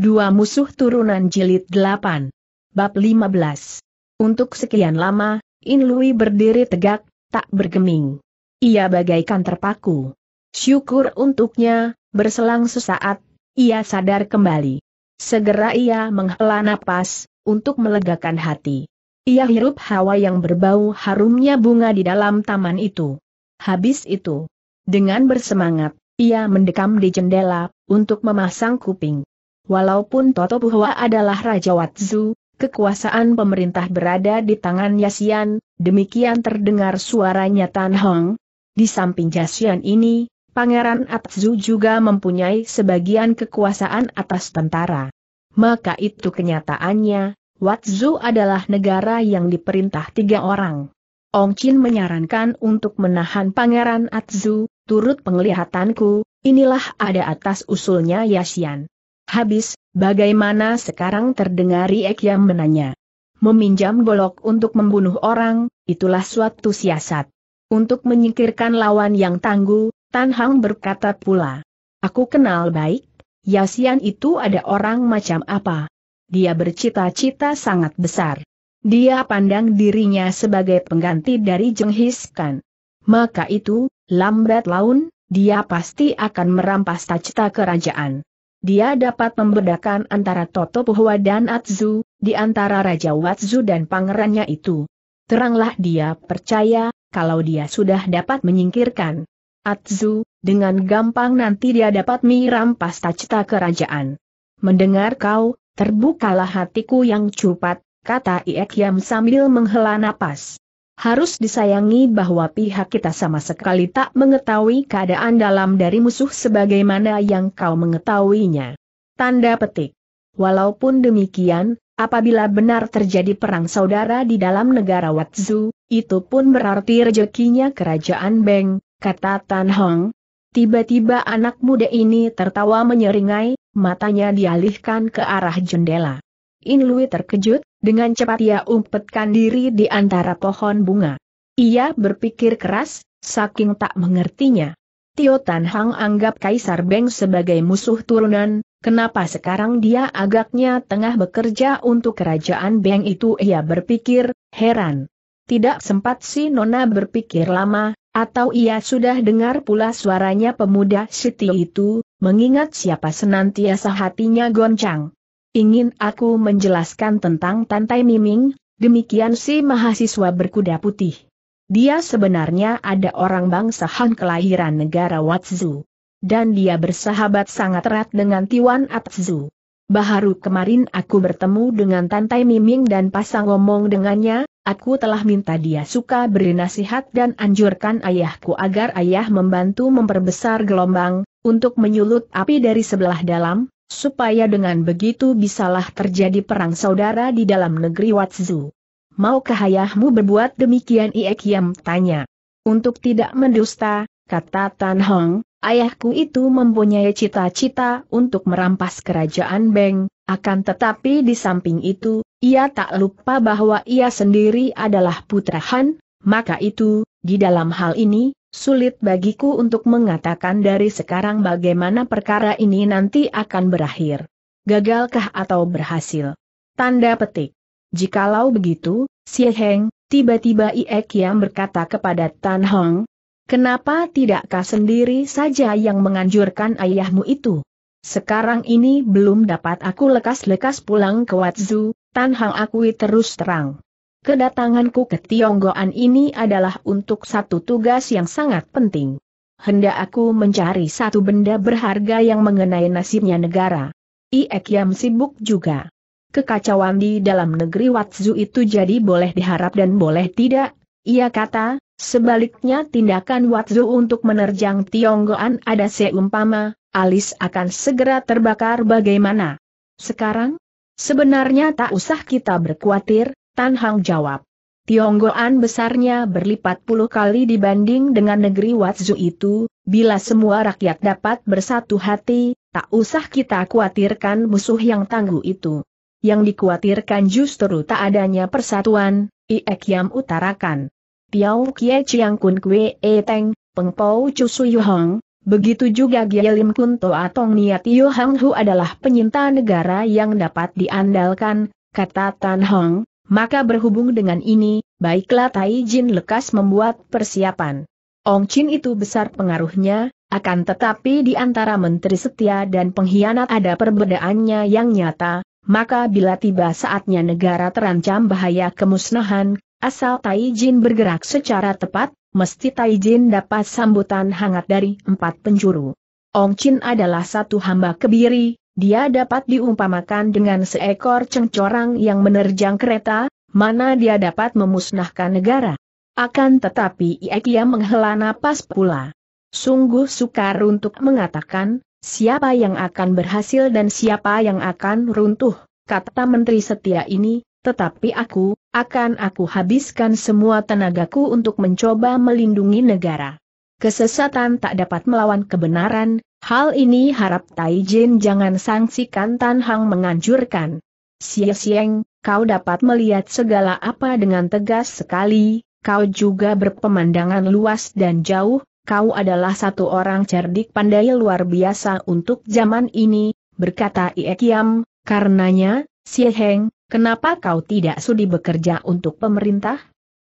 Dua musuh turunan jilid 8. Bab 15. Untuk sekian lama, In Lui berdiri tegak, tak bergeming. Ia bagaikan terpaku. Syukur untuknya, berselang sesaat, ia sadar kembali. Segera ia menghela napas, untuk melegakan hati. Ia hirup hawa yang berbau harumnya bunga di dalam taman itu. Habis itu, dengan bersemangat, ia mendekam di jendela, untuk memasang kuping. Walaupun Toto Buhwa adalah Raja Watzu, kekuasaan pemerintah berada di tangan Yasian, demikian terdengar suaranya Tan Hong. Di samping Yasian ini, Pangeran Atzu juga mempunyai sebagian kekuasaan atas tentara. Maka itu kenyataannya, Watzu adalah negara yang diperintah tiga orang. Ong Chin menyarankan untuk menahan Pangeran Atzu, turut penglihatanku, inilah ada atas usulnya Yasian. Habis, bagaimana sekarang terdengar Riek yang menanya. Meminjam golok untuk membunuh orang, itulah suatu siasat. Untuk menyingkirkan lawan yang tangguh, Tan Hang berkata pula. Aku kenal baik, Yasian itu ada orang macam apa. Dia bercita-cita sangat besar. Dia pandang dirinya sebagai pengganti dari Jenghis Khan. Maka itu, lambat laun, dia pasti akan merampas tacita kerajaan. Dia dapat membedakan antara Toto Puhwa dan Atzu, di antara Raja Watzu dan pangerannya itu. Teranglah dia percaya, kalau dia sudah dapat menyingkirkan Atzu, dengan gampang nanti dia dapat miram pastacita kerajaan. Mendengar kau, terbukalah hatiku yang cupat, kata Iek Yam sambil menghela napas. Harus disayangi bahwa pihak kita sama sekali tak mengetahui keadaan dalam dari musuh sebagaimana yang kau mengetahuinya. Tanda petik. Walaupun demikian, apabila benar terjadi perang saudara di dalam negara Watzu, itu pun berarti rezekinya kerajaan Beng, kata Tan Hong. Tiba-tiba anak muda ini tertawa menyeringai, matanya dialihkan ke arah jendela. In Lui terkejut, dengan cepat ia umpetkan diri di antara pohon bunga. Ia berpikir keras, saking tak mengertinya. Tio Tan Hang anggap Kaisar Beng sebagai musuh turunan, kenapa sekarang dia agaknya tengah bekerja untuk kerajaan Beng itu ia berpikir, heran. Tidak sempat si Nona berpikir lama, atau ia sudah dengar pula suaranya pemuda Siti itu, mengingat siapa senantiasa hatinya goncang. Ingin aku menjelaskan tentang Tantai Miming, demikian si mahasiswa berkuda putih. Dia sebenarnya ada orang bangsa Han kelahiran negara Watsu. Dan dia bersahabat sangat erat dengan Tiwan Atsu. Baharu kemarin aku bertemu dengan Tantai Miming dan pasang ngomong dengannya, aku telah minta dia suka beri nasihat dan anjurkan ayahku agar ayah membantu memperbesar gelombang, untuk menyulut api dari sebelah dalam, supaya dengan begitu bisalah terjadi perang saudara di dalam negeri Watsu. Maukah ayahmu berbuat demikian Iek Yam tanya. Untuk tidak mendusta, kata Tan Hong, ayahku itu mempunyai cita-cita untuk merampas kerajaan Beng, akan tetapi di samping itu, ia tak lupa bahwa ia sendiri adalah putra Han, maka itu, di dalam hal ini, Sulit bagiku untuk mengatakan dari sekarang bagaimana perkara ini nanti akan berakhir. Gagalkah atau berhasil? Tanda petik. Jikalau begitu, Xie Heng, tiba-tiba Iek yang berkata kepada Tan Hong, Kenapa tidakkah sendiri saja yang menganjurkan ayahmu itu? Sekarang ini belum dapat aku lekas-lekas pulang ke Watzu, Tan Hong akui terus terang. Kedatanganku ke Tionggoan ini adalah untuk satu tugas yang sangat penting. Hendak aku mencari satu benda berharga yang mengenai nasibnya negara. Iek Yam sibuk juga. Kekacauan di dalam negeri Watsu itu jadi boleh diharap dan boleh tidak, ia kata, Sebaliknya tindakan Watzu untuk menerjang Tionggoan ada seumpama, alis akan segera terbakar bagaimana? Sekarang? Sebenarnya tak usah kita berkhawatir, Tan Hang jawab. Tionggoan besarnya berlipat puluh kali dibanding dengan negeri Watzu itu, bila semua rakyat dapat bersatu hati, tak usah kita khawatirkan musuh yang tangguh itu. Yang dikhawatirkan justru tak adanya persatuan, Iek Yam utarakan. Piao Kie Chiang Kun Kwe E Teng, Peng Pau Chu Yu Hong, begitu juga Gie Lim Kun Toa Tong Niat Yu Hang Hu adalah penyinta negara yang dapat diandalkan, kata Tan Hong, maka berhubung dengan ini, baiklah Tai Jin lekas membuat persiapan. Ong Chin itu besar pengaruhnya, akan tetapi di antara menteri setia dan pengkhianat ada perbedaannya yang nyata, maka bila tiba saatnya negara terancam bahaya kemusnahan, asal Tai Jin bergerak secara tepat, mesti Tai Jin dapat sambutan hangat dari empat penjuru. Ong Chin adalah satu hamba kebiri, dia dapat diumpamakan dengan seekor cengcorang yang menerjang kereta, mana dia dapat memusnahkan negara. Akan tetapi Iekia menghela napas pula. Sungguh sukar untuk mengatakan, siapa yang akan berhasil dan siapa yang akan runtuh, kata Menteri Setia ini, tetapi aku, akan aku habiskan semua tenagaku untuk mencoba melindungi negara. Kesesatan tak dapat melawan kebenaran, Hal ini harap Tai jangan sangsikan Tan Hang menganjurkan. Xie Xieng, kau dapat melihat segala apa dengan tegas sekali, kau juga berpemandangan luas dan jauh, kau adalah satu orang cerdik pandai luar biasa untuk zaman ini, berkata Ie Kiam, karenanya, Xie Heng, kenapa kau tidak sudi bekerja untuk pemerintah?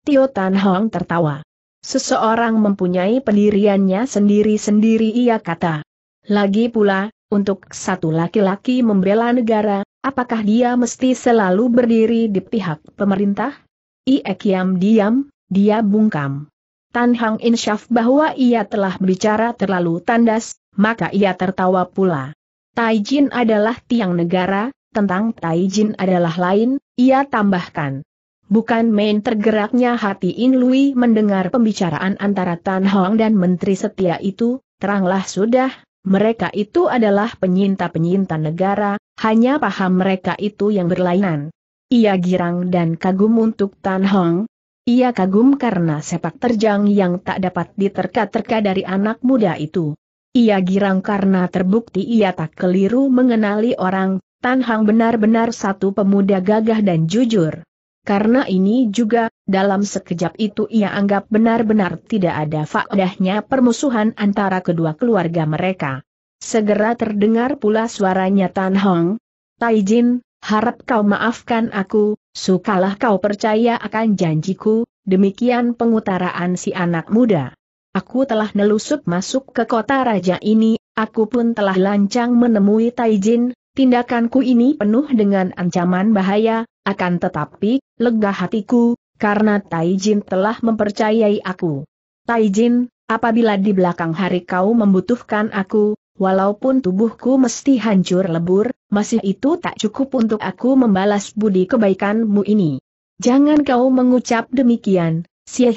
Tio Tan Hong tertawa. Seseorang mempunyai pendiriannya sendiri-sendiri ia kata. Lagi pula, untuk satu laki-laki membela negara, apakah dia mesti selalu berdiri di pihak pemerintah? Ia Kiam diam, dia bungkam. Tan Hang insyaf bahwa ia telah berbicara terlalu tandas, maka ia tertawa pula. Taijin adalah tiang negara, tentang Taijin adalah lain, ia tambahkan. Bukan main tergeraknya hati In Lui mendengar pembicaraan antara Tan Hong dan Menteri Setia itu, teranglah sudah, mereka itu adalah penyinta-penyinta negara, hanya paham mereka itu yang berlainan. Ia girang dan kagum untuk Tan Hong. Ia kagum karena sepak terjang yang tak dapat diterka-terka dari anak muda itu. Ia girang karena terbukti ia tak keliru mengenali orang, Tan Hong benar-benar satu pemuda gagah dan jujur karena ini juga, dalam sekejap itu ia anggap benar-benar tidak ada faedahnya permusuhan antara kedua keluarga mereka. Segera terdengar pula suaranya Tan Hong, Taijin, harap kau maafkan aku, sukalah kau percaya akan janjiku, demikian pengutaraan si anak muda. Aku telah nelusup masuk ke kota raja ini, aku pun telah lancang menemui Taijin, tindakanku ini penuh dengan ancaman bahaya, akan tetapi, lega hatiku, karena Taijin telah mempercayai aku. Taijin, apabila di belakang hari kau membutuhkan aku, walaupun tubuhku mesti hancur lebur, masih itu tak cukup untuk aku membalas budi kebaikanmu ini. Jangan kau mengucap demikian, Xie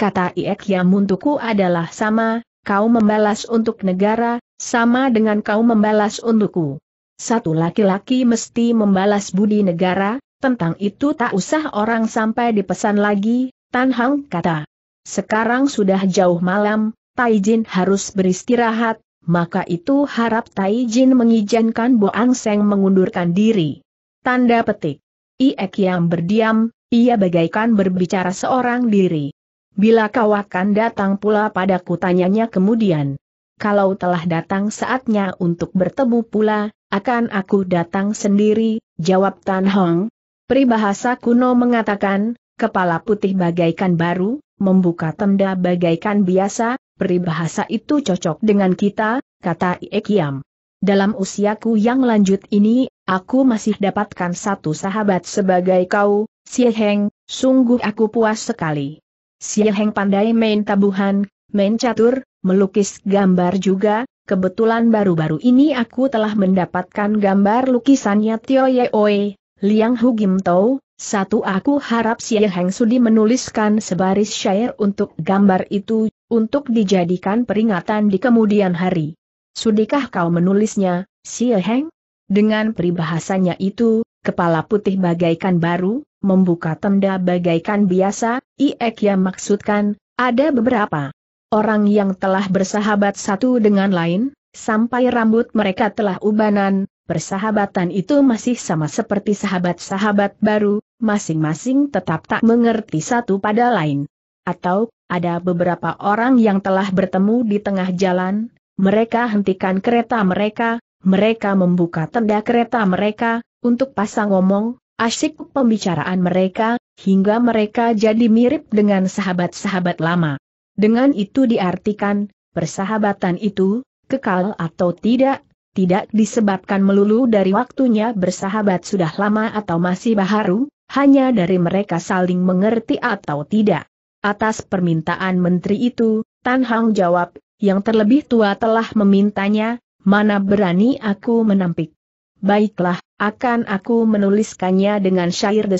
kata Iek yang untukku adalah sama, kau membalas untuk negara, sama dengan kau membalas untukku. Satu laki-laki mesti membalas budi negara, tentang itu tak usah orang sampai dipesan lagi, Tan Hang kata. Sekarang sudah jauh malam, Tai Jin harus beristirahat, maka itu harap Tai Jin mengizinkan Boang Seng mengundurkan diri. Tanda petik. Iek yang berdiam, ia bagaikan berbicara seorang diri. Bila kau akan datang pula pada kutanyanya kemudian. Kalau telah datang saatnya untuk bertemu pula, akan aku datang sendiri, jawab Tan Hong, Peribahasa kuno mengatakan, kepala putih bagaikan baru, membuka tenda bagaikan biasa, peribahasa itu cocok dengan kita, kata Iekiam. Dalam usiaku yang lanjut ini, aku masih dapatkan satu sahabat sebagai kau, Siheng, sungguh aku puas sekali. Siheng pandai main tabuhan, main catur, melukis gambar juga, kebetulan baru-baru ini aku telah mendapatkan gambar lukisannya Tio Yeoe, Liang Hugim Tau, satu aku harap Xie Heng Sudi menuliskan sebaris syair untuk gambar itu, untuk dijadikan peringatan di kemudian hari. Sudikah kau menulisnya, Xie Heng? Dengan peribahasanya itu, kepala putih bagaikan baru, membuka tenda bagaikan biasa, Iek yang maksudkan, ada beberapa orang yang telah bersahabat satu dengan lain, sampai rambut mereka telah ubanan, Persahabatan itu masih sama seperti sahabat-sahabat baru, masing-masing tetap tak mengerti satu pada lain. Atau, ada beberapa orang yang telah bertemu di tengah jalan, mereka hentikan kereta mereka, mereka membuka tenda kereta mereka, untuk pasang ngomong, asik pembicaraan mereka, hingga mereka jadi mirip dengan sahabat-sahabat lama. Dengan itu diartikan, persahabatan itu, kekal atau tidak, tidak disebabkan melulu dari waktunya bersahabat sudah lama atau masih baharu, hanya dari mereka saling mengerti atau tidak. Atas permintaan menteri itu, Tan Hang jawab, yang terlebih tua telah memintanya, mana berani aku menampik. Baiklah, akan aku menuliskannya dengan syair de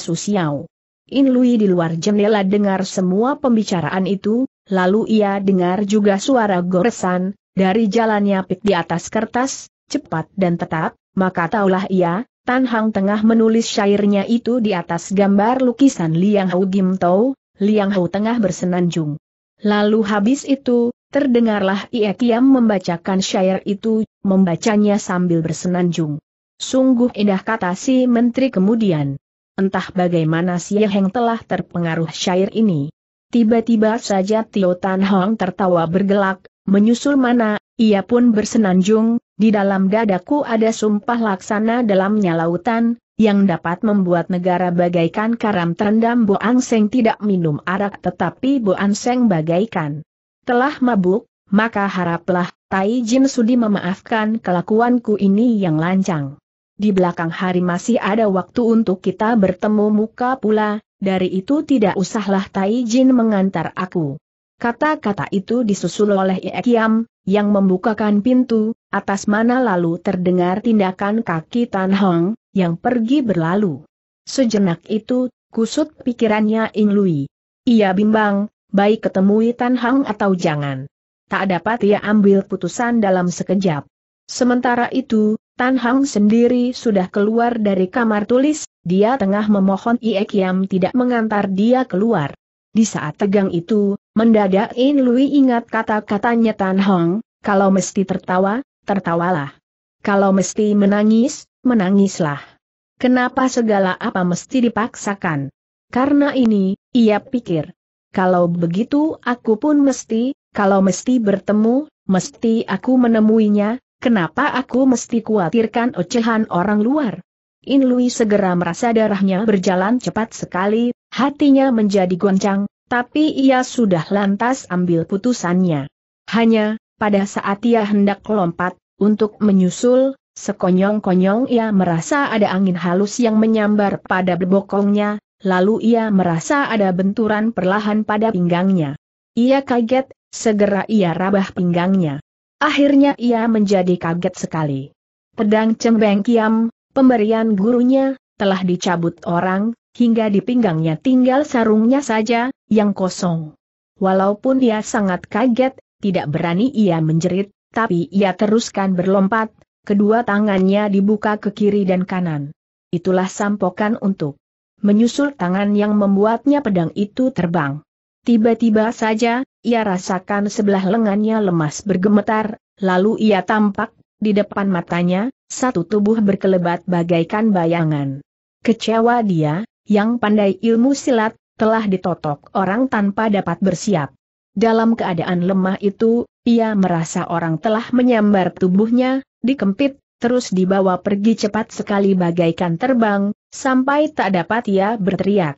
In Lui di luar jendela dengar semua pembicaraan itu, lalu ia dengar juga suara goresan, dari jalannya pik di atas kertas, cepat dan tetap, maka taulah ia, Tan Hang tengah menulis syairnya itu di atas gambar lukisan Liang Hou Gim Tau, Liang Hou tengah bersenanjung. Lalu habis itu, terdengarlah Ie Kiam membacakan syair itu, membacanya sambil bersenanjung. Sungguh indah kata si menteri kemudian. Entah bagaimana si Heng telah terpengaruh syair ini. Tiba-tiba saja Tio Tan Hong tertawa bergelak, Menyusul mana, ia pun bersenanjung, di dalam dadaku ada sumpah laksana dalamnya lautan, yang dapat membuat negara bagaikan karam terendam Bo Seng tidak minum arak tetapi Bo Seng bagaikan telah mabuk, maka haraplah Tai Jin Sudi memaafkan kelakuanku ini yang lancang. Di belakang hari masih ada waktu untuk kita bertemu muka pula, dari itu tidak usahlah Tai Jin mengantar aku. Kata-kata itu disusul oleh Ie yang membukakan pintu, atas mana lalu terdengar tindakan kaki Tan Hong, yang pergi berlalu. Sejenak itu, kusut pikirannya Ing Lui. Ia bimbang, baik ketemui Tan Hong atau jangan. Tak dapat ia ambil putusan dalam sekejap. Sementara itu, Tan Hong sendiri sudah keluar dari kamar tulis, dia tengah memohon Ie tidak mengantar dia keluar. Di saat tegang itu, mendadak In Lui ingat kata-katanya Tan Hong, kalau mesti tertawa, tertawalah. Kalau mesti menangis, menangislah. Kenapa segala apa mesti dipaksakan? Karena ini, ia pikir. Kalau begitu aku pun mesti, kalau mesti bertemu, mesti aku menemuinya, kenapa aku mesti khawatirkan ocehan orang luar? In Lui segera merasa darahnya berjalan cepat sekali, Hatinya menjadi goncang, tapi ia sudah lantas ambil putusannya. Hanya, pada saat ia hendak lompat, untuk menyusul, sekonyong-konyong ia merasa ada angin halus yang menyambar pada berbokongnya, lalu ia merasa ada benturan perlahan pada pinggangnya. Ia kaget, segera ia rabah pinggangnya. Akhirnya ia menjadi kaget sekali. Pedang cembeng kiam, pemberian gurunya, telah dicabut orang, hingga di pinggangnya tinggal sarungnya saja, yang kosong. Walaupun dia sangat kaget, tidak berani ia menjerit, tapi ia teruskan berlompat, kedua tangannya dibuka ke kiri dan kanan. Itulah sampokan untuk menyusul tangan yang membuatnya pedang itu terbang. Tiba-tiba saja, ia rasakan sebelah lengannya lemas bergemetar, lalu ia tampak, di depan matanya, satu tubuh berkelebat bagaikan bayangan. Kecewa dia, yang pandai ilmu silat, telah ditotok orang tanpa dapat bersiap. Dalam keadaan lemah itu, ia merasa orang telah menyambar tubuhnya, dikempit, terus dibawa pergi cepat sekali bagaikan terbang, sampai tak dapat ia berteriak.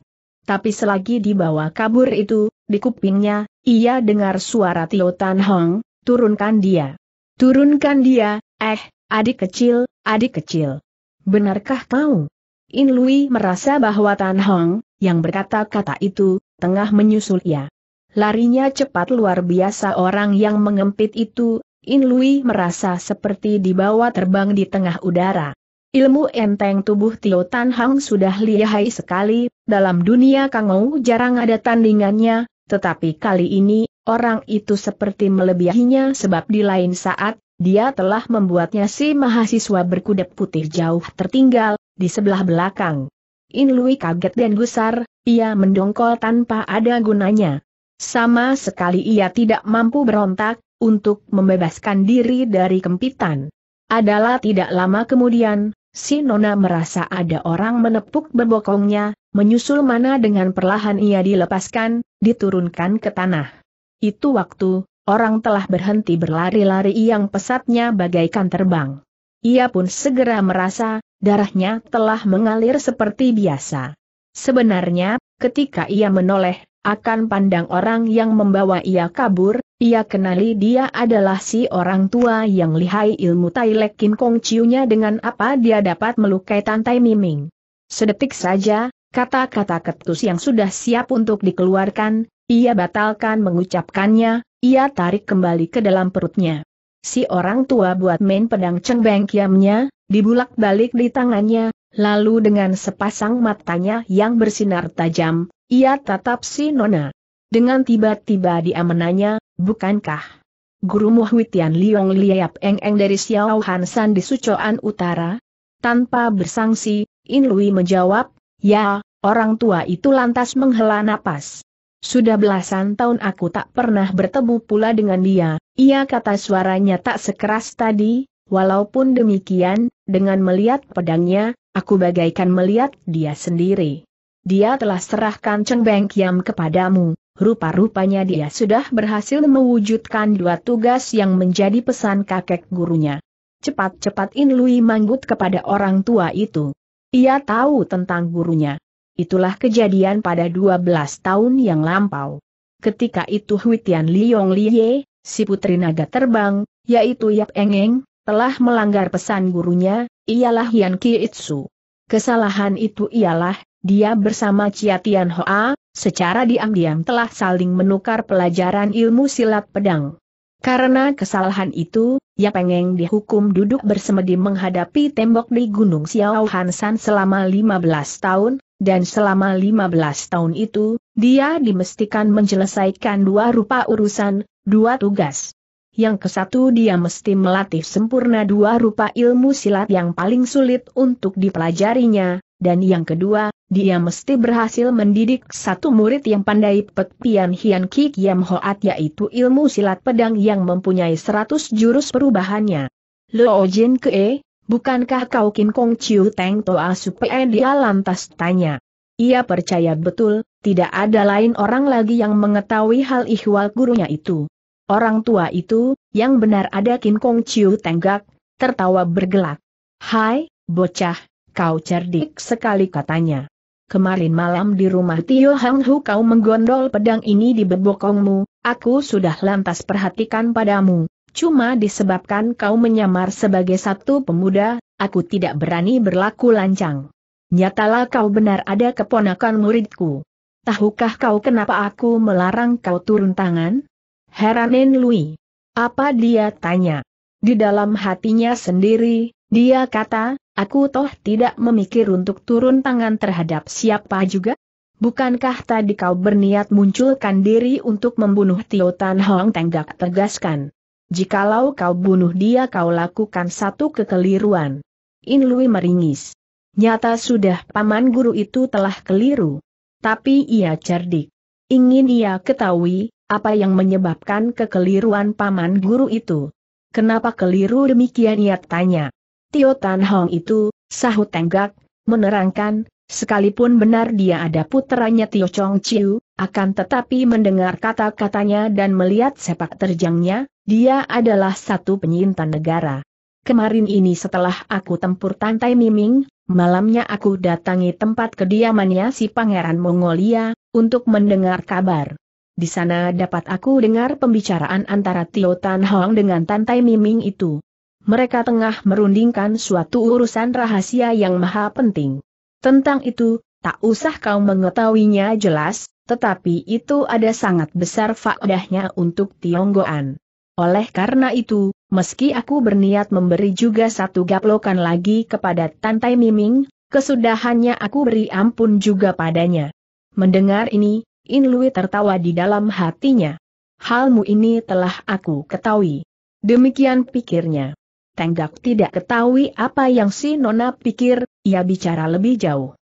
Tapi selagi dibawa kabur itu, di kupingnya, ia dengar suara Tio Tan Hong, turunkan dia. Turunkan dia, eh, adik kecil, adik kecil. Benarkah kau? In Lui merasa bahwa Tan Hong, yang berkata-kata itu, tengah menyusul ia. Larinya cepat luar biasa orang yang mengempit itu, In Lui merasa seperti dibawa terbang di tengah udara. Ilmu enteng tubuh Tio Tan Hong sudah lihai sekali, dalam dunia Ou jarang ada tandingannya, tetapi kali ini, orang itu seperti melebihinya sebab di lain saat, dia telah membuatnya si mahasiswa berkuda putih jauh tertinggal, di sebelah belakang. Inlui kaget dan gusar, ia mendongkol tanpa ada gunanya. Sama sekali ia tidak mampu berontak, untuk membebaskan diri dari kempitan. Adalah tidak lama kemudian, si Nona merasa ada orang menepuk bebokongnya. menyusul mana dengan perlahan ia dilepaskan, diturunkan ke tanah. Itu waktu, orang telah berhenti berlari-lari yang pesatnya bagaikan terbang. Ia pun segera merasa, darahnya telah mengalir seperti biasa. Sebenarnya, ketika ia menoleh, akan pandang orang yang membawa ia kabur, ia kenali dia adalah si orang tua yang lihai ilmu Tai Lek Kim Kong Chiu-nya dengan apa dia dapat melukai Tantai Miming. Sedetik saja, kata-kata ketus yang sudah siap untuk dikeluarkan, ia batalkan mengucapkannya, ia tarik kembali ke dalam perutnya si orang tua buat main pedang cengbeng kiamnya, dibulak-balik di tangannya, lalu dengan sepasang matanya yang bersinar tajam, ia tatap si nona. Dengan tiba-tiba dia menanya, bukankah? Guru Muhwitian Liong Liap Eng Eng dari Xiao Hansan di Sucoan Utara? Tanpa bersangsi, In Lui menjawab, ya, orang tua itu lantas menghela napas. Sudah belasan tahun aku tak pernah bertemu pula dengan dia, ia kata suaranya tak sekeras tadi, walaupun demikian, dengan melihat pedangnya, aku bagaikan melihat dia sendiri. Dia telah serahkan Cheng Beng Kiam kepadamu, rupa-rupanya dia sudah berhasil mewujudkan dua tugas yang menjadi pesan kakek gurunya. Cepat-cepat In Lui manggut kepada orang tua itu. Ia tahu tentang gurunya. Itulah kejadian pada 12 tahun yang lampau. Ketika itu Hui Huitian Liong Liye, si putri naga terbang, yaitu Yap Engeng, telah melanggar pesan gurunya, ialah Yan Kiitsu. Kesalahan itu ialah, dia bersama Chia Tian Hoa, secara diam-diam telah saling menukar pelajaran ilmu silat pedang. Karena kesalahan itu, Eng Eng dihukum duduk bersemedi menghadapi tembok di Gunung Xiao Hansan selama 15 tahun, dan selama 15 tahun itu, dia dimestikan menyelesaikan dua rupa urusan, dua tugas. Yang kesatu dia mesti melatih sempurna dua rupa ilmu silat yang paling sulit untuk dipelajarinya, dan yang kedua, dia mesti berhasil mendidik satu murid yang pandai Pek Pian Hian Ki Kiam Hoat yaitu ilmu silat pedang yang mempunyai 100 jurus perubahannya. Luo Jin Kee, bukankah kau Kim Kong Chiu Teng Toa Supaya dia lantas tanya. Ia percaya betul, tidak ada lain orang lagi yang mengetahui hal ihwal gurunya itu. Orang tua itu, yang benar ada Kim Kong Chiu Tenggak, tertawa bergelak. Hai, bocah, kau cerdik sekali katanya. Kemarin malam di rumah Tio Hang Hu kau menggondol pedang ini di bebokongmu, aku sudah lantas perhatikan padamu, Cuma disebabkan kau menyamar sebagai satu pemuda, aku tidak berani berlaku lancang. Nyatalah kau benar ada keponakan muridku. Tahukah kau kenapa aku melarang kau turun tangan? Heranin Lui. Apa dia tanya? Di dalam hatinya sendiri, dia kata, aku toh tidak memikir untuk turun tangan terhadap siapa juga? Bukankah tadi kau berniat munculkan diri untuk membunuh Tio Tan Hong Tenggak tegaskan? Jikalau kau bunuh dia kau lakukan satu kekeliruan. In Lui meringis. Nyata sudah paman guru itu telah keliru. Tapi ia cerdik. Ingin ia ketahui, apa yang menyebabkan kekeliruan paman guru itu. Kenapa keliru demikian ia tanya. Tio Tan Hong itu, sahut tenggak, menerangkan, sekalipun benar dia ada putranya Tio Chong Chiu, akan tetapi mendengar kata-katanya dan melihat sepak terjangnya, dia adalah satu penyintan negara. Kemarin ini setelah aku tempur Tantai Miming, malamnya aku datangi tempat kediamannya si Pangeran Mongolia, untuk mendengar kabar. Di sana dapat aku dengar pembicaraan antara Tio Tan Hong dengan Tantai Miming itu. Mereka tengah merundingkan suatu urusan rahasia yang maha penting. Tentang itu, tak usah kau mengetahuinya jelas, tetapi itu ada sangat besar faedahnya untuk Tionggoan. Oleh karena itu, meski aku berniat memberi juga satu gaplokan lagi kepada Tantai Miming, kesudahannya aku beri ampun juga padanya. Mendengar ini, In Lui tertawa di dalam hatinya. Halmu ini telah aku ketahui. Demikian pikirnya. Tenggak tidak ketahui apa yang si Nona pikir, ia bicara lebih jauh.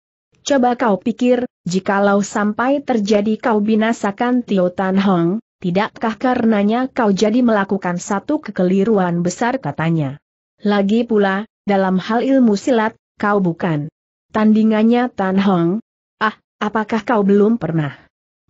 Coba kau pikir, jikalau sampai terjadi kau binasakan Tio Tan Hong, Tidakkah karenanya kau jadi melakukan satu kekeliruan besar katanya. Lagi pula, dalam hal ilmu silat, kau bukan tandingannya Tan Hong. Ah, apakah kau belum pernah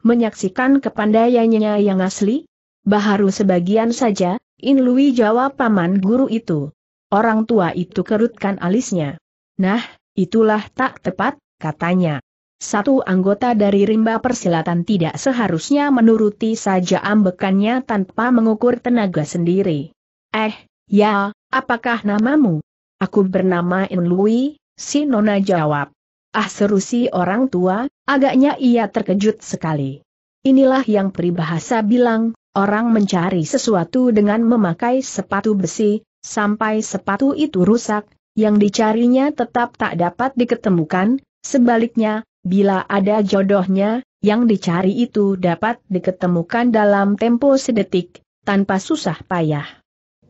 menyaksikan kepandaiannya yang asli? Baharu sebagian saja, In Lui jawab paman guru itu. Orang tua itu kerutkan alisnya. Nah, itulah tak tepat, katanya satu anggota dari rimba persilatan tidak seharusnya menuruti saja ambekannya tanpa mengukur tenaga sendiri. Eh, ya, apakah namamu? Aku bernama Inlui, si Nona jawab. Ah seru si orang tua, agaknya ia terkejut sekali. Inilah yang peribahasa bilang, orang mencari sesuatu dengan memakai sepatu besi, sampai sepatu itu rusak, yang dicarinya tetap tak dapat diketemukan, sebaliknya, Bila ada jodohnya, yang dicari itu dapat diketemukan dalam tempo sedetik, tanpa susah payah.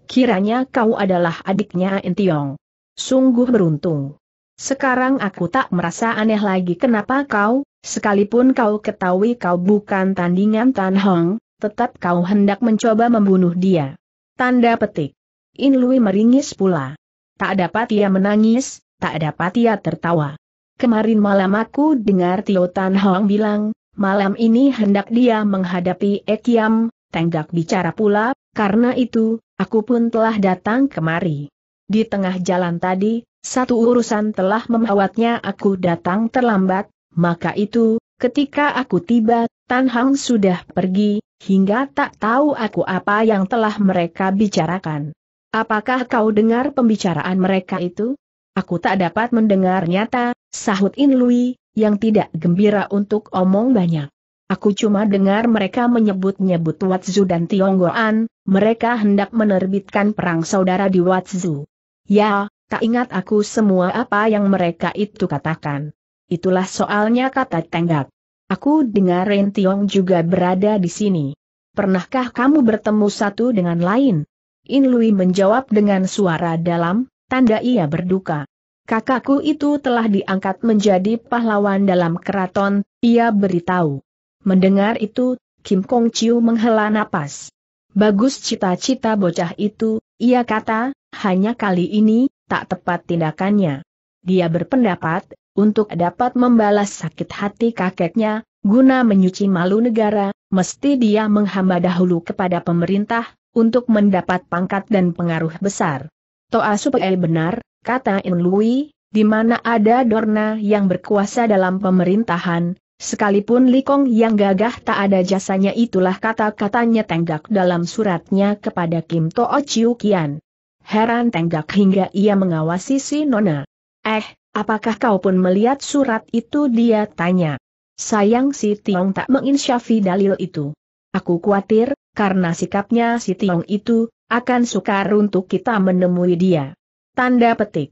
Kiranya kau adalah adiknya Entiong. Sungguh beruntung. Sekarang aku tak merasa aneh lagi kenapa kau, sekalipun kau ketahui kau bukan tandingan Tan Hong, tetap kau hendak mencoba membunuh dia. Tanda petik. In Lui meringis pula. Tak dapat ia menangis, tak dapat ia tertawa. Kemarin malam aku dengar Tio Tan Hong bilang, malam ini hendak dia menghadapi Ekiam, Tenggak bicara pula, karena itu, aku pun telah datang kemari. Di tengah jalan tadi, satu urusan telah memawatnya aku datang terlambat, maka itu, ketika aku tiba, Tan Hang sudah pergi, hingga tak tahu aku apa yang telah mereka bicarakan. Apakah kau dengar pembicaraan mereka itu? Aku tak dapat mendengar nyata, Sahut In Lui, yang tidak gembira untuk omong banyak. Aku cuma dengar mereka menyebut-nyebut Watzu dan Tionggoan, mereka hendak menerbitkan perang saudara di Watzu. Ya, tak ingat aku semua apa yang mereka itu katakan. Itulah soalnya kata Tenggak. Aku dengar Ren Tiong juga berada di sini. Pernahkah kamu bertemu satu dengan lain? In Lui menjawab dengan suara dalam, tanda ia berduka. Kakakku itu telah diangkat menjadi pahlawan dalam keraton, ia beritahu. Mendengar itu, Kim Kong Chiu menghela napas. Bagus cita-cita bocah itu, ia kata, hanya kali ini, tak tepat tindakannya. Dia berpendapat, untuk dapat membalas sakit hati kakeknya, guna menyuci malu negara, mesti dia menghamba dahulu kepada pemerintah, untuk mendapat pangkat dan pengaruh besar. Toa Supei benar, kata In Lui, di mana ada Dorna yang berkuasa dalam pemerintahan, sekalipun Likong yang gagah tak ada jasanya itulah kata-katanya Tenggak dalam suratnya kepada Kim Toa Chiu Kian. Heran Tenggak hingga ia mengawasi si Nona. Eh, apakah kau pun melihat surat itu dia tanya. Sayang si Tiong tak menginsyafi dalil itu. Aku khawatir, karena sikapnya si Tiong itu, akan sukar untuk kita menemui dia. Tanda petik.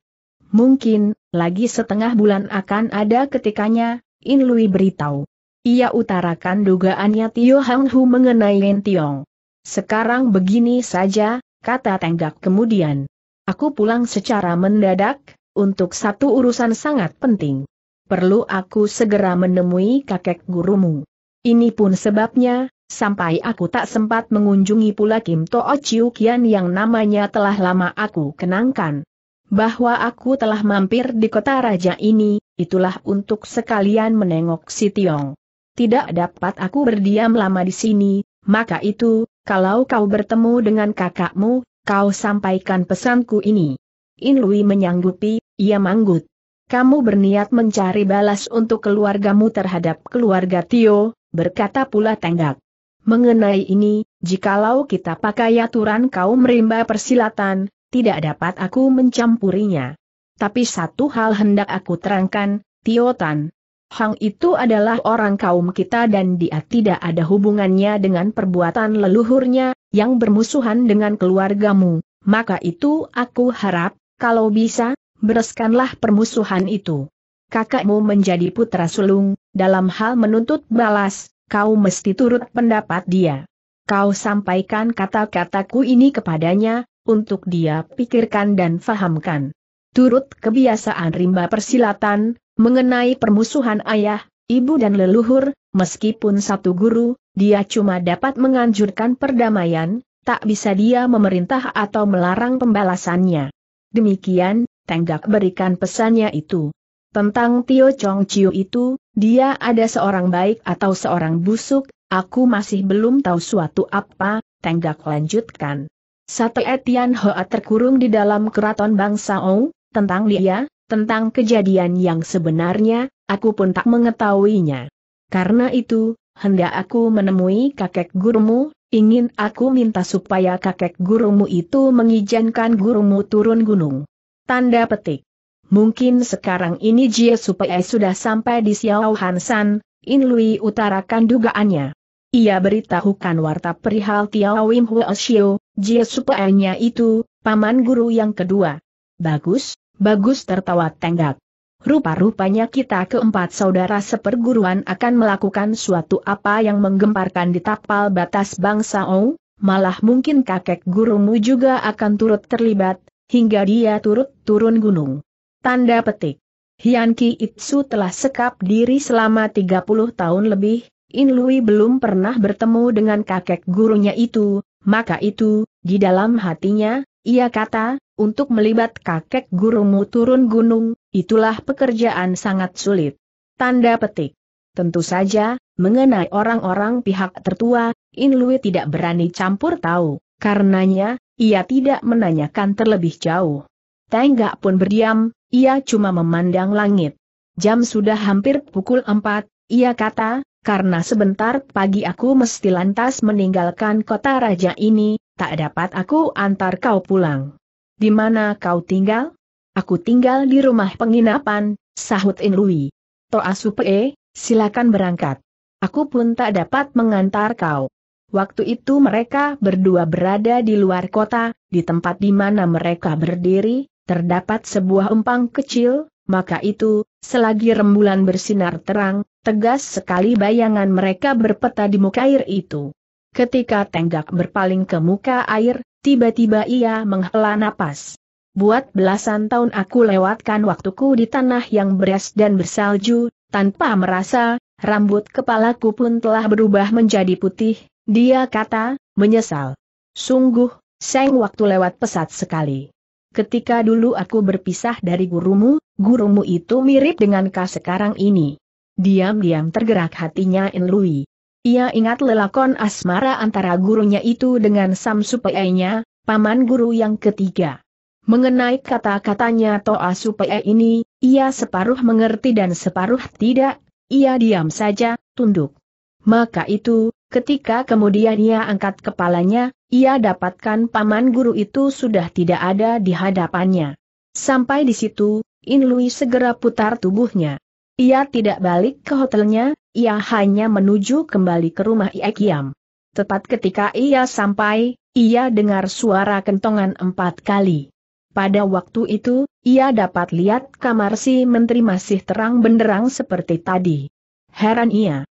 Mungkin, lagi setengah bulan akan ada ketikanya, In Lui beritahu. Ia utarakan dugaannya Tio Hang Hu mengenai Lin Tiong. Sekarang begini saja, kata Tenggak kemudian. Aku pulang secara mendadak, untuk satu urusan sangat penting. Perlu aku segera menemui kakek gurumu. Ini pun sebabnya, sampai aku tak sempat mengunjungi pula Kim To'o Chiu Kian yang namanya telah lama aku kenangkan. Bahwa aku telah mampir di kota raja ini, itulah untuk sekalian menengok si Tiong. Tidak dapat aku berdiam lama di sini, maka itu, kalau kau bertemu dengan kakakmu, kau sampaikan pesanku ini. In Lui menyanggupi, ia manggut. Kamu berniat mencari balas untuk keluargamu terhadap keluarga Tio, berkata pula Tenggak. Mengenai ini, jikalau kita pakai aturan kaum rimba persilatan, tidak dapat aku mencampurinya. Tapi satu hal hendak aku terangkan, Tiotan. Hang itu adalah orang kaum kita dan dia tidak ada hubungannya dengan perbuatan leluhurnya, yang bermusuhan dengan keluargamu. Maka itu aku harap, kalau bisa, bereskanlah permusuhan itu. Kakakmu menjadi putra sulung, dalam hal menuntut balas, kau mesti turut pendapat dia. Kau sampaikan kata-kataku ini kepadanya, untuk dia pikirkan dan fahamkan. Turut kebiasaan rimba persilatan, mengenai permusuhan ayah, ibu dan leluhur, meskipun satu guru, dia cuma dapat menganjurkan perdamaian, tak bisa dia memerintah atau melarang pembalasannya. Demikian, Tenggak berikan pesannya itu. Tentang Tio Chong Chiu itu, dia ada seorang baik atau seorang busuk, aku masih belum tahu suatu apa, tenggak lanjutkan. Satu Etian Hoa terkurung di dalam keraton bangsa O, tentang dia, tentang kejadian yang sebenarnya, aku pun tak mengetahuinya. Karena itu, hendak aku menemui kakek gurumu, ingin aku minta supaya kakek gurumu itu mengizinkan gurumu turun gunung. Tanda petik. Mungkin sekarang ini Jie Supai sudah sampai di Xiao Hansan, In Lui utarakan dugaannya. Ia beritahukan warta perihal Tiao Wim Hua Xiu, Jie supai nya itu, paman guru yang kedua. Bagus, bagus tertawa tenggak. Rupa-rupanya kita keempat saudara seperguruan akan melakukan suatu apa yang menggemparkan di tapal batas bangsa Oh, malah mungkin kakek gurumu juga akan turut terlibat, hingga dia turut turun gunung. Tanda petik. Hian Ki Itsu telah sekap diri selama 30 tahun lebih, In Lui belum pernah bertemu dengan kakek gurunya itu, maka itu, di dalam hatinya, ia kata, untuk melibat kakek gurumu turun gunung, itulah pekerjaan sangat sulit. Tanda petik. Tentu saja, mengenai orang-orang pihak tertua, In Lui tidak berani campur tahu, karenanya, ia tidak menanyakan terlebih jauh. Tenggak pun berdiam, ia cuma memandang langit. Jam sudah hampir pukul empat, ia kata, karena sebentar pagi aku mesti lantas meninggalkan kota raja ini, tak dapat aku antar kau pulang. Di mana kau tinggal? Aku tinggal di rumah penginapan, sahut Inlui. Toa Supe, silakan berangkat. Aku pun tak dapat mengantar kau. Waktu itu mereka berdua berada di luar kota, di tempat di mana mereka berdiri, terdapat sebuah empang kecil, maka itu, selagi rembulan bersinar terang, tegas sekali bayangan mereka berpeta di muka air itu. Ketika tenggak berpaling ke muka air, tiba-tiba ia menghela napas. Buat belasan tahun aku lewatkan waktuku di tanah yang beras dan bersalju, tanpa merasa, rambut kepalaku pun telah berubah menjadi putih, dia kata, menyesal. Sungguh, seng waktu lewat pesat sekali. Ketika dulu aku berpisah dari gurumu, gurumu itu mirip dengan kau sekarang ini. Diam-diam tergerak hatinya Inlui. Ia ingat lelakon asmara antara gurunya itu dengan Samsupei-nya, paman guru yang ketiga. Mengenai kata-katanya Toa Supaya ini, ia separuh mengerti dan separuh tidak, ia diam saja, tunduk. Maka itu, Ketika kemudian ia angkat kepalanya, ia dapatkan paman guru itu sudah tidak ada di hadapannya. Sampai di situ, In Lui segera putar tubuhnya. Ia tidak balik ke hotelnya, ia hanya menuju kembali ke rumah Iekiam. Tepat ketika ia sampai, ia dengar suara kentongan empat kali. Pada waktu itu, ia dapat lihat kamar si menteri masih terang benderang seperti tadi. Heran ia.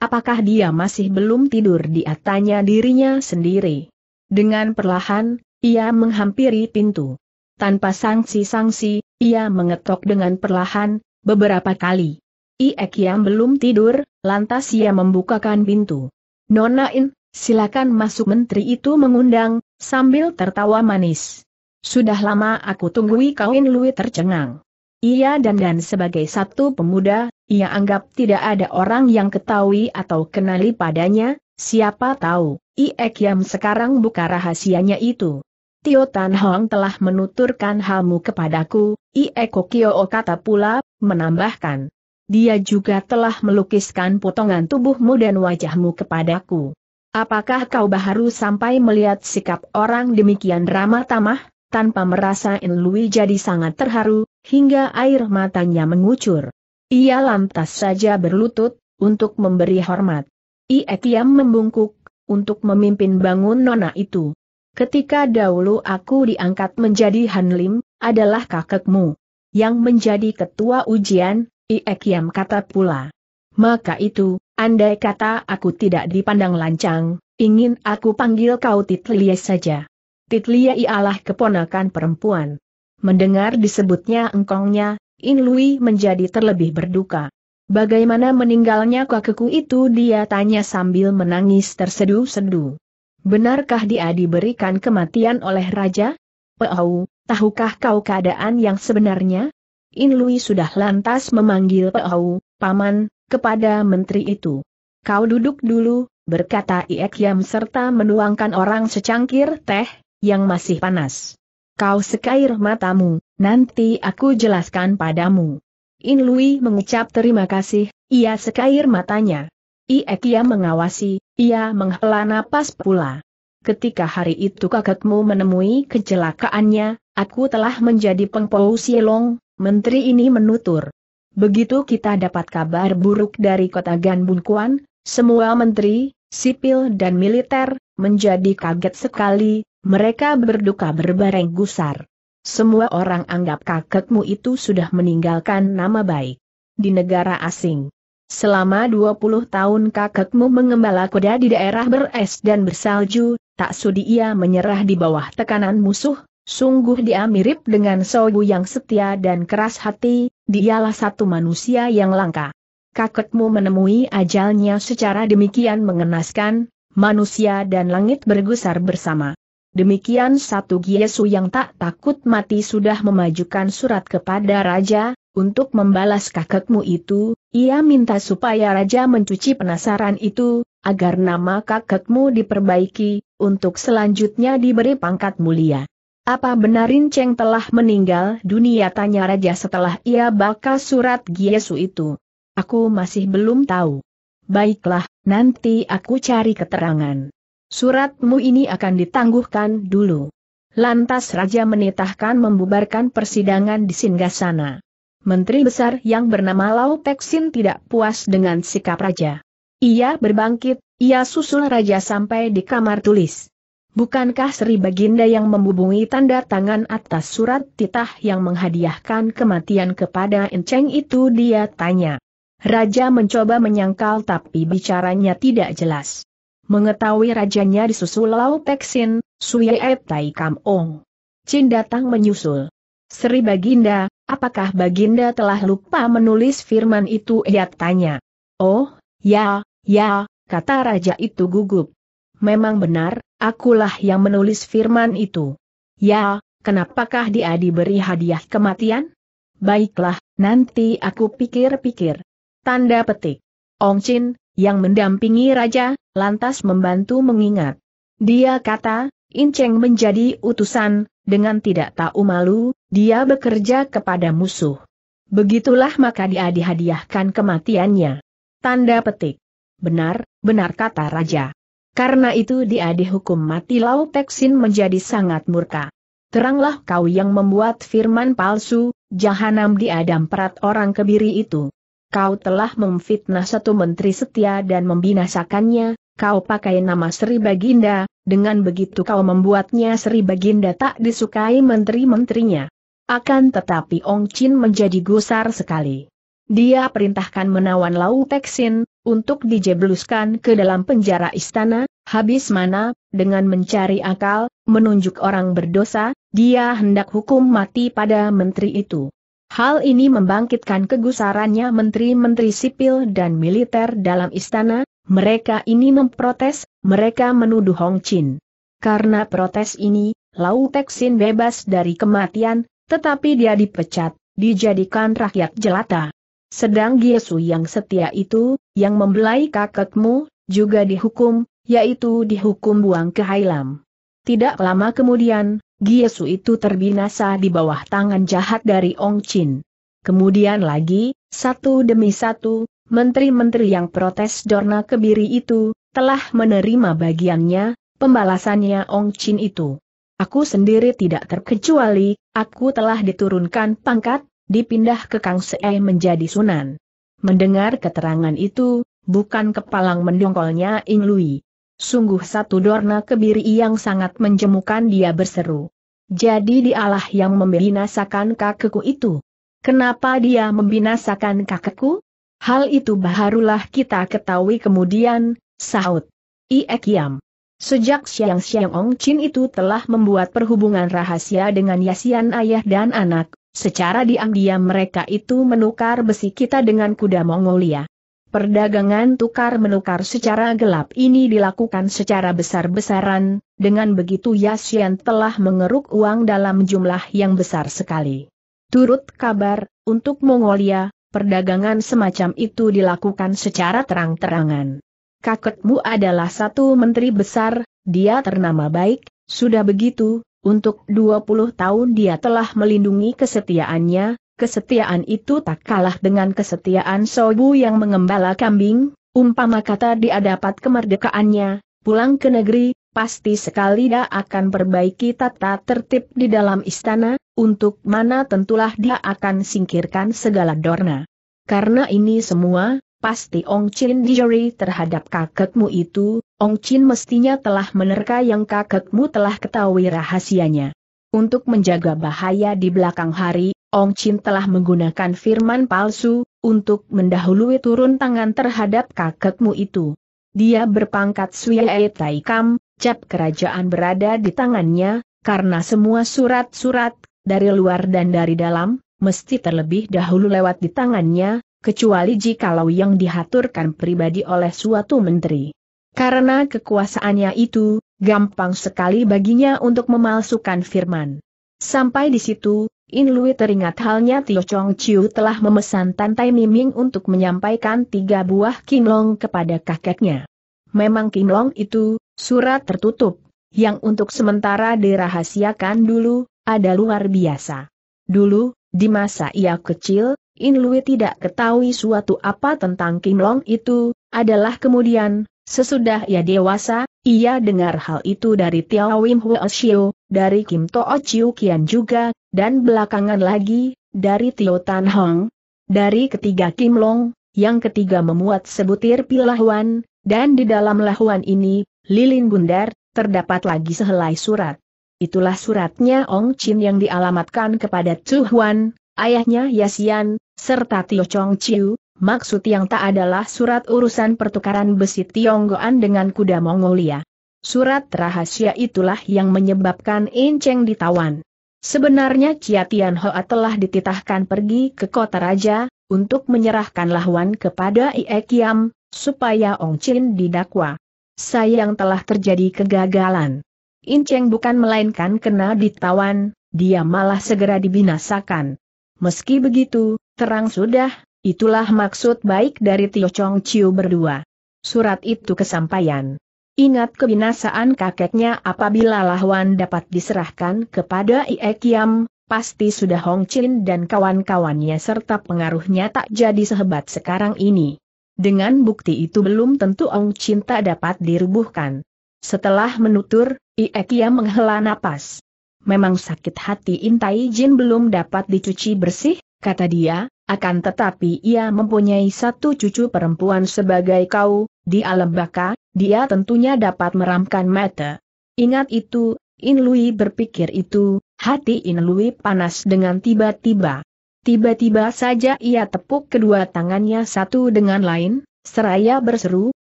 Apakah dia masih belum tidur di tanya dirinya sendiri. Dengan perlahan, ia menghampiri pintu. Tanpa sanksi-sanksi, ia mengetok dengan perlahan, beberapa kali. Iek yang belum tidur, lantas ia membukakan pintu. Nonain, silakan masuk menteri itu mengundang, sambil tertawa manis. Sudah lama aku tunggui kawin Lui tercengang. Ia dan dan sebagai satu pemuda, ia anggap tidak ada orang yang ketahui atau kenali padanya, siapa tahu, Iek Yam sekarang buka rahasianya itu. Tio Tan Hong telah menuturkan halmu kepadaku, Ieko Kio kata pula, menambahkan. Dia juga telah melukiskan potongan tubuhmu dan wajahmu kepadaku. Apakah kau baru sampai melihat sikap orang demikian ramah tamah, tanpa merasa In Lui jadi sangat terharu, hingga air matanya mengucur. Ia lantas saja berlutut, untuk memberi hormat. Ie Tiam membungkuk, untuk memimpin bangun nona itu. Ketika dahulu aku diangkat menjadi Hanlim, adalah kakekmu. Yang menjadi ketua ujian, Ie Kiam kata pula. Maka itu, andai kata aku tidak dipandang lancang, ingin aku panggil kau Titlia saja. Titlia ialah keponakan perempuan. Mendengar disebutnya engkongnya, In Lui menjadi terlebih berduka. Bagaimana meninggalnya kakekku itu dia tanya sambil menangis terseduh-seduh. Benarkah dia diberikan kematian oleh raja? Peau, tahukah kau keadaan yang sebenarnya? In Lui sudah lantas memanggil Peau, paman, kepada menteri itu. Kau duduk dulu, berkata Iek Yam serta menuangkan orang secangkir teh, yang masih panas. Kau sekair matamu, Nanti aku jelaskan padamu. In Lui mengucap terima kasih, ia sekair matanya. Iekia mengawasi, ia menghela napas pula. Ketika hari itu kakekmu menemui kecelakaannya, aku telah menjadi pengpau Sielong, menteri ini menutur. Begitu kita dapat kabar buruk dari kota Ganbunkuan, semua menteri, sipil dan militer, menjadi kaget sekali, mereka berduka berbareng gusar. Semua orang anggap kakekmu itu sudah meninggalkan nama baik di negara asing. Selama 20 tahun kakekmu mengembala kuda di daerah beres dan bersalju, tak sudi ia menyerah di bawah tekanan musuh, sungguh dia mirip dengan Sogu yang setia dan keras hati, dialah satu manusia yang langka. Kakekmu menemui ajalnya secara demikian mengenaskan, manusia dan langit bergusar bersama. Demikian satu Giesu yang tak takut mati sudah memajukan surat kepada Raja, untuk membalas kakekmu itu, ia minta supaya Raja mencuci penasaran itu, agar nama kakekmu diperbaiki, untuk selanjutnya diberi pangkat mulia. Apa benar Rinceng telah meninggal dunia tanya Raja setelah ia baca surat Giesu itu? Aku masih belum tahu. Baiklah, nanti aku cari keterangan. Suratmu ini akan ditangguhkan dulu. Lantas Raja menitahkan membubarkan persidangan di Singgasana. Menteri Besar yang bernama Lau Peksin tidak puas dengan sikap Raja. Ia berbangkit, ia susul Raja sampai di kamar tulis. Bukankah Sri Baginda yang membubungi tanda tangan atas surat titah yang menghadiahkan kematian kepada Enceng itu dia tanya. Raja mencoba menyangkal tapi bicaranya tidak jelas. Mengetahui rajanya disusul Lau teksin, Suye Tai Kam Ong. Chin datang menyusul. Sri Baginda, apakah Baginda telah lupa menulis firman itu? Ia tanya. Oh, ya, ya, kata raja itu gugup. Memang benar, akulah yang menulis firman itu. Ya, kenapakah dia diberi hadiah kematian? Baiklah, nanti aku pikir-pikir. Tanda petik. Ong Chin, yang mendampingi raja, lantas membantu mengingat. Dia kata, Inceng menjadi utusan, dengan tidak tahu malu, dia bekerja kepada musuh. Begitulah maka dia dihadiahkan kematiannya. Tanda petik. Benar, benar kata Raja. Karena itu dia dihukum mati Lau Teksin menjadi sangat murka. Teranglah kau yang membuat firman palsu, jahanam diadam perat orang kebiri itu kau telah memfitnah satu menteri setia dan membinasakannya, kau pakai nama Sri Baginda, dengan begitu kau membuatnya Sri Baginda tak disukai menteri-menterinya. Akan tetapi Ong Chin menjadi gusar sekali. Dia perintahkan menawan Lau Teksin, untuk dijebluskan ke dalam penjara istana, habis mana, dengan mencari akal, menunjuk orang berdosa, dia hendak hukum mati pada menteri itu. Hal ini membangkitkan kegusarannya menteri-menteri sipil dan militer dalam istana, mereka ini memprotes, mereka menuduh Hong Chin. Karena protes ini, Lau Teksin bebas dari kematian, tetapi dia dipecat, dijadikan rakyat jelata. Sedang Giesu yang setia itu, yang membelai kakekmu, juga dihukum, yaitu dihukum buang ke Hailam. Tidak lama kemudian, Giesu itu terbinasa di bawah tangan jahat dari Ong Chin. Kemudian lagi, satu demi satu, menteri-menteri yang protes Dorna Kebiri itu, telah menerima bagiannya, pembalasannya Ong Chin itu. Aku sendiri tidak terkecuali, aku telah diturunkan pangkat, dipindah ke Kang Seei menjadi Sunan. Mendengar keterangan itu, bukan kepalang mendongkolnya Ing Lui. Sungguh satu dorna kebiri yang sangat menjemukan dia berseru. Jadi dialah yang membinasakan kakekku itu. Kenapa dia membinasakan kakekku? Hal itu baharulah kita ketahui kemudian, sahut. Iekiam. Sejak Siang Siang Ong Chin itu telah membuat perhubungan rahasia dengan Yasian ayah dan anak, secara diam-diam mereka itu menukar besi kita dengan kuda Mongolia. Perdagangan tukar-menukar secara gelap ini dilakukan secara besar-besaran, dengan begitu Yasien telah mengeruk uang dalam jumlah yang besar sekali. Turut kabar, untuk Mongolia, perdagangan semacam itu dilakukan secara terang-terangan. Kakekmu adalah satu menteri besar, dia ternama baik, sudah begitu, untuk 20 tahun dia telah melindungi kesetiaannya, kesetiaan itu tak kalah dengan kesetiaan Sobu yang mengembala kambing, umpama kata dia dapat kemerdekaannya, pulang ke negeri, pasti sekali dia akan perbaiki tata tertib di dalam istana, untuk mana tentulah dia akan singkirkan segala dorna. Karena ini semua, pasti Ong Chin dijeri terhadap kakekmu itu, Ong Chin mestinya telah menerka yang kakekmu telah ketahui rahasianya. Untuk menjaga bahaya di belakang hari, Ong Chin telah menggunakan firman palsu, untuk mendahului turun tangan terhadap kakekmu itu. Dia berpangkat Tai Taikam, cap kerajaan berada di tangannya, karena semua surat-surat, dari luar dan dari dalam, mesti terlebih dahulu lewat di tangannya, kecuali jikalau yang dihaturkan pribadi oleh suatu menteri. Karena kekuasaannya itu, gampang sekali baginya untuk memalsukan firman. Sampai di situ, In Lui teringat halnya Tio Chong Chiu telah memesan Tantai Miming untuk menyampaikan tiga buah Long kepada kakeknya. Memang Long itu, surat tertutup, yang untuk sementara dirahasiakan dulu, ada luar biasa. Dulu, di masa ia kecil, In Lui tidak ketahui suatu apa tentang Long itu, adalah kemudian, sesudah ia dewasa, ia dengar hal itu dari Tio Wim Huo Xiu, dari Kim Toh Chiu Kian juga, dan belakangan lagi, dari Tio Tan Hong, dari ketiga Kim Long, yang ketiga memuat sebutir pil lahuan, dan di dalam lahuan ini, lilin bundar, terdapat lagi sehelai surat. Itulah suratnya Ong Chin yang dialamatkan kepada Chu Huan, ayahnya Yasian, serta Tio Chong Chiu, maksud yang tak adalah surat urusan pertukaran besi Tionggoan dengan kuda Mongolia. Surat rahasia itulah yang menyebabkan Enceng ditawan. Sebenarnya Kia Tian Hoa telah dititahkan pergi ke kota raja, untuk menyerahkan lawan kepada Ie Kiam, supaya Ong Chin didakwa. Sayang telah terjadi kegagalan. Inceng bukan melainkan kena ditawan, dia malah segera dibinasakan. Meski begitu, terang sudah, itulah maksud baik dari Tio Chong Chiu berdua. Surat itu kesampaian. Ingat kebinasaan kakeknya apabila lawan dapat diserahkan kepada Iekiam, pasti sudah Hong Chin dan kawan-kawannya serta pengaruhnya tak jadi sehebat sekarang ini. Dengan bukti itu belum tentu Ong Chin tak dapat dirubuhkan. Setelah menutur, Kiam menghela napas. Memang sakit hati Intai Jin belum dapat dicuci bersih, kata dia, akan tetapi ia mempunyai satu cucu perempuan sebagai kau, di alam bakar, dia tentunya dapat meramkan mata. Ingat itu, Inlui berpikir itu, hati Inlui panas dengan tiba-tiba. Tiba-tiba saja ia tepuk kedua tangannya satu dengan lain, seraya berseru,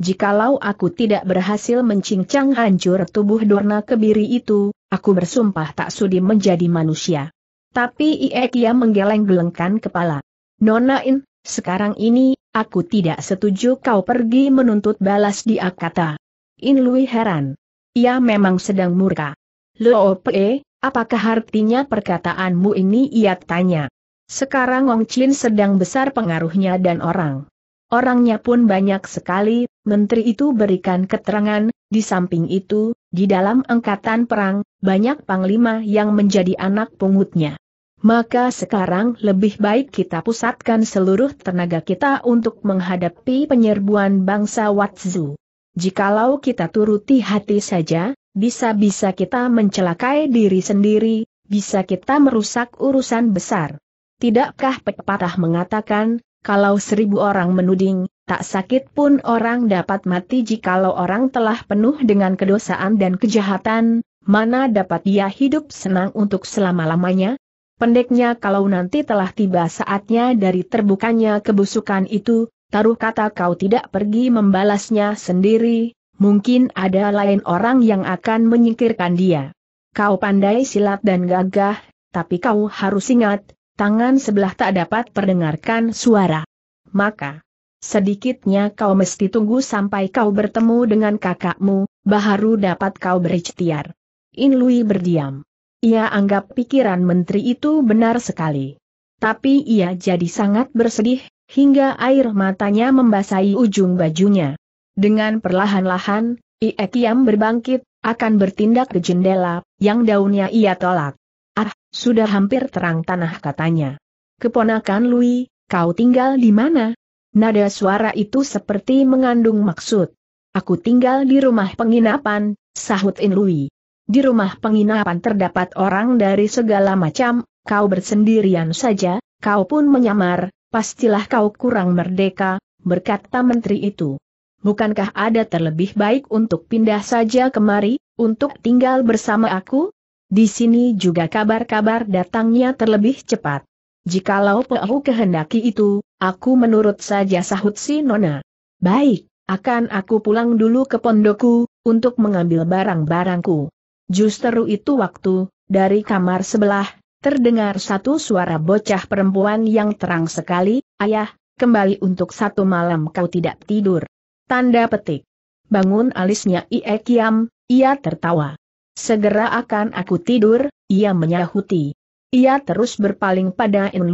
jikalau aku tidak berhasil mencincang hancur tubuh Dorna Kebiri itu, aku bersumpah tak sudi menjadi manusia. Tapi Iekia menggeleng-gelengkan kepala. Nona In, sekarang ini, aku tidak setuju kau pergi menuntut balas di kata. In Lui heran. Ia memang sedang murka. Lo Pe, apakah artinya perkataanmu ini ia tanya. Sekarang Wong Chin sedang besar pengaruhnya dan orang. Orangnya pun banyak sekali, menteri itu berikan keterangan, di samping itu, di dalam angkatan perang, banyak panglima yang menjadi anak pungutnya. Maka sekarang lebih baik kita pusatkan seluruh tenaga kita untuk menghadapi penyerbuan bangsa Watzu. Jikalau kita turuti hati saja, bisa-bisa kita mencelakai diri sendiri, bisa kita merusak urusan besar. Tidakkah pepatah mengatakan, kalau seribu orang menuding, tak sakit pun orang dapat mati jikalau orang telah penuh dengan kedosaan dan kejahatan, mana dapat dia hidup senang untuk selama-lamanya? Pendeknya kalau nanti telah tiba saatnya dari terbukanya kebusukan itu, taruh kata kau tidak pergi membalasnya sendiri, mungkin ada lain orang yang akan menyingkirkan dia. Kau pandai silat dan gagah, tapi kau harus ingat, tangan sebelah tak dapat perdengarkan suara. Maka, sedikitnya kau mesti tunggu sampai kau bertemu dengan kakakmu, baharu dapat kau berikhtiar. In Lui berdiam. Ia anggap pikiran menteri itu benar sekali. Tapi ia jadi sangat bersedih, hingga air matanya membasahi ujung bajunya. Dengan perlahan-lahan, Ie berbangkit, akan bertindak ke jendela, yang daunnya ia tolak. Ah, sudah hampir terang tanah katanya. Keponakan Lui, kau tinggal di mana? Nada suara itu seperti mengandung maksud. Aku tinggal di rumah penginapan, sahut In Lui. Di rumah penginapan terdapat orang dari segala macam, kau bersendirian saja, kau pun menyamar, pastilah kau kurang merdeka, berkata menteri itu. Bukankah ada terlebih baik untuk pindah saja kemari, untuk tinggal bersama aku? Di sini juga kabar-kabar datangnya terlebih cepat. Jikalau Pehu kehendaki itu, aku menurut saja sahut si Nona. Baik, akan aku pulang dulu ke pondokku, untuk mengambil barang-barangku. Justru itu waktu, dari kamar sebelah, terdengar satu suara bocah perempuan yang terang sekali, Ayah, kembali untuk satu malam kau tidak tidur. Tanda petik. Bangun alisnya Ie Kiam, ia tertawa. Segera akan aku tidur, ia menyahuti. Ia terus berpaling pada In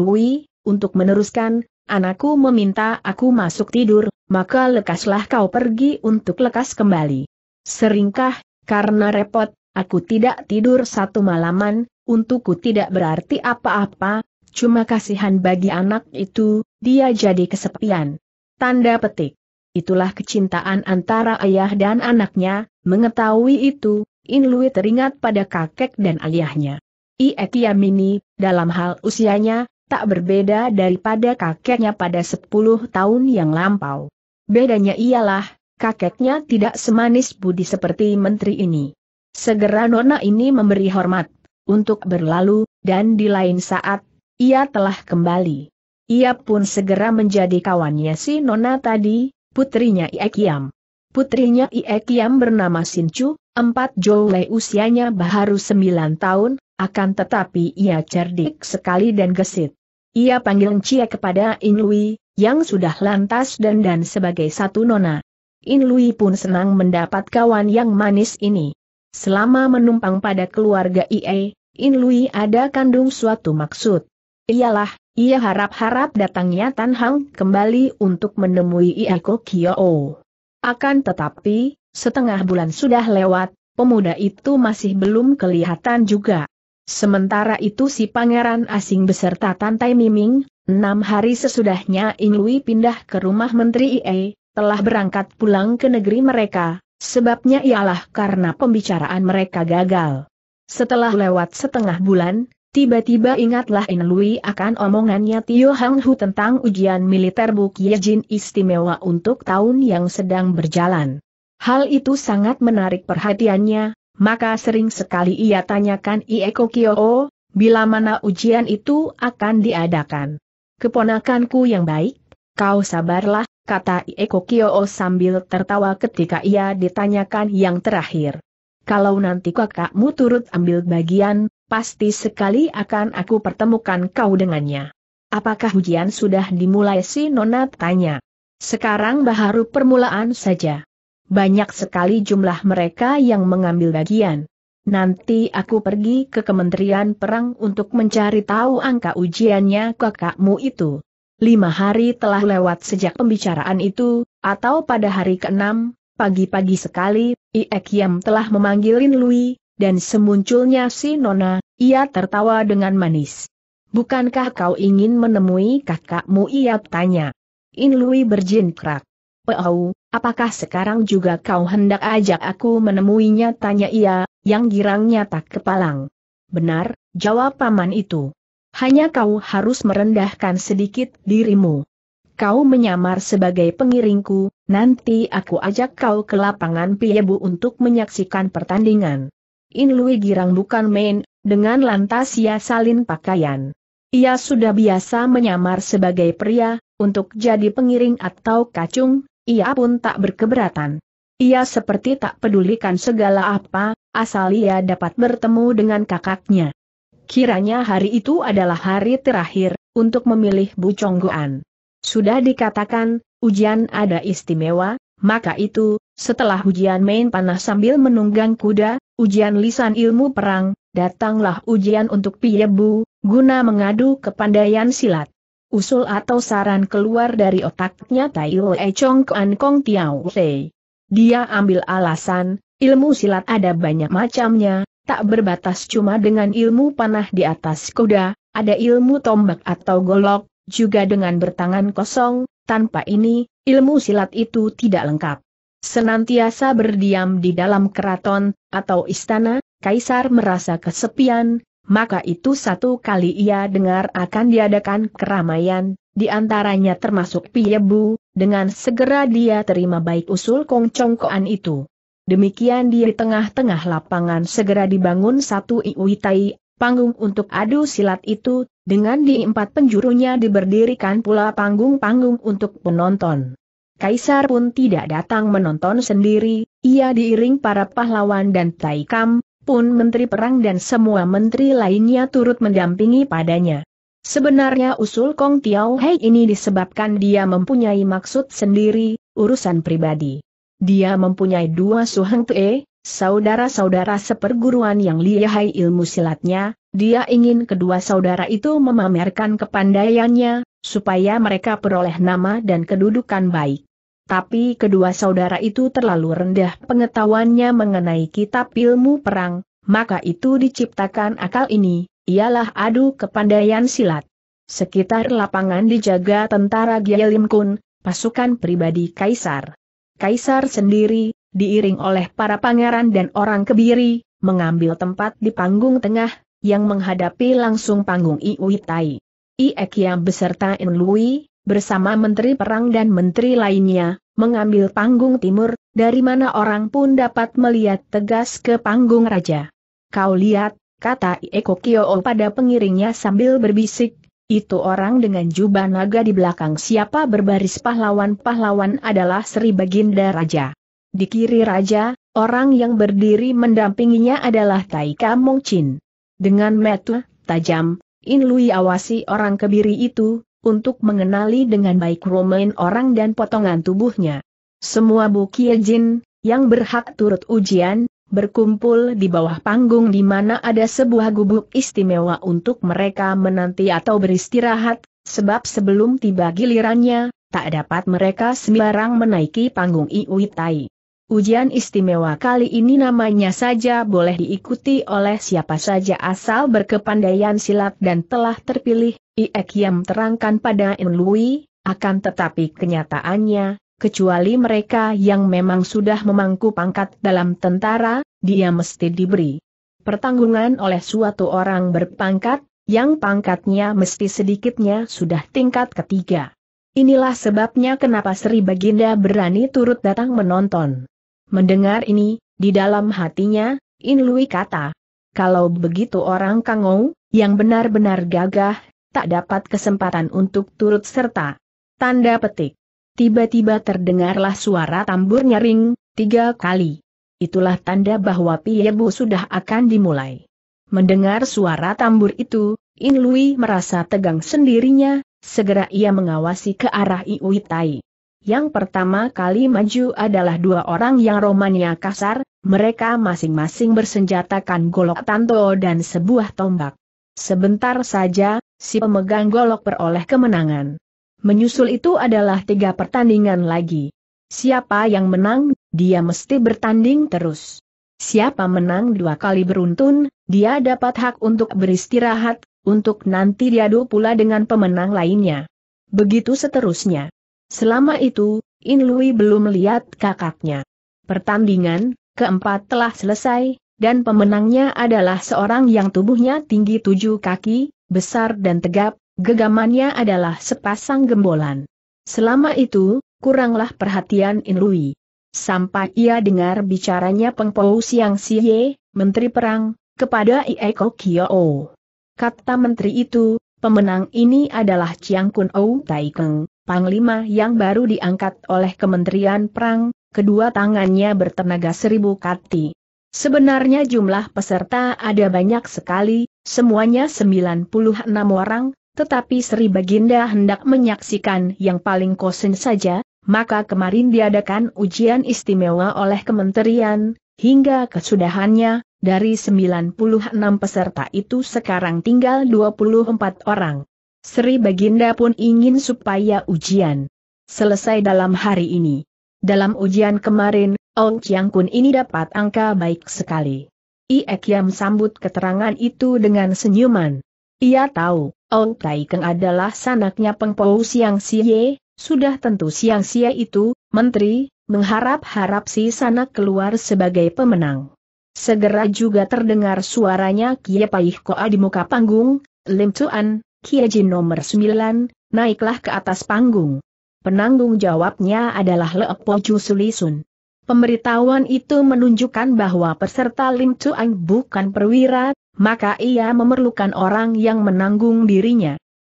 untuk meneruskan, anakku meminta aku masuk tidur, maka lekaslah kau pergi untuk lekas kembali. Seringkah, karena repot, Aku tidak tidur satu malaman, untukku tidak berarti apa-apa, cuma kasihan bagi anak itu, dia jadi kesepian. Tanda petik. Itulah kecintaan antara ayah dan anaknya, mengetahui itu, Inlui teringat pada kakek dan ayahnya. mini, dalam hal usianya, tak berbeda daripada kakeknya pada 10 tahun yang lampau. Bedanya ialah, kakeknya tidak semanis budi seperti menteri ini. Segera nona ini memberi hormat untuk berlalu, dan di lain saat, ia telah kembali. Ia pun segera menjadi kawannya si nona tadi, putrinya Iekiam. Putrinya Iekiam bernama Sinchu, empat jole usianya baru sembilan tahun, akan tetapi ia cerdik sekali dan gesit. Ia panggil Cia kepada Inlui, yang sudah lantas dan dan sebagai satu nona. Inlui pun senang mendapat kawan yang manis ini. Selama menumpang pada keluarga IE, In Lui ada kandung suatu maksud. Iyalah, ia harap-harap datangnya Tan Hang kembali untuk menemui IE Kyo. Akan tetapi, setengah bulan sudah lewat, pemuda itu masih belum kelihatan juga. Sementara itu si pangeran asing beserta Tantai Miming, enam hari sesudahnya In Lui pindah ke rumah Menteri IE, telah berangkat pulang ke negeri mereka, Sebabnya ialah karena pembicaraan mereka gagal. Setelah lewat setengah bulan, tiba-tiba ingatlah In Lui akan omongannya Tio Hang Hu tentang ujian militer Buk Yejin istimewa untuk tahun yang sedang berjalan. Hal itu sangat menarik perhatiannya, maka sering sekali ia tanyakan Ieko Kyo, bila mana ujian itu akan diadakan. Keponakanku yang baik, kau sabarlah, kata Ieko Kyo sambil tertawa ketika ia ditanyakan yang terakhir. Kalau nanti kakakmu turut ambil bagian, pasti sekali akan aku pertemukan kau dengannya. Apakah ujian sudah dimulai si Nona tanya. Sekarang baharu permulaan saja. Banyak sekali jumlah mereka yang mengambil bagian. Nanti aku pergi ke Kementerian Perang untuk mencari tahu angka ujiannya kakakmu itu lima hari telah lewat sejak pembicaraan itu, atau pada hari keenam, pagi-pagi sekali, Iek Yam telah memanggilin Lui, dan semunculnya si Nona, ia tertawa dengan manis. Bukankah kau ingin menemui kakakmu? Ia tanya. In Lui berjingkrak. Wow, apakah sekarang juga kau hendak ajak aku menemuinya? Tanya ia, yang girangnya tak kepalang. Benar, jawab paman itu. Hanya kau harus merendahkan sedikit dirimu. Kau menyamar sebagai pengiringku, nanti aku ajak kau ke lapangan piyebu untuk menyaksikan pertandingan. In Lui Girang bukan main, dengan lantas ia salin pakaian. Ia sudah biasa menyamar sebagai pria, untuk jadi pengiring atau kacung, ia pun tak berkeberatan. Ia seperti tak pedulikan segala apa, asal ia dapat bertemu dengan kakaknya. Kiranya hari itu adalah hari terakhir, untuk memilih Bu Chonggoan. Sudah dikatakan, ujian ada istimewa, maka itu, setelah ujian main panah sambil menunggang kuda, ujian lisan ilmu perang, datanglah ujian untuk Piyebu, guna mengadu kepandaian silat usul atau saran keluar dari otaknya Tai Lue Chong Kuan Kong Tiao Sei. Dia ambil alasan, ilmu silat ada banyak macamnya, tak berbatas cuma dengan ilmu panah di atas kuda, ada ilmu tombak atau golok, juga dengan bertangan kosong, tanpa ini, ilmu silat itu tidak lengkap. Senantiasa berdiam di dalam keraton, atau istana, Kaisar merasa kesepian, maka itu satu kali ia dengar akan diadakan keramaian, di antaranya termasuk piyebu, dengan segera dia terima baik usul Kong itu. Demikian di tengah-tengah lapangan segera dibangun satu iuitai, panggung untuk adu silat itu, dengan di empat penjurunya diberdirikan pula panggung-panggung untuk penonton. Kaisar pun tidak datang menonton sendiri, ia diiring para pahlawan dan taikam, pun menteri perang dan semua menteri lainnya turut mendampingi padanya. Sebenarnya usul Kong Tiao Hei ini disebabkan dia mempunyai maksud sendiri, urusan pribadi. Dia mempunyai dua suheng tue, saudara-saudara seperguruan yang lihai ilmu silatnya, dia ingin kedua saudara itu memamerkan kepandaiannya, supaya mereka peroleh nama dan kedudukan baik. Tapi kedua saudara itu terlalu rendah pengetahuannya mengenai kitab ilmu perang, maka itu diciptakan akal ini, ialah adu kepandaian silat. Sekitar lapangan dijaga tentara Gyelim pasukan pribadi Kaisar. Kaisar sendiri, diiring oleh para pangeran dan orang kebiri, mengambil tempat di panggung tengah, yang menghadapi langsung panggung Iuitai. Iekia beserta Inlui, bersama Menteri Perang dan Menteri lainnya, mengambil panggung timur, dari mana orang pun dapat melihat tegas ke panggung raja. Kau lihat, kata Iekokio pada pengiringnya sambil berbisik, itu orang dengan jubah naga di belakang siapa berbaris pahlawan-pahlawan adalah Sri Baginda Raja. Di kiri Raja, orang yang berdiri mendampinginya adalah Taika Chin. Dengan metu tajam, In Lui awasi orang kebiri itu, untuk mengenali dengan baik romain orang dan potongan tubuhnya. Semua Bukie Jin, yang berhak turut ujian, berkumpul di bawah panggung di mana ada sebuah gubuk istimewa untuk mereka menanti atau beristirahat, sebab sebelum tiba gilirannya, tak dapat mereka sembarang menaiki panggung Iuitai. Ujian istimewa kali ini namanya saja boleh diikuti oleh siapa saja asal berkepandaian silat dan telah terpilih, iekiam terangkan pada Enlui, akan tetapi kenyataannya, kecuali mereka yang memang sudah memangku pangkat dalam tentara, dia mesti diberi pertanggungan oleh suatu orang berpangkat, yang pangkatnya mesti sedikitnya sudah tingkat ketiga. Inilah sebabnya kenapa Sri Baginda berani turut datang menonton. Mendengar ini, di dalam hatinya, Inlui kata, kalau begitu orang Kangou, yang benar-benar gagah, tak dapat kesempatan untuk turut serta. Tanda petik. Tiba-tiba terdengarlah suara tambur nyaring, tiga kali. Itulah tanda bahwa Piebu sudah akan dimulai. Mendengar suara tambur itu, In Lui merasa tegang sendirinya, segera ia mengawasi ke arah iuitai. Yang pertama kali maju adalah dua orang yang romannya kasar, mereka masing-masing bersenjatakan golok tanto dan sebuah tombak. Sebentar saja, si pemegang golok peroleh kemenangan. Menyusul itu adalah tiga pertandingan lagi. Siapa yang menang, dia mesti bertanding terus. Siapa menang dua kali beruntun, dia dapat hak untuk beristirahat, untuk nanti diadu pula dengan pemenang lainnya. Begitu seterusnya. Selama itu, In Lui belum lihat kakaknya. Pertandingan keempat telah selesai, dan pemenangnya adalah seorang yang tubuhnya tinggi tujuh kaki, besar dan tegap, Gegamannya adalah sepasang gembolan. Selama itu, kuranglah perhatian Inrui. Sampai ia dengar bicaranya Pengpou Siang Siye, Menteri Perang, kepada Ieko Kyo. Kata menteri itu, pemenang ini adalah Chiang Kun Ou Taikeng, Panglima yang baru diangkat oleh Kementerian Perang, kedua tangannya bertenaga seribu kati. Sebenarnya jumlah peserta ada banyak sekali, semuanya 96 orang, tetapi Sri Baginda hendak menyaksikan yang paling kosen saja, maka kemarin diadakan ujian istimewa oleh kementerian, hingga kesudahannya, dari 96 peserta itu sekarang tinggal 24 orang. Sri Baginda pun ingin supaya ujian selesai dalam hari ini. Dalam ujian kemarin, Ong Chiang Kun ini dapat angka baik sekali. Iek Yam sambut keterangan itu dengan senyuman. Ia tahu, Ong Tai Keng adalah sanaknya Peng Siang Siye, sudah tentu Siang Siye itu, menteri, mengharap-harap si sanak keluar sebagai pemenang. Segera juga terdengar suaranya Kie Paih Koa di muka panggung, Lim Tuan, Kie Jin nomor 9, naiklah ke atas panggung. Penanggung jawabnya adalah Le Po Ju Sulisun. Pemberitahuan itu menunjukkan bahwa peserta Lim Tuan bukan perwira, maka ia memerlukan orang yang menanggung dirinya.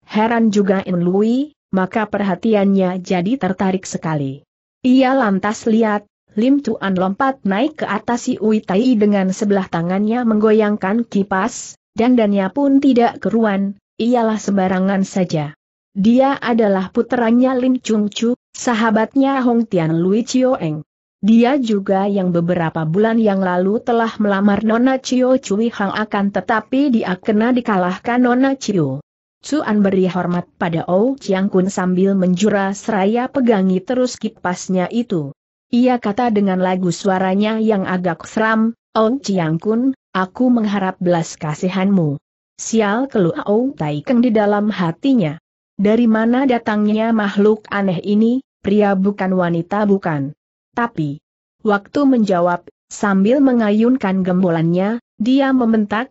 Heran juga Enlui, maka perhatiannya jadi tertarik sekali. Ia lantas lihat, Lim Tuan lompat naik ke atas si Ui Tai dengan sebelah tangannya menggoyangkan kipas, dandannya pun tidak keruan, ialah sembarangan saja. Dia adalah puteranya Lim Chung Chu, sahabatnya Hong Tian Lui Chio Eng. Dia juga yang beberapa bulan yang lalu telah melamar Nona Cio Cui Hang akan tetapi dia kena dikalahkan Nona Cio. Cuan beri hormat pada Ou Chiang Kun sambil menjura seraya pegangi terus kipasnya itu. Ia kata dengan lagu suaranya yang agak seram, Ou Chiang Kun, aku mengharap belas kasihanmu. Sial keluh Ou Tai Keng di dalam hatinya. Dari mana datangnya makhluk aneh ini, pria bukan wanita bukan tapi... Waktu menjawab, sambil mengayunkan gembolannya, dia membentak,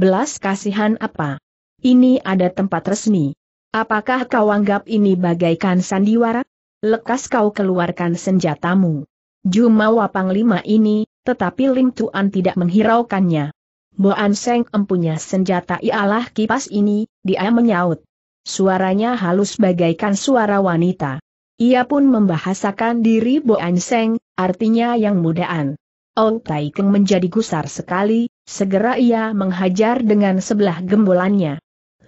belas kasihan apa? Ini ada tempat resmi. Apakah kau anggap ini bagaikan sandiwara? Lekas kau keluarkan senjatamu. Jumawa Panglima ini, tetapi Lim Tuan tidak menghiraukannya. Boan Seng empunya senjata ialah kipas ini, dia menyaut. Suaranya halus bagaikan suara wanita. Ia pun membahasakan diri Bo Anseng, artinya yang mudaan. Ong Taikeng menjadi gusar sekali, segera ia menghajar dengan sebelah gembolannya.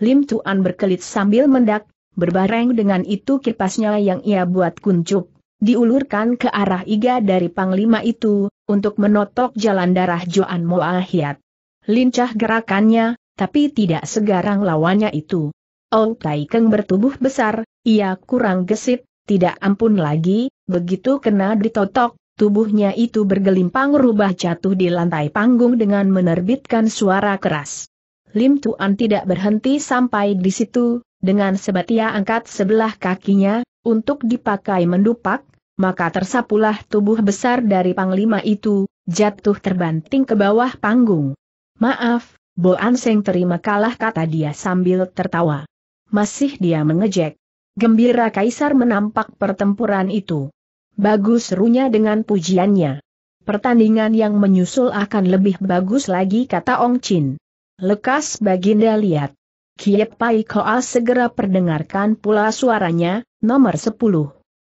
Lim Tuan berkelit sambil mendak, berbareng dengan itu kipasnya yang ia buat kuncup, diulurkan ke arah iga dari panglima itu, untuk menotok jalan darah Joan Moahiat. Lincah gerakannya, tapi tidak segarang lawannya itu. Ong Taikeng bertubuh besar, ia kurang gesit, tidak ampun lagi, begitu kena ditotok, tubuhnya itu bergelimpang rubah jatuh di lantai panggung dengan menerbitkan suara keras. Lim Tuan tidak berhenti sampai di situ, dengan sebatia angkat sebelah kakinya, untuk dipakai mendupak, maka tersapulah tubuh besar dari panglima itu, jatuh terbanting ke bawah panggung. Maaf, Bo Anseng terima kalah kata dia sambil tertawa. Masih dia mengejek, Gembira Kaisar menampak pertempuran itu. Bagus serunya dengan pujiannya. Pertandingan yang menyusul akan lebih bagus lagi kata Ong Chin. Lekas Baginda lihat. Kiep Pai Koa segera perdengarkan pula suaranya, nomor 10.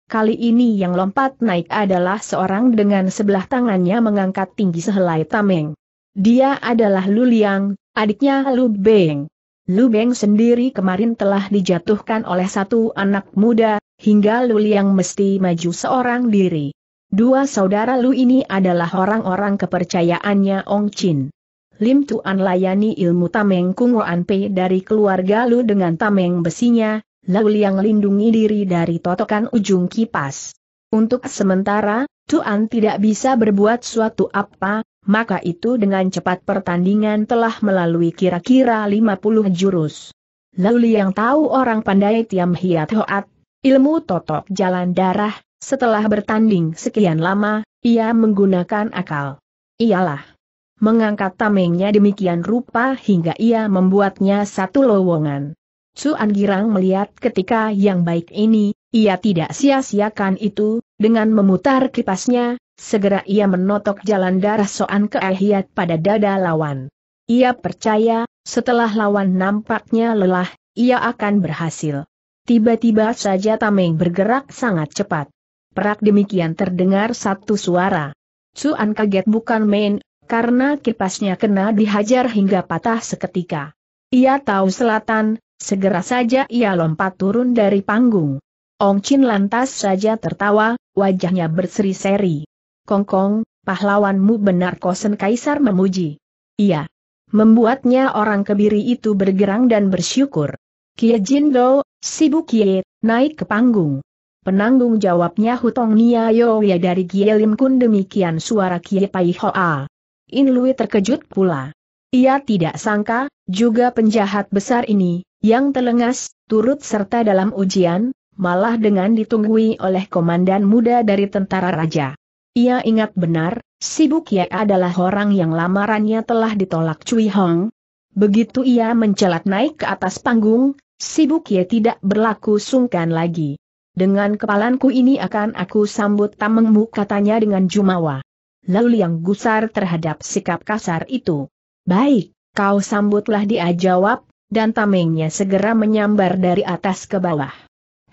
Kali ini yang lompat naik adalah seorang dengan sebelah tangannya mengangkat tinggi sehelai tameng. Dia adalah Lu Liang, adiknya Lu Beng. Lu Beng sendiri kemarin telah dijatuhkan oleh satu anak muda, hingga Lu Liang mesti maju seorang diri. Dua saudara Lu ini adalah orang-orang kepercayaannya Ong Chin. Lim Tuan layani ilmu Tameng kung wan pei dari keluarga Lu dengan Tameng besinya, Lu Liang lindungi diri dari totokan ujung kipas. Untuk sementara, Tuan tidak bisa berbuat suatu apa, maka itu dengan cepat pertandingan telah melalui kira-kira 50 jurus. Lalu yang tahu orang pandai Tiam Hiat Hoat, ilmu totok jalan darah, setelah bertanding sekian lama, ia menggunakan akal. Ialah mengangkat tamengnya demikian rupa hingga ia membuatnya satu lowongan. Su Girang melihat ketika yang baik ini, ia tidak sia-siakan itu, dengan memutar kipasnya, Segera ia menotok jalan darah soan keahiat pada dada lawan. Ia percaya, setelah lawan nampaknya lelah, ia akan berhasil. Tiba-tiba saja Tameng bergerak sangat cepat. Perak demikian terdengar satu suara. Cuan kaget bukan main, karena kipasnya kena dihajar hingga patah seketika. Ia tahu selatan, segera saja ia lompat turun dari panggung. Ong Chin lantas saja tertawa, wajahnya berseri-seri. Kongkong, pahlawanmu benar kosen kaisar memuji. Iya. Membuatnya orang kebiri itu bergerang dan bersyukur. Kie si sibuk Kie, naik ke panggung. Penanggung jawabnya Hutong Nia ya dari Kie Lim Kun demikian suara Kie Pai Hoa. In Lui terkejut pula. Ia tidak sangka, juga penjahat besar ini, yang telengas, turut serta dalam ujian, malah dengan ditunggui oleh komandan muda dari tentara raja. Ia ingat benar, si adalah orang yang lamarannya telah ditolak Cui Hong. Begitu ia mencelat naik ke atas panggung, si tidak berlaku sungkan lagi. Dengan kepalanku ini akan aku sambut tamengmu katanya dengan jumawa. Lalu yang gusar terhadap sikap kasar itu. Baik, kau sambutlah dia jawab, dan tamengnya segera menyambar dari atas ke bawah.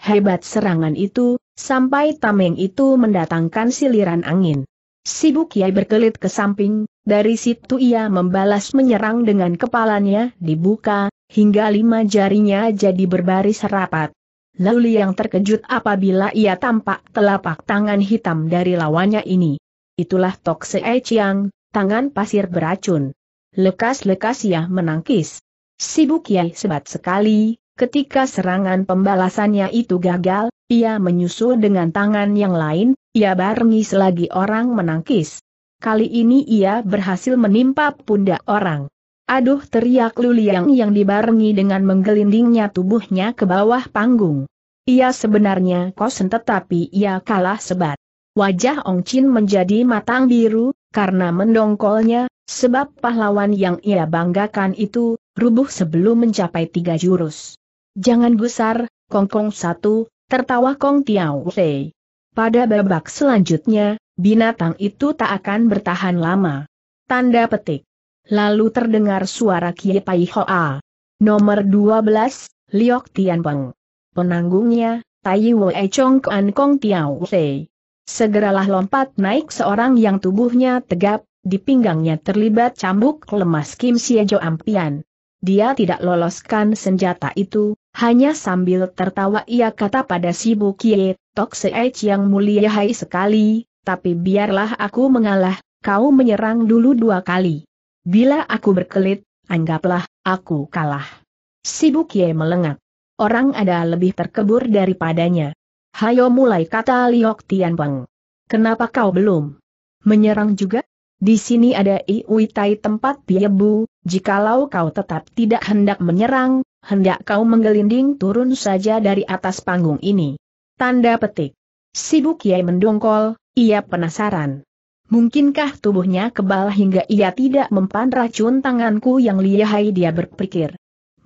Hebat serangan itu, sampai tameng itu mendatangkan siliran angin. Sibuk yai berkelit ke samping, dari situ ia membalas menyerang dengan kepalanya dibuka, hingga lima jarinya jadi berbaris rapat. Lalu yang terkejut apabila ia tampak telapak tangan hitam dari lawannya ini. Itulah Tok Sei Chiang, tangan pasir beracun. Lekas-lekas ia menangkis. Sibuk yai sebat sekali, Ketika serangan pembalasannya itu gagal, ia menyusul dengan tangan yang lain, ia barengi selagi orang menangkis. Kali ini ia berhasil menimpa pundak orang. Aduh teriak Luliang yang dibarengi dengan menggelindingnya tubuhnya ke bawah panggung. Ia sebenarnya kosen tetapi ia kalah sebat. Wajah Ong Chin menjadi matang biru, karena mendongkolnya, sebab pahlawan yang ia banggakan itu, rubuh sebelum mencapai tiga jurus. Jangan gusar, Kong Kong satu, tertawa Kong Tiao Wei. Pada babak selanjutnya, binatang itu tak akan bertahan lama. Tanda petik. Lalu terdengar suara Kiai Pai Hoa. Nomor 12, Liok Tianpeng. Penanggungnya, Tai Wei Chong Kuan Kong Tiao Wei. Segeralah lompat naik seorang yang tubuhnya tegap, di pinggangnya terlibat cambuk lemas Kim Sia Jo Ampian dia tidak loloskan senjata itu, hanya sambil tertawa ia kata pada si Bukie, Tok Seich yang mulia hai sekali, tapi biarlah aku mengalah, kau menyerang dulu dua kali. Bila aku berkelit, anggaplah, aku kalah. Si Bukie melengak. Orang ada lebih terkebur daripadanya. Hayo mulai kata Liok Tianpeng. Kenapa kau belum menyerang juga? Di sini ada Iuitai tempat Piebu, jikalau kau tetap tidak hendak menyerang, hendak kau menggelinding turun saja dari atas panggung ini. Tanda petik. Sibuk Yai mendongkol, ia penasaran. Mungkinkah tubuhnya kebal hingga ia tidak mempan racun tanganku yang lihai dia berpikir.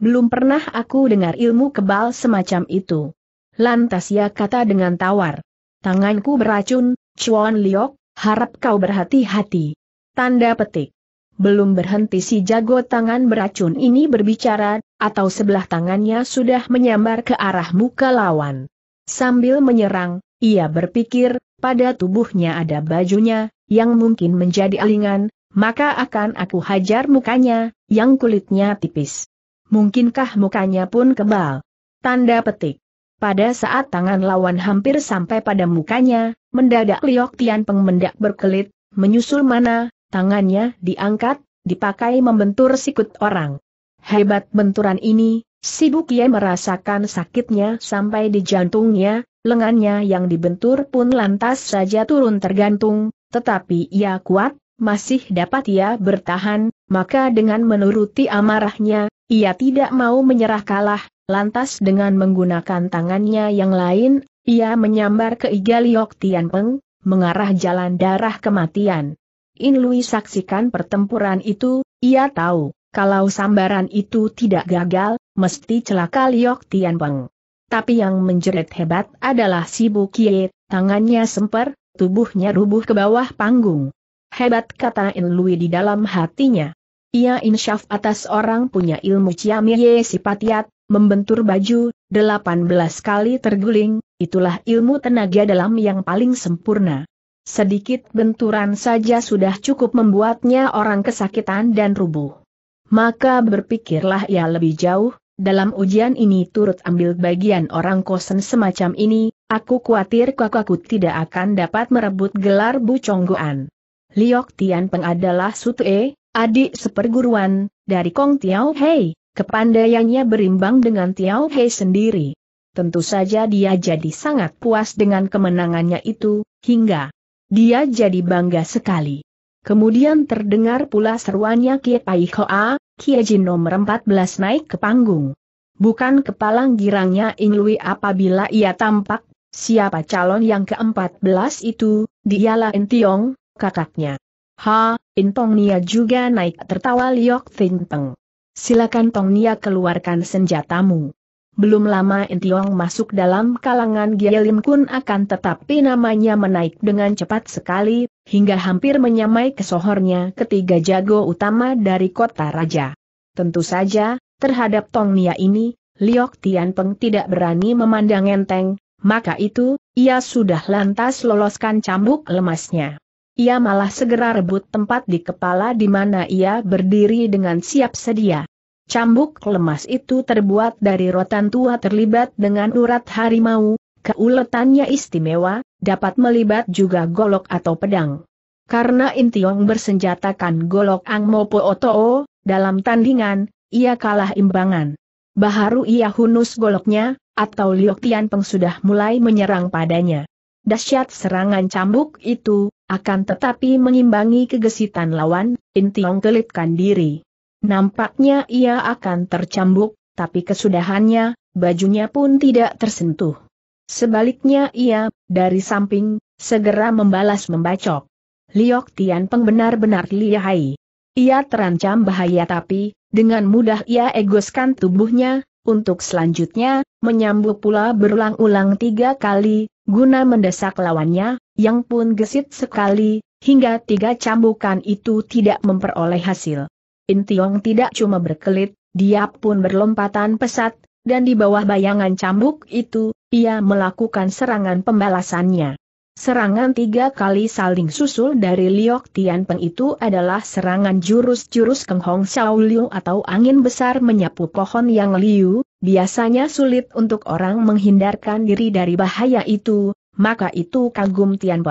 Belum pernah aku dengar ilmu kebal semacam itu. Lantas ia kata dengan tawar. Tanganku beracun, Chuan Liok, harap kau berhati-hati. Tanda petik. Belum berhenti si jago tangan beracun ini berbicara, atau sebelah tangannya sudah menyambar ke arah muka lawan. Sambil menyerang, ia berpikir, pada tubuhnya ada bajunya, yang mungkin menjadi alingan, maka akan aku hajar mukanya, yang kulitnya tipis. Mungkinkah mukanya pun kebal? Tanda petik. Pada saat tangan lawan hampir sampai pada mukanya, mendadak Liok Tian Peng berkelit, menyusul mana, tangannya diangkat, dipakai membentur sikut orang. Hebat benturan ini, si Bukie merasakan sakitnya sampai di jantungnya, lengannya yang dibentur pun lantas saja turun tergantung, tetapi ia kuat, masih dapat ia bertahan, maka dengan menuruti amarahnya, ia tidak mau menyerah kalah, lantas dengan menggunakan tangannya yang lain, ia menyambar ke Iga Tianpeng, mengarah jalan darah kematian. In Lui saksikan pertempuran itu, ia tahu, kalau sambaran itu tidak gagal, mesti celaka Liok Tianpeng. Tapi yang menjerit hebat adalah si Kie, tangannya semper, tubuhnya rubuh ke bawah panggung. Hebat kata In Lui di dalam hatinya. Ia insyaf atas orang punya ilmu Ciamie Sipatiat, membentur baju, 18 kali terguling, itulah ilmu tenaga dalam yang paling sempurna. Sedikit benturan saja sudah cukup membuatnya orang kesakitan dan rubuh. Maka berpikirlah ia lebih jauh, dalam ujian ini turut ambil bagian orang kosen semacam ini, aku khawatir kakakku tidak akan dapat merebut gelar Bu Conggoan. Liok Tian Peng adalah Sutue, adik seperguruan, dari Kong Tiao Hei, kepandaiannya berimbang dengan Tiao Hei sendiri. Tentu saja dia jadi sangat puas dengan kemenangannya itu, hingga dia jadi bangga sekali. Kemudian terdengar pula seruannya Kie Pai Hoa, Kie Jin nomor 14 naik ke panggung. Bukan kepalang girangnya Ing Lui apabila ia tampak, siapa calon yang ke-14 itu, dialah Entiong, kakaknya. Ha, tong Nia juga naik tertawa Liok Ting Teng. Silakan Tong Nia keluarkan senjatamu. Belum lama Intiong masuk dalam kalangan Gyelim Kun akan tetapi namanya menaik dengan cepat sekali, hingga hampir menyamai kesohornya ketiga jago utama dari kota raja. Tentu saja, terhadap Tong Nia ini, Liok Tianpeng tidak berani memandang enteng, maka itu, ia sudah lantas loloskan cambuk lemasnya. Ia malah segera rebut tempat di kepala di mana ia berdiri dengan siap sedia. Cambuk lemas itu terbuat dari rotan tua terlibat dengan urat harimau, keuletannya istimewa, dapat melibat juga golok atau pedang. Karena Intiong bersenjatakan golok Ang Mopo Otoo, dalam tandingan, ia kalah imbangan. Baharu ia hunus goloknya, atau Liok Tian Peng sudah mulai menyerang padanya. Dasyat serangan cambuk itu, akan tetapi mengimbangi kegesitan lawan, Intiong kelitkan diri. Nampaknya ia akan tercambuk, tapi kesudahannya, bajunya pun tidak tersentuh. Sebaliknya ia, dari samping, segera membalas membacok. Liok Tian Peng benar-benar lihai. Ia terancam bahaya tapi, dengan mudah ia egoskan tubuhnya, untuk selanjutnya, menyambut pula berulang-ulang tiga kali, guna mendesak lawannya, yang pun gesit sekali, hingga tiga cambukan itu tidak memperoleh hasil. Intiong tidak cuma berkelit, dia pun berlompatan pesat, dan di bawah bayangan cambuk itu, ia melakukan serangan pembalasannya. Serangan tiga kali saling susul dari Liok Tianpeng itu adalah serangan jurus-jurus Keng Hong Shao Liu atau angin besar menyapu pohon yang liu, biasanya sulit untuk orang menghindarkan diri dari bahaya itu, maka itu kagum Tian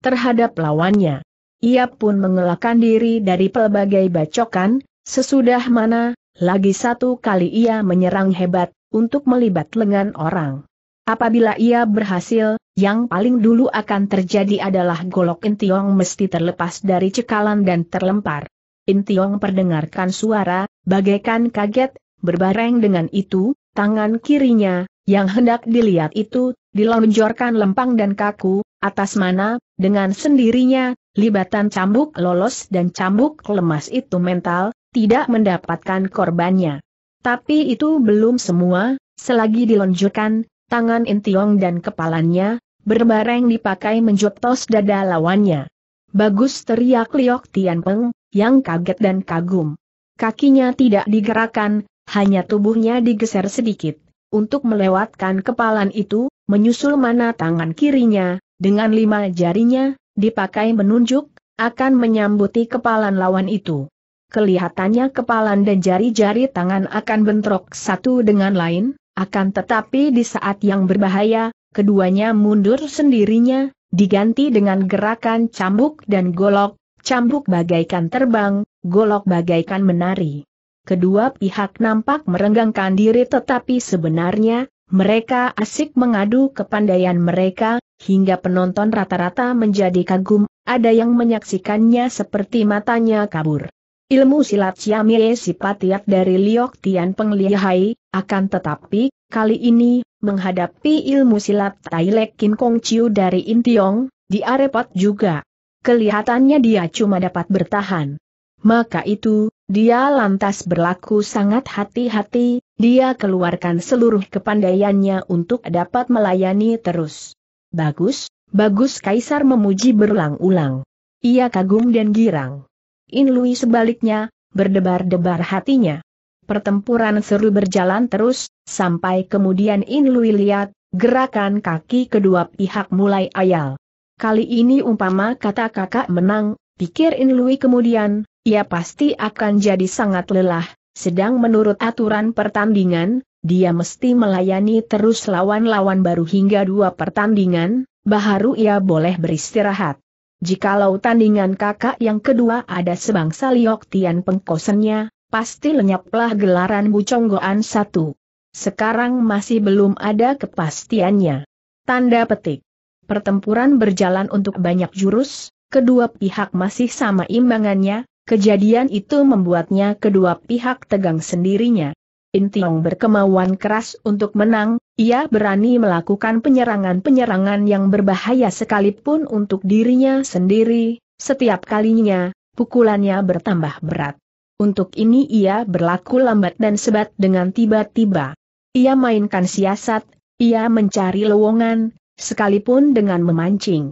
terhadap lawannya. Ia pun mengelakkan diri dari pelbagai bacokan, sesudah mana, lagi satu kali ia menyerang hebat, untuk melibat lengan orang. Apabila ia berhasil, yang paling dulu akan terjadi adalah golok Intiong mesti terlepas dari cekalan dan terlempar. Intiong perdengarkan suara, bagaikan kaget, berbareng dengan itu, tangan kirinya, yang hendak dilihat itu, dilonjorkan lempang dan kaku, atas mana, dengan sendirinya, Libatan cambuk lolos dan cambuk lemas itu mental, tidak mendapatkan korbannya. Tapi itu belum semua, selagi dilonjurkan, tangan Intiong dan kepalanya, berbareng dipakai menjotos dada lawannya. Bagus teriak Liok Tianpeng, yang kaget dan kagum. Kakinya tidak digerakkan, hanya tubuhnya digeser sedikit, untuk melewatkan kepalan itu, menyusul mana tangan kirinya, dengan lima jarinya, dipakai menunjuk, akan menyambuti kepalan lawan itu. Kelihatannya kepalan dan jari-jari tangan akan bentrok satu dengan lain, akan tetapi di saat yang berbahaya, keduanya mundur sendirinya, diganti dengan gerakan cambuk dan golok, cambuk bagaikan terbang, golok bagaikan menari. Kedua pihak nampak merenggangkan diri tetapi sebenarnya, mereka asik mengadu kepandaian mereka, hingga penonton rata-rata menjadi kagum, ada yang menyaksikannya seperti matanya kabur. Ilmu silat Siamie Sipatiat dari Liok Tian Penglihai, akan tetapi, kali ini, menghadapi ilmu silat Tailek Kin Kong Chiu dari Intiong, dia repot juga. Kelihatannya dia cuma dapat bertahan. Maka itu, dia lantas berlaku sangat hati-hati, dia keluarkan seluruh kepandaiannya untuk dapat melayani terus. Bagus, bagus Kaisar memuji berulang-ulang. Ia kagum dan girang. In Lui sebaliknya, berdebar-debar hatinya. Pertempuran seru berjalan terus, sampai kemudian In Lui lihat, gerakan kaki kedua pihak mulai ayal. Kali ini umpama kata kakak menang, pikir In Lui kemudian, ia pasti akan jadi sangat lelah, sedang menurut aturan pertandingan, dia mesti melayani terus lawan-lawan baru hingga dua pertandingan, baru ia boleh beristirahat. Jikalau tandingan kakak yang kedua ada sebangsa Liok Tian pengkosennya, pasti lenyaplah gelaran Buconggoan satu. Sekarang masih belum ada kepastiannya. Tanda petik. Pertempuran berjalan untuk banyak jurus, kedua pihak masih sama imbangannya, Kejadian itu membuatnya kedua pihak tegang sendirinya. Tiong berkemauan keras untuk menang, ia berani melakukan penyerangan-penyerangan yang berbahaya sekalipun untuk dirinya sendiri, setiap kalinya, pukulannya bertambah berat. Untuk ini ia berlaku lambat dan sebat dengan tiba-tiba. Ia mainkan siasat, ia mencari lowongan, sekalipun dengan memancing.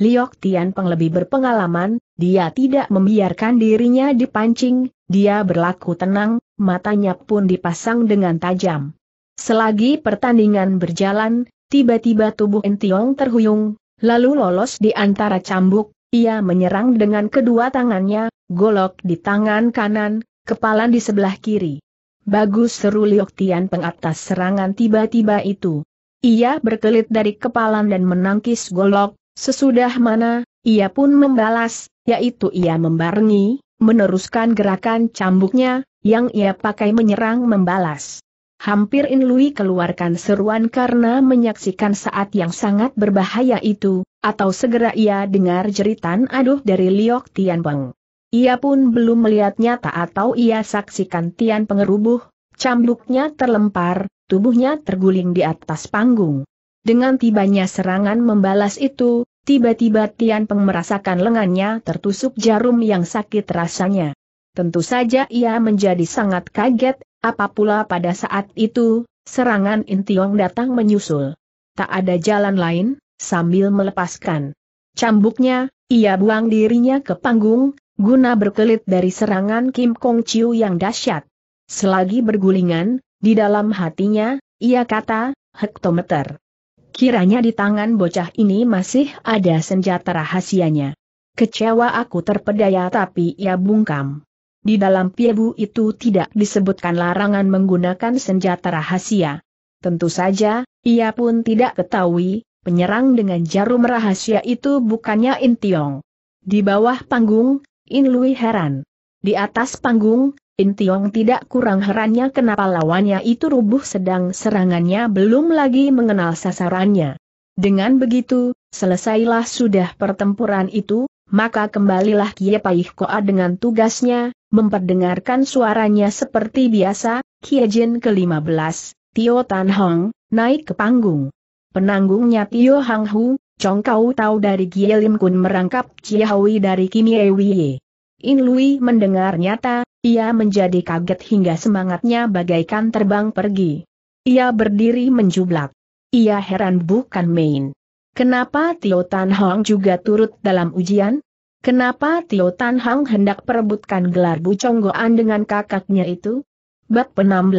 Liok Tian Peng lebih berpengalaman, dia tidak membiarkan dirinya dipancing, dia berlaku tenang, matanya pun dipasang dengan tajam. Selagi pertandingan berjalan, tiba-tiba tubuh Entiong terhuyung, lalu lolos di antara cambuk, ia menyerang dengan kedua tangannya, golok di tangan kanan, kepalan di sebelah kiri. Bagus seru Liok Tian pengatas serangan tiba-tiba itu. Ia berkelit dari kepalan dan menangkis golok, sesudah mana, ia pun membalas, yaitu ia membarengi, meneruskan gerakan cambuknya, yang ia pakai menyerang membalas. Hampir Inlui keluarkan seruan karena menyaksikan saat yang sangat berbahaya itu, atau segera ia dengar jeritan aduh dari Liok Tianpeng. Ia pun belum melihat nyata atau ia saksikan Tian pengerubuh, cambuknya terlempar, tubuhnya terguling di atas panggung. Dengan tibanya serangan membalas itu, Tiba-tiba Tian Peng merasakan lengannya tertusuk jarum yang sakit rasanya. Tentu saja ia menjadi sangat kaget, apa pula pada saat itu, serangan Intiong datang menyusul. Tak ada jalan lain, sambil melepaskan cambuknya, ia buang dirinya ke panggung, guna berkelit dari serangan Kim Kong Chiu yang dahsyat. Selagi bergulingan, di dalam hatinya, ia kata, hektometer. Kiranya di tangan bocah ini masih ada senjata rahasianya. Kecewa aku terpedaya tapi ia bungkam. Di dalam piebu itu tidak disebutkan larangan menggunakan senjata rahasia. Tentu saja, ia pun tidak ketahui, penyerang dengan jarum rahasia itu bukannya Intiong. Di bawah panggung, In Lui heran. Di atas panggung, In Tiong tidak kurang herannya kenapa lawannya itu rubuh sedang serangannya belum lagi mengenal sasarannya. Dengan begitu, selesailah sudah pertempuran itu, maka kembalilah Kie Paih Koa dengan tugasnya, memperdengarkan suaranya seperti biasa, Kie Jin ke-15, Tio Tan Hong, naik ke panggung. Penanggungnya Tio Hang Hu, Chong Kau Tau dari Kie Lim Kun merangkap Cie Hawi dari Kim Wie. In Lui mendengar nyata, ia menjadi kaget hingga semangatnya bagaikan terbang pergi. Ia berdiri menjublak. Ia heran bukan main. Kenapa Tio Tan Hong juga turut dalam ujian? Kenapa Tio Tan Hong hendak perebutkan gelar buconggoan dengan kakaknya itu? Bab 16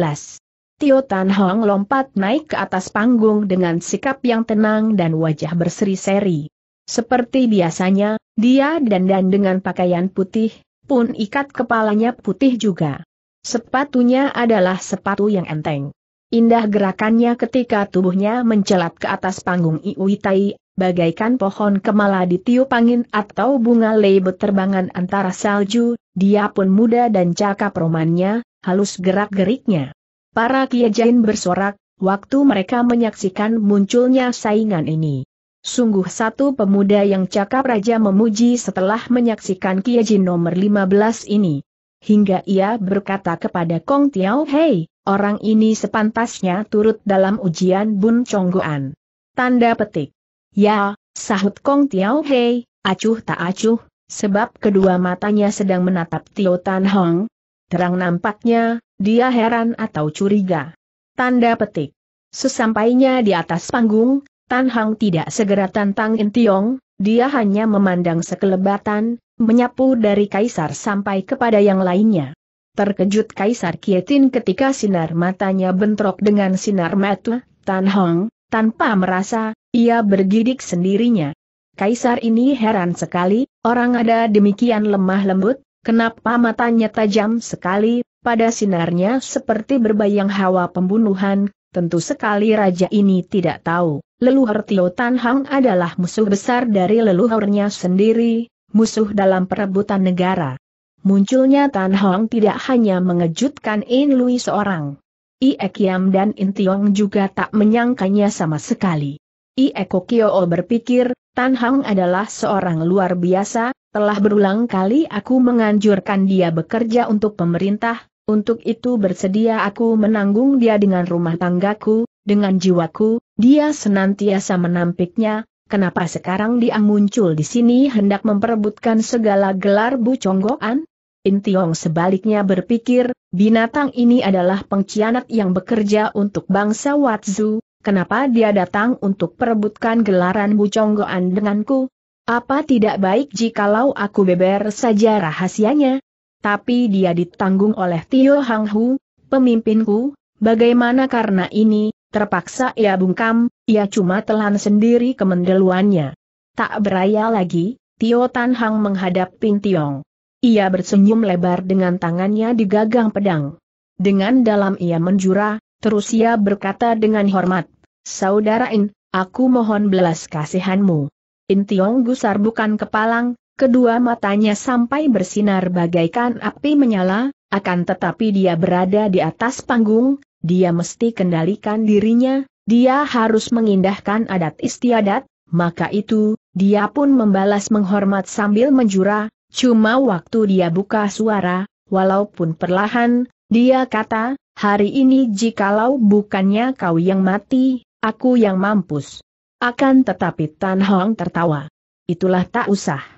Tio Tan Hong lompat naik ke atas panggung dengan sikap yang tenang dan wajah berseri-seri. Seperti biasanya, dia dandan dengan pakaian putih, pun ikat kepalanya putih juga. Sepatunya adalah sepatu yang enteng. Indah gerakannya ketika tubuhnya mencelat ke atas panggung Iuitai, bagaikan pohon kemala di tiup angin atau bunga lei terbangan antara salju, dia pun muda dan cakap romannya, halus gerak-geriknya. Para kiajain bersorak, waktu mereka menyaksikan munculnya saingan ini. Sungguh satu pemuda yang cakap Raja memuji setelah menyaksikan Kiajin nomor 15 ini. Hingga ia berkata kepada Kong Tiao Hei, orang ini sepantasnya turut dalam ujian Bun Chonggoan. Tanda petik. Ya, sahut Kong Tiao Hei, acuh tak acuh, sebab kedua matanya sedang menatap Tio Tan Hong. Terang nampaknya, dia heran atau curiga. Tanda petik. Sesampainya di atas panggung, Tan Hang tidak segera tantang Tiong, dia hanya memandang sekelebatan, menyapu dari kaisar sampai kepada yang lainnya. Terkejut kaisar Kietin ketika sinar matanya bentrok dengan sinar mata, Tan Hong, tanpa merasa, ia bergidik sendirinya. Kaisar ini heran sekali, orang ada demikian lemah lembut, kenapa matanya tajam sekali, pada sinarnya seperti berbayang hawa pembunuhan, tentu sekali raja ini tidak tahu leluhur Tio Tan Hang adalah musuh besar dari leluhurnya sendiri, musuh dalam perebutan negara. Munculnya Tan Hong tidak hanya mengejutkan In Lui seorang. Ie Kiam dan In Tiong juga tak menyangkanya sama sekali. Ie Kokio berpikir, Tan Hong adalah seorang luar biasa, telah berulang kali aku menganjurkan dia bekerja untuk pemerintah, untuk itu bersedia aku menanggung dia dengan rumah tanggaku, dengan jiwaku, dia senantiasa menampiknya, kenapa sekarang dia muncul di sini hendak memperebutkan segala gelar buconggoan? Intiong sebaliknya berpikir, binatang ini adalah pengkhianat yang bekerja untuk bangsa Watzu, kenapa dia datang untuk perebutkan gelaran buconggoan denganku? Apa tidak baik jikalau aku beber saja rahasianya? tapi dia ditanggung oleh Tio Hang Hu, pemimpinku, bagaimana karena ini, terpaksa ia bungkam, ia cuma telan sendiri kemendeluannya. Tak beraya lagi, Tio Tan Hang menghadap Pin Tiong. Ia bersenyum lebar dengan tangannya di gagang pedang. Dengan dalam ia menjura, terus ia berkata dengan hormat, Saudara In, aku mohon belas kasihanmu. In Tiong gusar bukan kepalang, Kedua matanya sampai bersinar bagaikan api menyala, akan tetapi dia berada di atas panggung, dia mesti kendalikan dirinya, dia harus mengindahkan adat istiadat, maka itu, dia pun membalas menghormat sambil menjura, cuma waktu dia buka suara, walaupun perlahan, dia kata, hari ini jikalau bukannya kau yang mati, aku yang mampus. Akan tetapi Tan Hong tertawa. Itulah tak usah.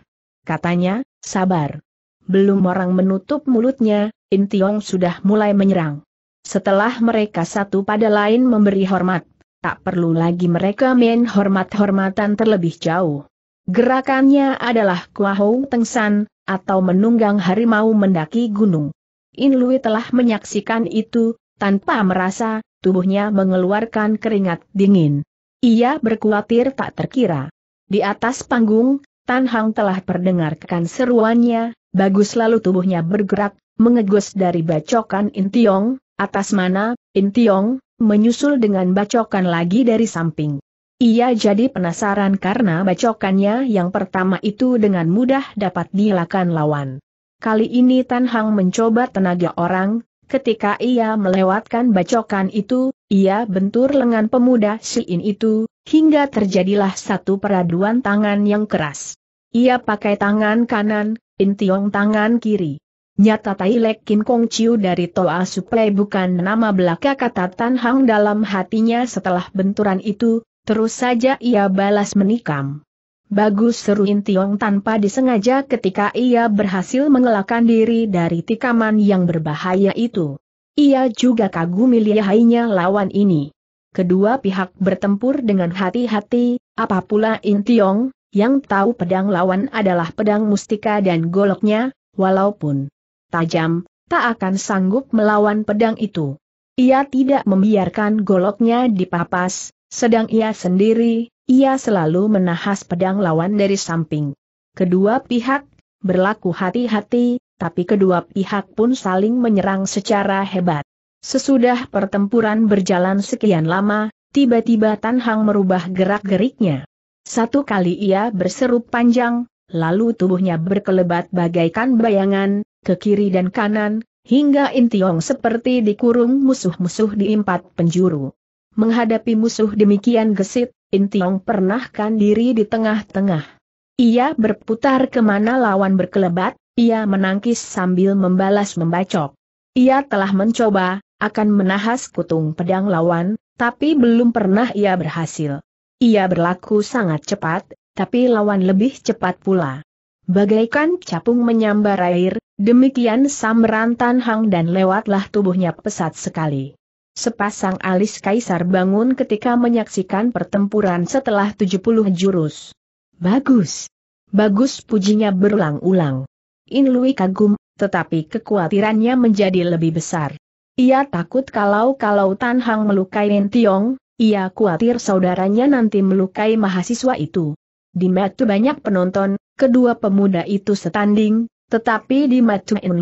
Katanya, sabar. Belum orang menutup mulutnya, Intiong sudah mulai menyerang. Setelah mereka satu pada lain memberi hormat, tak perlu lagi mereka main hormat-hormatan terlebih jauh. Gerakannya adalah kuahou tengsan, atau menunggang harimau mendaki gunung. In Lui telah menyaksikan itu, tanpa merasa, tubuhnya mengeluarkan keringat dingin. Ia berkuatir tak terkira. Di atas panggung, Tan Hang telah perdengarkan seruannya, bagus lalu tubuhnya bergerak, mengegus dari bacokan Intiong, atas mana, Intiong, menyusul dengan bacokan lagi dari samping. Ia jadi penasaran karena bacokannya yang pertama itu dengan mudah dapat dilakukan lawan. Kali ini Tan Hang mencoba tenaga orang, ketika ia melewatkan bacokan itu, ia bentur lengan pemuda Siin itu, hingga terjadilah satu peraduan tangan yang keras. Ia pakai tangan kanan, Intiong tangan kiri. Nyata Tai Lek Kim Kong Chiu dari Toa suplai bukan nama belaka kata Tan Hang dalam hatinya setelah benturan itu, terus saja ia balas menikam. Bagus seru Intiong tanpa disengaja ketika ia berhasil mengelakkan diri dari tikaman yang berbahaya itu. Ia juga kagumi lihainya lawan ini kedua pihak bertempur dengan hati-hati, apa pula Intiong, yang tahu pedang lawan adalah pedang mustika dan goloknya, walaupun tajam, tak akan sanggup melawan pedang itu. Ia tidak membiarkan goloknya dipapas, sedang ia sendiri, ia selalu menahas pedang lawan dari samping. Kedua pihak berlaku hati-hati, tapi kedua pihak pun saling menyerang secara hebat. Sesudah pertempuran berjalan sekian lama, tiba-tiba Tan Hang merubah gerak-geriknya. Satu kali ia berseru panjang, lalu tubuhnya berkelebat bagaikan bayangan, ke kiri dan kanan, hingga Intiong seperti dikurung musuh-musuh di empat penjuru. Menghadapi musuh demikian gesit, Intiong pernahkan diri di tengah-tengah. Ia berputar kemana lawan berkelebat, ia menangkis sambil membalas membacok. Ia telah mencoba, akan menahas kutung pedang lawan, tapi belum pernah ia berhasil. Ia berlaku sangat cepat, tapi lawan lebih cepat pula. Bagaikan capung menyambar air, demikian samberan Tan Hang dan lewatlah tubuhnya pesat sekali. Sepasang alis kaisar bangun ketika menyaksikan pertempuran setelah 70 jurus. Bagus. Bagus pujinya berulang-ulang. In Lui kagum, tetapi kekhawatirannya menjadi lebih besar. Ia takut kalau-kalau Tan Hang melukai Lin Tiong, ia khawatir saudaranya nanti melukai mahasiswa itu. Di metu banyak penonton, kedua pemuda itu setanding, tetapi di metu In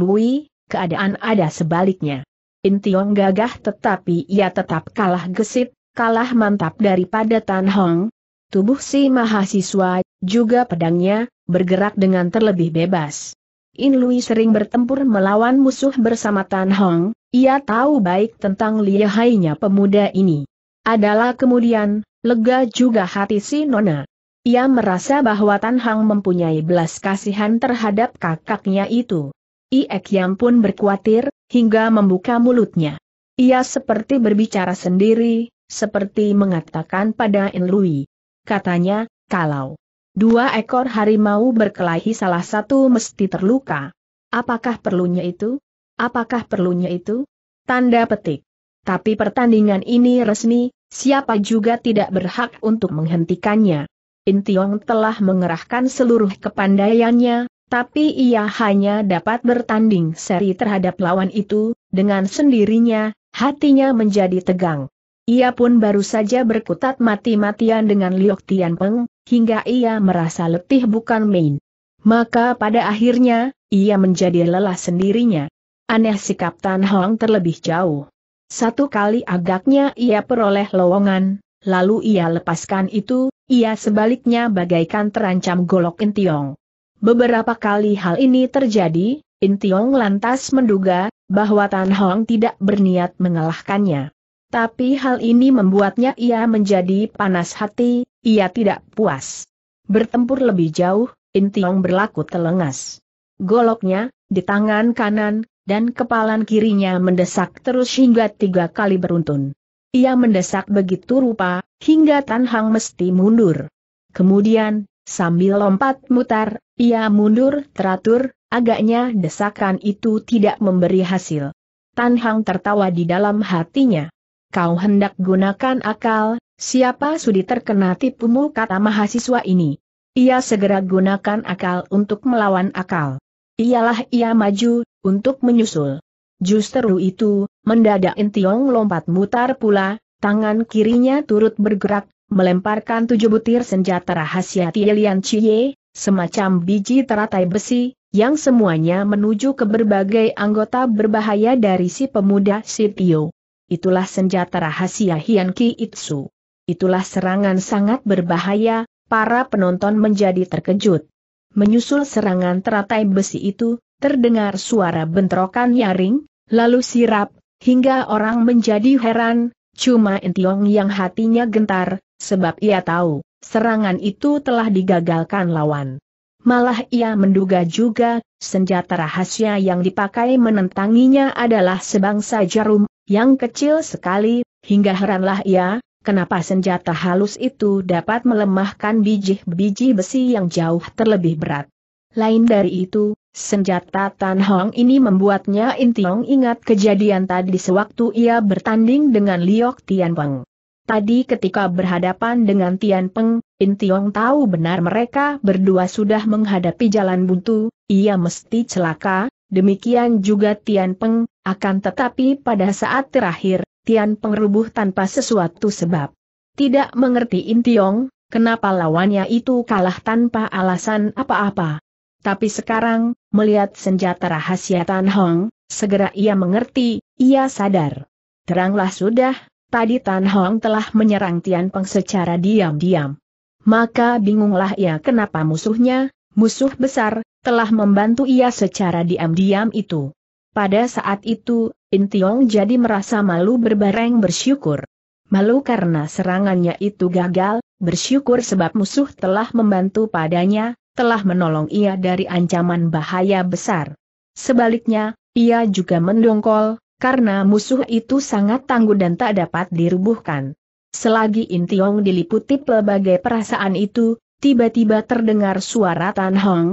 keadaan ada sebaliknya. In Tiong gagah tetapi ia tetap kalah gesit, kalah mantap daripada Tan Hong. Tubuh si mahasiswa, juga pedangnya, bergerak dengan terlebih bebas. In Lui sering bertempur melawan musuh bersama Tan Hong, ia tahu baik tentang lihainya pemuda ini. Adalah kemudian, lega juga hati si Nona. Ia merasa bahwa Tan Hong mempunyai belas kasihan terhadap kakaknya itu. Iek Yang pun berkuatir, hingga membuka mulutnya. Ia seperti berbicara sendiri, seperti mengatakan pada In Lui. Katanya, kalau Dua ekor harimau berkelahi salah satu mesti terluka. Apakah perlunya itu? Apakah perlunya itu? Tanda petik. Tapi pertandingan ini resmi, siapa juga tidak berhak untuk menghentikannya. Intiong telah mengerahkan seluruh kepandaiannya, tapi ia hanya dapat bertanding seri terhadap lawan itu, dengan sendirinya, hatinya menjadi tegang. Ia pun baru saja berkutat mati-matian dengan Liok Tianpeng, hingga ia merasa letih bukan main. Maka pada akhirnya, ia menjadi lelah sendirinya. Aneh sikap Tan Hong terlebih jauh. Satu kali agaknya ia peroleh lowongan, lalu ia lepaskan itu, ia sebaliknya bagaikan terancam golok Intiong. Beberapa kali hal ini terjadi, Intiong lantas menduga, bahwa Tan Hong tidak berniat mengalahkannya. Tapi hal ini membuatnya ia menjadi panas hati, ia tidak puas. Bertempur lebih jauh, Intiong berlaku telengas. Goloknya, di tangan kanan, dan kepalan kirinya mendesak terus hingga tiga kali beruntun. Ia mendesak begitu rupa, hingga Tan Hang mesti mundur. Kemudian, sambil lompat mutar, ia mundur teratur, agaknya desakan itu tidak memberi hasil. Tan Hang tertawa di dalam hatinya kau hendak gunakan akal, siapa sudi terkena tipumu kata mahasiswa ini. Ia segera gunakan akal untuk melawan akal. Ialah ia maju, untuk menyusul. Justru itu, mendadak Intiong lompat mutar pula, tangan kirinya turut bergerak, melemparkan tujuh butir senjata rahasia Tielian Cie, semacam biji teratai besi, yang semuanya menuju ke berbagai anggota berbahaya dari si pemuda Sitio itulah senjata rahasia Hian Ki Itsu. Itulah serangan sangat berbahaya, para penonton menjadi terkejut. Menyusul serangan teratai besi itu, terdengar suara bentrokan nyaring, lalu sirap, hingga orang menjadi heran, cuma Entiong yang hatinya gentar, sebab ia tahu, serangan itu telah digagalkan lawan. Malah ia menduga juga, senjata rahasia yang dipakai menentanginya adalah sebangsa jarum yang kecil sekali, hingga heranlah ia, kenapa senjata halus itu dapat melemahkan biji-biji besi yang jauh terlebih berat. Lain dari itu, senjata Tan Hong ini membuatnya Intiong ingat kejadian tadi sewaktu ia bertanding dengan Liok Tianpeng. Tadi ketika berhadapan dengan Tian Tianpeng, Intiong tahu benar mereka berdua sudah menghadapi jalan buntu, ia mesti celaka, demikian juga Tian Peng akan tetapi pada saat terakhir, Tian pengerubuh tanpa sesuatu sebab. Tidak mengerti Intiong, kenapa lawannya itu kalah tanpa alasan apa-apa. Tapi sekarang, melihat senjata rahasia Tan Hong, segera ia mengerti, ia sadar. Teranglah sudah, tadi Tan Hong telah menyerang Tian Peng secara diam-diam. Maka bingunglah ia kenapa musuhnya, musuh besar, telah membantu ia secara diam-diam itu. Pada saat itu, Intiong jadi merasa malu berbareng bersyukur. Malu karena serangannya itu gagal, bersyukur sebab musuh telah membantu padanya, telah menolong ia dari ancaman bahaya besar. Sebaliknya, ia juga mendongkol, karena musuh itu sangat tangguh dan tak dapat dirubuhkan. Selagi Intiong diliputi pelbagai perasaan itu, tiba-tiba terdengar suara Tan Hong,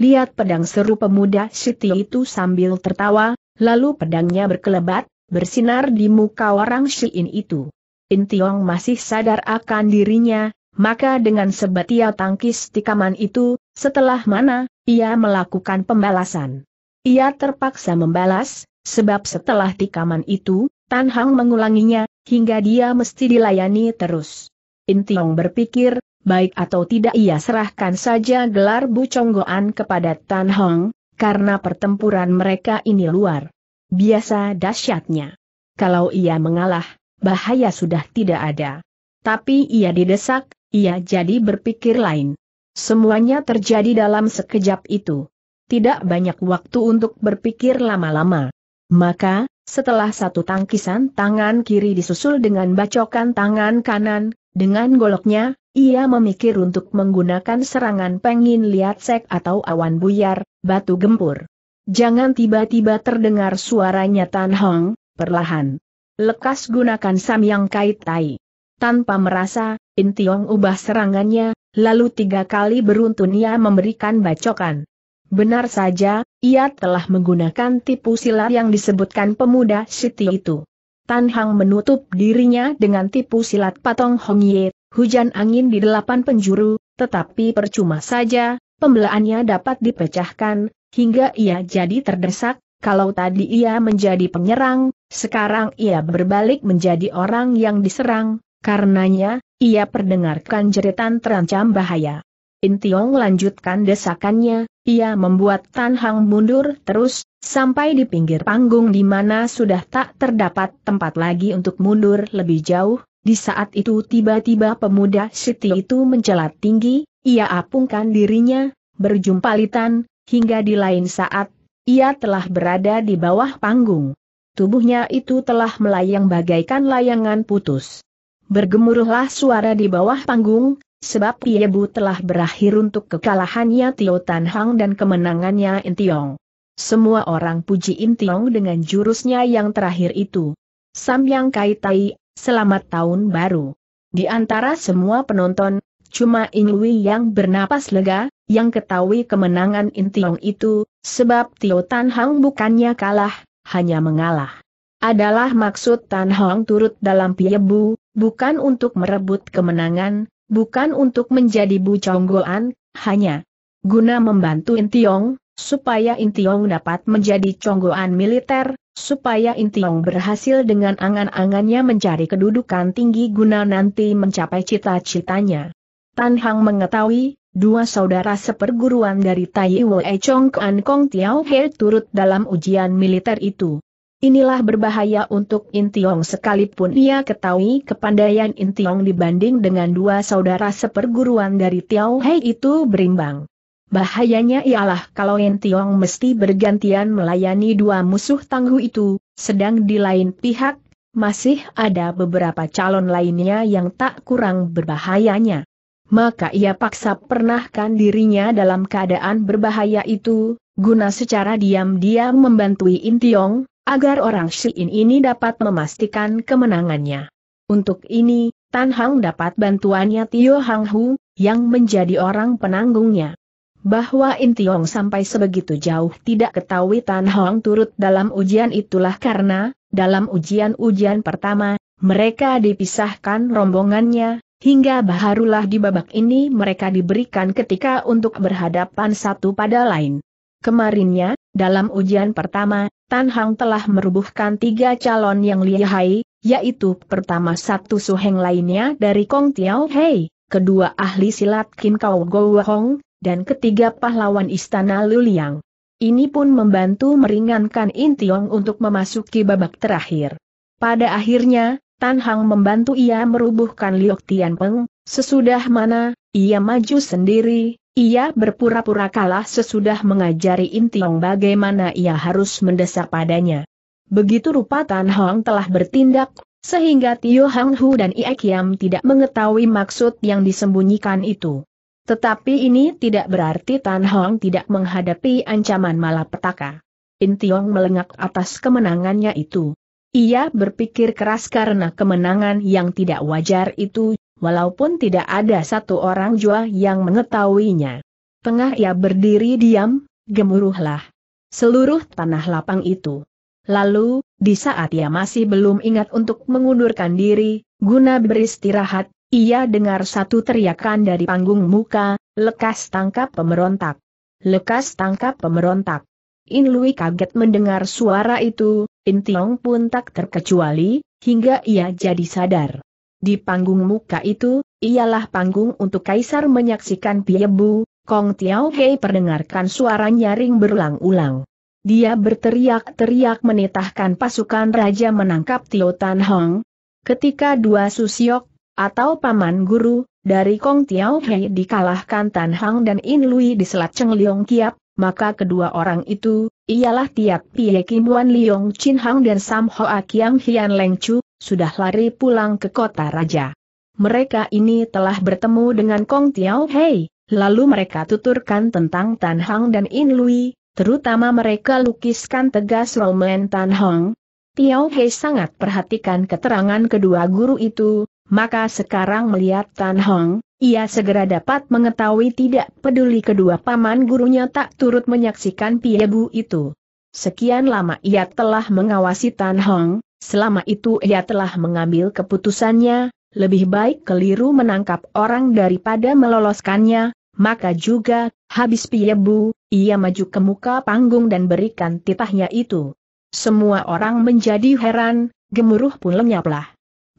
Lihat pedang seru pemuda Siti itu sambil tertawa, lalu pedangnya berkelebat, bersinar di muka orang Shilin itu. Tiong masih sadar akan dirinya, maka dengan sebatia tangkis tikaman itu, setelah mana, ia melakukan pembalasan. Ia terpaksa membalas, sebab setelah tikaman itu, Tan Hang mengulanginya, hingga dia mesti dilayani terus. Tiong berpikir, baik atau tidak ia serahkan saja gelar buconggoan kepada Tan Hong, karena pertempuran mereka ini luar biasa dahsyatnya. Kalau ia mengalah, bahaya sudah tidak ada. Tapi ia didesak, ia jadi berpikir lain. Semuanya terjadi dalam sekejap itu. Tidak banyak waktu untuk berpikir lama-lama. Maka, setelah satu tangkisan tangan kiri disusul dengan bacokan tangan kanan, dengan goloknya, ia memikir untuk menggunakan serangan pengin liat sek atau awan buyar, batu gempur. Jangan tiba-tiba terdengar suaranya Tan Hong, perlahan. Lekas gunakan Sam yang kait tai. Tanpa merasa, Intiong ubah serangannya, lalu tiga kali beruntun ia memberikan bacokan. Benar saja, ia telah menggunakan tipu silat yang disebutkan pemuda Siti itu. Tan Hang menutup dirinya dengan tipu silat Patong Hong Ye, hujan angin di delapan penjuru, tetapi percuma saja, pembelaannya dapat dipecahkan, hingga ia jadi terdesak, kalau tadi ia menjadi penyerang, sekarang ia berbalik menjadi orang yang diserang, karenanya, ia perdengarkan jeritan terancam bahaya. Intiong lanjutkan desakannya, ia membuat Tan Hang mundur terus, sampai di pinggir panggung di mana sudah tak terdapat tempat lagi untuk mundur lebih jauh, di saat itu tiba-tiba pemuda Siti itu mencelat tinggi, ia apungkan dirinya, berjumpa litan, hingga di lain saat, ia telah berada di bawah panggung. Tubuhnya itu telah melayang bagaikan layangan putus. Bergemuruhlah suara di bawah panggung, sebab Piebu telah berakhir untuk kekalahannya Tio Tan Hang dan kemenangannya Intiong. Semua orang puji Intiong dengan jurusnya yang terakhir itu. Samyang Yang Kai Tai selamat tahun baru. Di antara semua penonton, cuma Inui yang bernapas lega, yang ketahui kemenangan Intiong itu, sebab Tio Tan Hang bukannya kalah, hanya mengalah. Adalah maksud Tan Hong turut dalam Piebu, bukan untuk merebut kemenangan, bukan untuk menjadi buconggoan, hanya guna membantu Intiong, supaya Intiong dapat menjadi conggoan militer, supaya Intiong berhasil dengan angan-angannya mencari kedudukan tinggi guna nanti mencapai cita-citanya. Tan Hang mengetahui, dua saudara seperguruan dari Tai Wei Chong Kan Kong Tiao He turut dalam ujian militer itu. Inilah berbahaya untuk Intiong sekalipun ia ketahui kepandaian Intiong dibanding dengan dua saudara seperguruan dari Tiao He itu berimbang. Bahayanya ialah kalau Entiong mesti bergantian melayani dua musuh tangguh itu, sedang di lain pihak, masih ada beberapa calon lainnya yang tak kurang berbahayanya. Maka ia paksa pernahkan dirinya dalam keadaan berbahaya itu, guna secara diam-diam membantui Intiong, agar orang Shin ini dapat memastikan kemenangannya. Untuk ini, Tan Hang dapat bantuannya Tio Hang Hu, yang menjadi orang penanggungnya. Bahwa Intiong sampai sebegitu jauh tidak ketahui Tan Hong turut dalam ujian itulah karena, dalam ujian-ujian pertama, mereka dipisahkan rombongannya, hingga baharulah di babak ini mereka diberikan ketika untuk berhadapan satu pada lain. Kemarinnya, dalam ujian pertama, Tan Hong telah merubuhkan tiga calon yang lihai, yaitu pertama satu suheng lainnya dari Kong Tiao Hei, kedua ahli silat Kim Kau Go Hong, dan ketiga pahlawan istana Luliang. Ini pun membantu meringankan Intiong untuk memasuki babak terakhir. Pada akhirnya, Tan Hang membantu ia merubuhkan Liok Tian Peng, sesudah mana, ia maju sendiri, ia berpura-pura kalah sesudah mengajari Intiong bagaimana ia harus mendesak padanya. Begitu rupa Tan Hang telah bertindak, sehingga Tio Hang Hu dan Ie Kiam tidak mengetahui maksud yang disembunyikan itu. Tetapi ini tidak berarti Tan Hong tidak menghadapi ancaman malapetaka. Intiong melengak atas kemenangannya itu. Ia berpikir keras karena kemenangan yang tidak wajar itu, walaupun tidak ada satu orang jua yang mengetahuinya. Tengah ia berdiri diam, gemuruhlah. Seluruh tanah lapang itu. Lalu, di saat ia masih belum ingat untuk mengundurkan diri, guna beristirahat, ia dengar satu teriakan dari panggung muka, lekas tangkap pemberontak. Lekas tangkap pemberontak. In Lui kaget mendengar suara itu, In Tiong pun tak terkecuali, hingga ia jadi sadar. Di panggung muka itu, ialah panggung untuk Kaisar menyaksikan Piebu, Kong Tiao Hei perdengarkan suara nyaring berulang-ulang. Dia berteriak-teriak menitahkan pasukan raja menangkap Tio Tan Hong. Ketika dua susiok atau Paman Guru, dari Kong Tiao Hei dikalahkan Tan Hang dan In Lui di Selat Cheng Liong Kiap, maka kedua orang itu, ialah Tiap Pie Kim Wan Liong Chin Hang dan Sam Hoa Kiang Hian Leng Chu, sudah lari pulang ke kota raja. Mereka ini telah bertemu dengan Kong Tiao Hei, lalu mereka tuturkan tentang Tan Hang dan In Lui, terutama mereka lukiskan tegas Roman Tan Hang, Tiao Hei sangat perhatikan keterangan kedua guru itu, maka sekarang melihat Tan Hong, ia segera dapat mengetahui tidak peduli kedua paman gurunya tak turut menyaksikan Piebu itu. Sekian lama ia telah mengawasi Tan Hong, selama itu ia telah mengambil keputusannya, lebih baik keliru menangkap orang daripada meloloskannya, maka juga, habis Piebu, ia maju ke muka panggung dan berikan titahnya itu. Semua orang menjadi heran, gemuruh pun lenyaplah.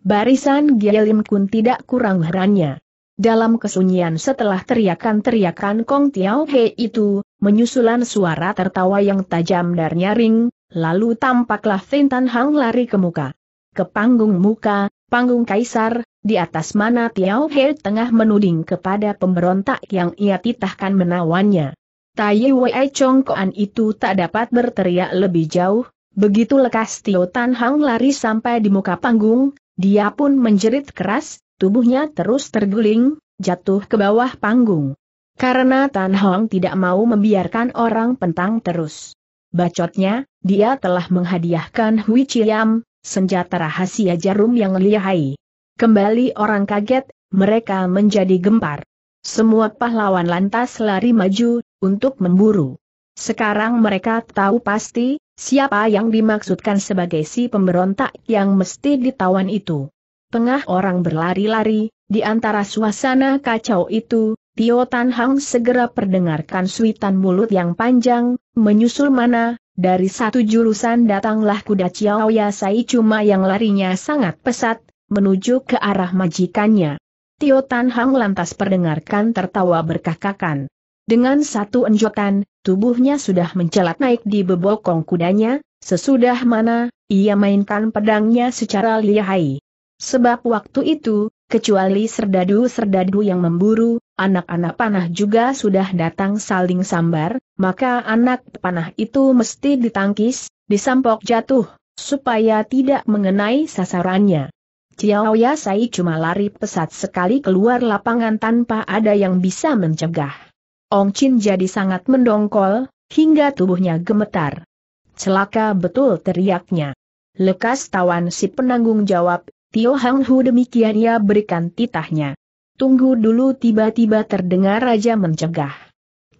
Barisan Gielim Kun tidak kurang herannya. Dalam kesunyian setelah teriakan-teriakan Kong Tiao He itu, menyusulan suara tertawa yang tajam dan nyaring, lalu tampaklah Fintan Hang lari ke muka. Ke panggung muka, panggung kaisar, di atas mana Tiao He tengah menuding kepada pemberontak yang ia titahkan menawannya. Tai Wei Koan itu tak dapat berteriak lebih jauh, begitu lekas Tio Tan Hang lari sampai di muka panggung, dia pun menjerit keras, tubuhnya terus terguling, jatuh ke bawah panggung. Karena Tan Hong tidak mau membiarkan orang pentang terus. Bacotnya, dia telah menghadiahkan Hui Chiam, senjata rahasia jarum yang lihai. Kembali orang kaget, mereka menjadi gempar. Semua pahlawan lantas lari maju, untuk memburu. Sekarang mereka tahu pasti, Siapa yang dimaksudkan sebagai si pemberontak yang mesti ditawan itu? Tengah orang berlari-lari, di antara suasana kacau itu, Tio Tan Hang segera perdengarkan suitan mulut yang panjang, menyusul mana, dari satu jurusan datanglah kuda Chiao Sai cuma yang larinya sangat pesat, menuju ke arah majikannya. Tio Tan Hang lantas perdengarkan tertawa berkakakan. Dengan satu enjotan, Tubuhnya sudah mencelat naik di bebokong kudanya, sesudah mana, ia mainkan pedangnya secara lihai. Sebab waktu itu, kecuali serdadu-serdadu yang memburu, anak-anak panah juga sudah datang saling sambar, maka anak panah itu mesti ditangkis, disampok jatuh, supaya tidak mengenai sasarannya. Ciao Yasai cuma lari pesat sekali keluar lapangan tanpa ada yang bisa mencegah. Ong Chin jadi sangat mendongkol, hingga tubuhnya gemetar. Celaka betul teriaknya. Lekas tawan si penanggung jawab, Tio Hang Hu demikian ia berikan titahnya. Tunggu dulu tiba-tiba terdengar Raja mencegah.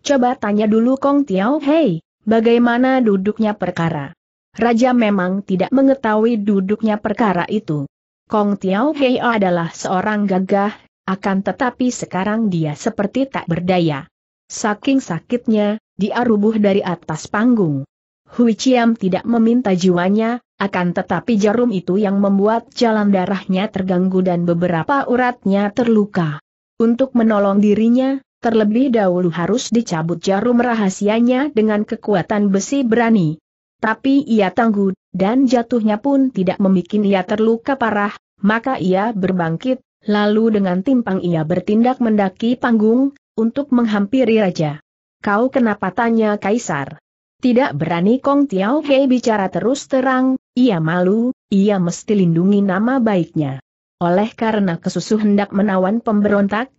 Coba tanya dulu Kong Tiao Hei, bagaimana duduknya perkara. Raja memang tidak mengetahui duduknya perkara itu. Kong Tiao Hei adalah seorang gagah, akan tetapi sekarang dia seperti tak berdaya. Saking sakitnya, dia rubuh dari atas panggung. Hui Chiam tidak meminta jiwanya, akan tetapi jarum itu yang membuat jalan darahnya terganggu dan beberapa uratnya terluka. Untuk menolong dirinya, terlebih dahulu harus dicabut jarum rahasianya dengan kekuatan besi berani. Tapi ia tangguh, dan jatuhnya pun tidak membuat ia terluka parah, maka ia berbangkit, lalu dengan timpang ia bertindak mendaki panggung, untuk menghampiri raja. Kau kenapa tanya kaisar? Tidak berani Kong Tiao Hei bicara terus terang, ia malu, ia mesti lindungi nama baiknya. Oleh karena kesusuh hendak menawan pemberontak,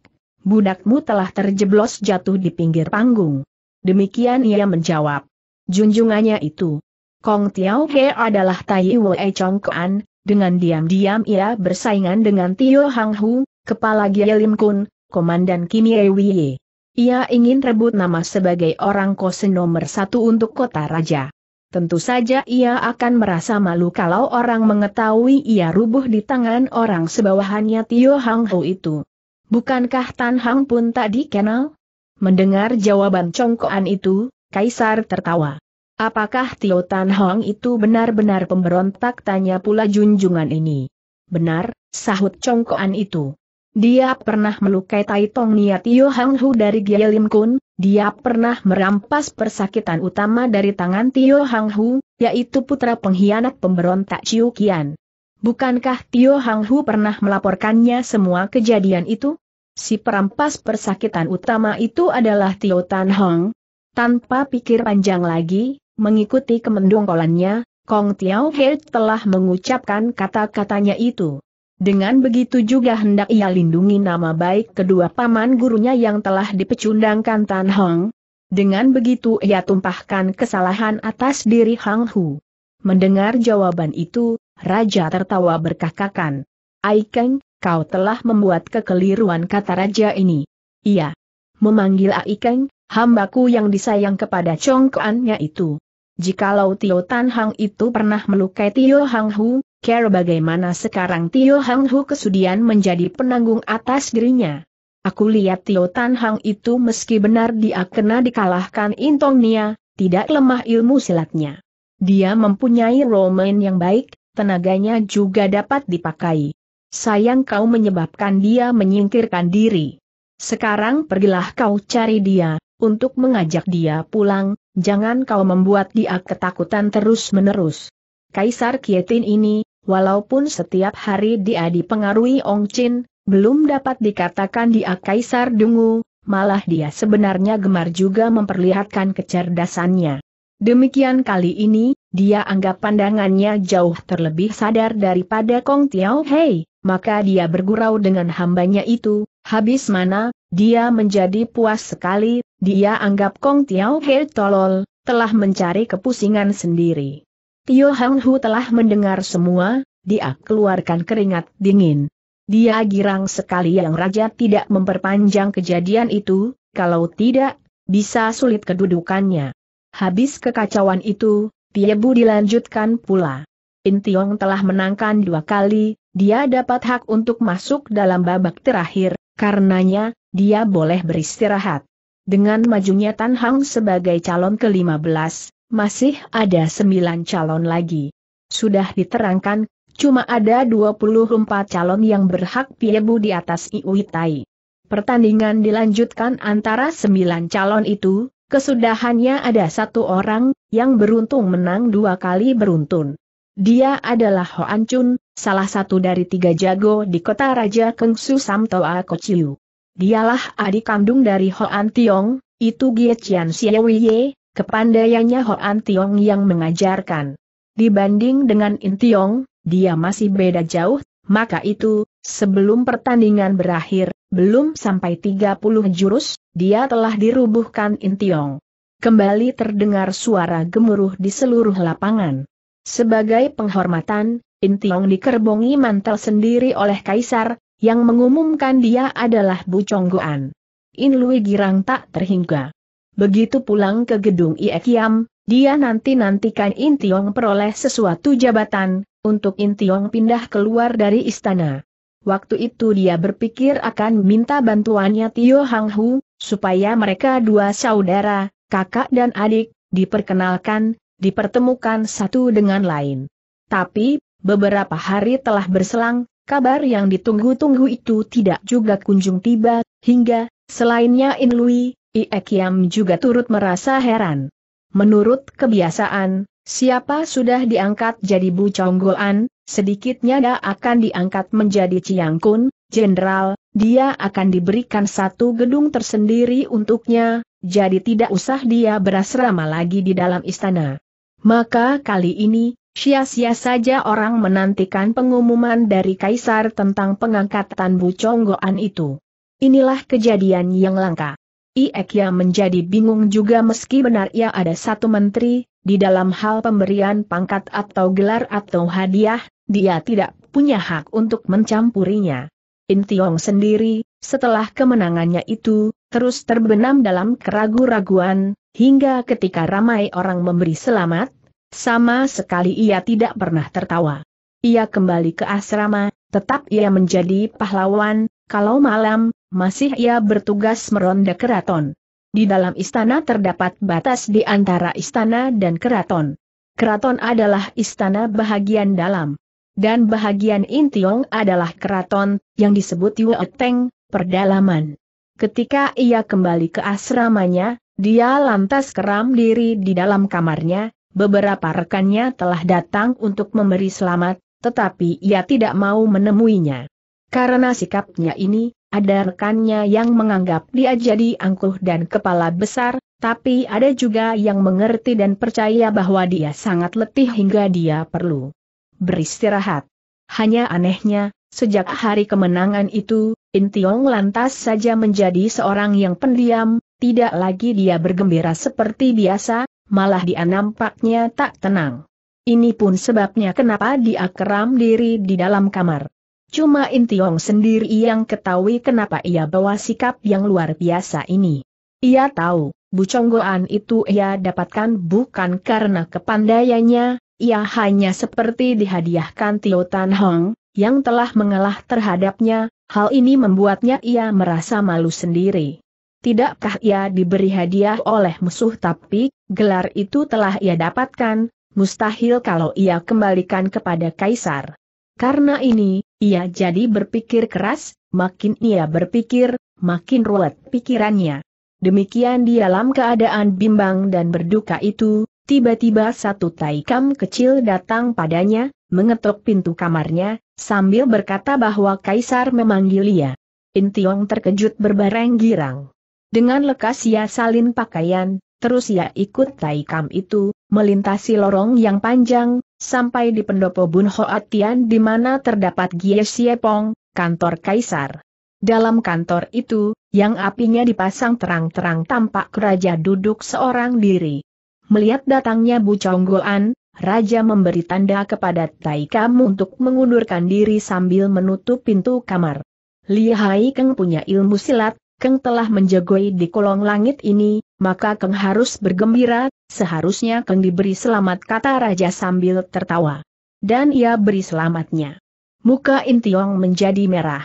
budakmu telah terjeblos jatuh di pinggir panggung. Demikian ia menjawab. Junjungannya itu. Kong Tiao He adalah Tai Wei Chong Kuan, dengan diam-diam ia bersaingan dengan Tio Hang Hu, kepala Gia Lim Kun, Komandan Kim Yewiye. Ia ingin rebut nama sebagai orang kose nomor satu untuk kota raja. Tentu saja ia akan merasa malu kalau orang mengetahui ia rubuh di tangan orang sebawahannya Tio Hang Ho itu. Bukankah Tan Hang pun tak dikenal? Mendengar jawaban congkoan itu, Kaisar tertawa. Apakah Tio Tan Hang itu benar-benar pemberontak tanya pula junjungan ini? Benar, sahut congkoan itu. Dia pernah melukai Tai Tong Niat Tio Hang Hu dari Gia Lim Kun, dia pernah merampas persakitan utama dari tangan Tio Hang Hu, yaitu putra pengkhianat pemberontak Chiu Qian. Bukankah Tio Hang Hu pernah melaporkannya semua kejadian itu? Si perampas persakitan utama itu adalah Tio Tan Hong. Tanpa pikir panjang lagi, mengikuti kemendung kolannya, Kong Tiao He telah mengucapkan kata-katanya itu. Dengan begitu juga hendak ia lindungi nama baik kedua paman gurunya yang telah dipecundangkan Tan Hong. Dengan begitu ia tumpahkan kesalahan atas diri Hang Hu. Mendengar jawaban itu, Raja tertawa berkakakan. Aikeng, kau telah membuat kekeliruan kata Raja ini. Ia Memanggil Aikeng, hambaku yang disayang kepada congkoannya itu. Jikalau Tio Tan Hang itu pernah melukai Tio Hang Hu, care bagaimana sekarang Tio Hang Hu kesudian menjadi penanggung atas dirinya. Aku lihat Tio Tan Hang itu meski benar dia kena dikalahkan Intong Nia, tidak lemah ilmu silatnya. Dia mempunyai roman yang baik, tenaganya juga dapat dipakai. Sayang kau menyebabkan dia menyingkirkan diri. Sekarang pergilah kau cari dia, untuk mengajak dia pulang, jangan kau membuat dia ketakutan terus-menerus. Kaisar Kietin ini, Walaupun setiap hari dia dipengaruhi Ong Chin, belum dapat dikatakan dia kaisar dungu, malah dia sebenarnya gemar juga memperlihatkan kecerdasannya. Demikian kali ini, dia anggap pandangannya jauh terlebih sadar daripada Kong Tiao Hei, maka dia bergurau dengan hambanya itu, habis mana, dia menjadi puas sekali, dia anggap Kong Tiao Hei tolol, telah mencari kepusingan sendiri. Tio Hang Hu telah mendengar semua, dia keluarkan keringat dingin. Dia girang sekali yang raja tidak memperpanjang kejadian itu, kalau tidak, bisa sulit kedudukannya. Habis kekacauan itu, Bu dilanjutkan pula. Intiong telah menangkan dua kali, dia dapat hak untuk masuk dalam babak terakhir, karenanya, dia boleh beristirahat. Dengan majunya Tan Hang sebagai calon ke-15, masih ada sembilan calon lagi. Sudah diterangkan, cuma ada 24 calon yang berhak piebu di atas Iuitai. Pertandingan dilanjutkan antara sembilan calon itu, kesudahannya ada satu orang, yang beruntung menang dua kali beruntun. Dia adalah Ho An Chun, salah satu dari tiga jago di kota Raja Kengsu Samtoa Kociu. Dialah adik kandung dari Ho Hoan Tiong, itu Gie Chian Siawiye, Kepandaiannya Hoan Tiong yang mengajarkan. Dibanding dengan Intiong, dia masih beda jauh, maka itu, sebelum pertandingan berakhir, belum sampai 30 jurus, dia telah dirubuhkan Intiong. Kembali terdengar suara gemuruh di seluruh lapangan. Sebagai penghormatan, Intiong dikerbongi mantel sendiri oleh Kaisar, yang mengumumkan dia adalah Bu Buconggoan. In Lui Girang tak terhingga. Begitu pulang ke gedung Iekiam, dia nanti-nantikan Intiong peroleh sesuatu jabatan, untuk Intiong pindah keluar dari istana. Waktu itu dia berpikir akan minta bantuannya Tio Hang Hu, supaya mereka dua saudara, kakak dan adik, diperkenalkan, dipertemukan satu dengan lain. Tapi, beberapa hari telah berselang, kabar yang ditunggu-tunggu itu tidak juga kunjung tiba, hingga, selainnya In Lui, Ie Kiam juga turut merasa heran. Menurut kebiasaan, siapa sudah diangkat jadi Bu Chonggoan, sedikitnya dia akan diangkat menjadi Ciangkun, Jenderal, dia akan diberikan satu gedung tersendiri untuknya, jadi tidak usah dia berasrama lagi di dalam istana. Maka kali ini, Sia-sia saja orang menantikan pengumuman dari Kaisar tentang pengangkatan Bu Conggoan itu. Inilah kejadian yang langka. Iekya menjadi bingung juga meski benar ia ada satu menteri, di dalam hal pemberian pangkat atau gelar atau hadiah, dia tidak punya hak untuk mencampurinya. Tiong sendiri, setelah kemenangannya itu, terus terbenam dalam keraguan raguan hingga ketika ramai orang memberi selamat, sama sekali ia tidak pernah tertawa. Ia kembali ke asrama, tetap ia menjadi pahlawan, kalau malam, masih ia bertugas meronda keraton. Di dalam istana terdapat batas di antara istana dan keraton. Keraton adalah istana bahagian dalam. Dan bahagian Intiong adalah keraton, yang disebut Yueteng, perdalaman. Ketika ia kembali ke asramanya, dia lantas keram diri di dalam kamarnya, beberapa rekannya telah datang untuk memberi selamat, tetapi ia tidak mau menemuinya. Karena sikapnya ini, ada rekannya yang menganggap dia jadi angkuh dan kepala besar, tapi ada juga yang mengerti dan percaya bahwa dia sangat letih hingga dia perlu beristirahat. Hanya anehnya, sejak hari kemenangan itu, Intiong lantas saja menjadi seorang yang pendiam, tidak lagi dia bergembira seperti biasa, malah dia nampaknya tak tenang. Ini pun sebabnya kenapa dia keram diri di dalam kamar. Cuma Intiong sendiri yang ketahui kenapa ia bawa sikap yang luar biasa ini. Ia tahu, buconggoan itu ia dapatkan bukan karena kepandaiannya, ia hanya seperti dihadiahkan Tio Tan Hong, yang telah mengalah terhadapnya, hal ini membuatnya ia merasa malu sendiri. Tidakkah ia diberi hadiah oleh musuh tapi, gelar itu telah ia dapatkan, mustahil kalau ia kembalikan kepada Kaisar. Karena ini, ia jadi berpikir keras, makin ia berpikir, makin ruwet pikirannya. Demikian di dalam keadaan bimbang dan berduka itu, tiba-tiba satu taikam kecil datang padanya, mengetuk pintu kamarnya, sambil berkata bahwa Kaisar memanggil ia. Intiong terkejut berbareng girang. Dengan lekas ia salin pakaian, terus ia ikut taikam itu, melintasi lorong yang panjang, sampai di pendopo Bun Hoat di mana terdapat Gie Siepong, kantor kaisar. Dalam kantor itu, yang apinya dipasang terang-terang tampak raja duduk seorang diri. Melihat datangnya Bu Chonggoan, Raja memberi tanda kepada Taikam untuk mengundurkan diri sambil menutup pintu kamar. Li Hai Keng punya ilmu silat, Keng telah menjagoi di kolong langit ini, maka Keng harus bergembira, seharusnya Keng diberi selamat kata Raja sambil tertawa. Dan ia beri selamatnya. Muka Intiong menjadi merah.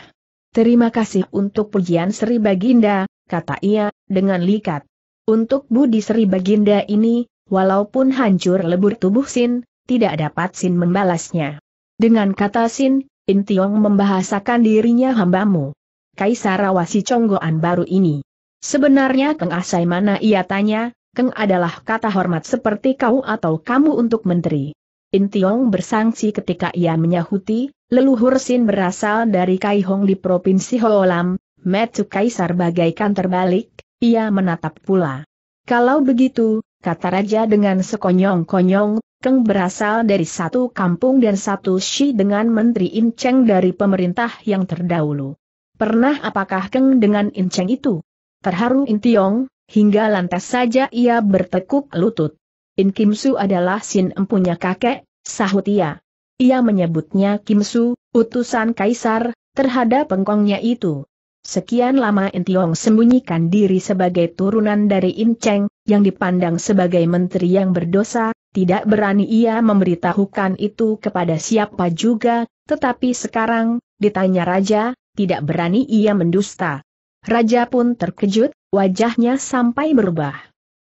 Terima kasih untuk pujian Sri Baginda, kata ia, dengan likat. Untuk budi Sri Baginda ini, walaupun hancur lebur tubuh Sin, tidak dapat Sin membalasnya. Dengan kata Sin, Intiong membahasakan dirinya hambamu. Kaisar Wasi Conggoan baru ini. Sebenarnya Keng Asai mana ia tanya, Keng adalah kata hormat seperti kau atau kamu untuk menteri. Tiong bersangsi ketika ia menyahuti, leluhur Sin berasal dari Kai Hong di Provinsi Hoolam, Metsu Kaisar bagaikan terbalik, ia menatap pula. Kalau begitu, kata raja dengan sekonyong-konyong, Keng berasal dari satu kampung dan satu Shi dengan Menteri Inceng dari pemerintah yang terdahulu. Pernah apakah Keng dengan Inceng itu? Terharu Yong, hingga lantas saja ia bertekuk lutut. In Kim Su adalah Sin empunya kakek, sahut ia. Ia menyebutnya Kim Su, utusan kaisar, terhadap pengkongnya itu. Sekian lama Yong sembunyikan diri sebagai turunan dari In Cheng, yang dipandang sebagai menteri yang berdosa, tidak berani ia memberitahukan itu kepada siapa juga, tetapi sekarang, ditanya raja, tidak berani ia mendusta. Raja pun terkejut, wajahnya sampai berubah.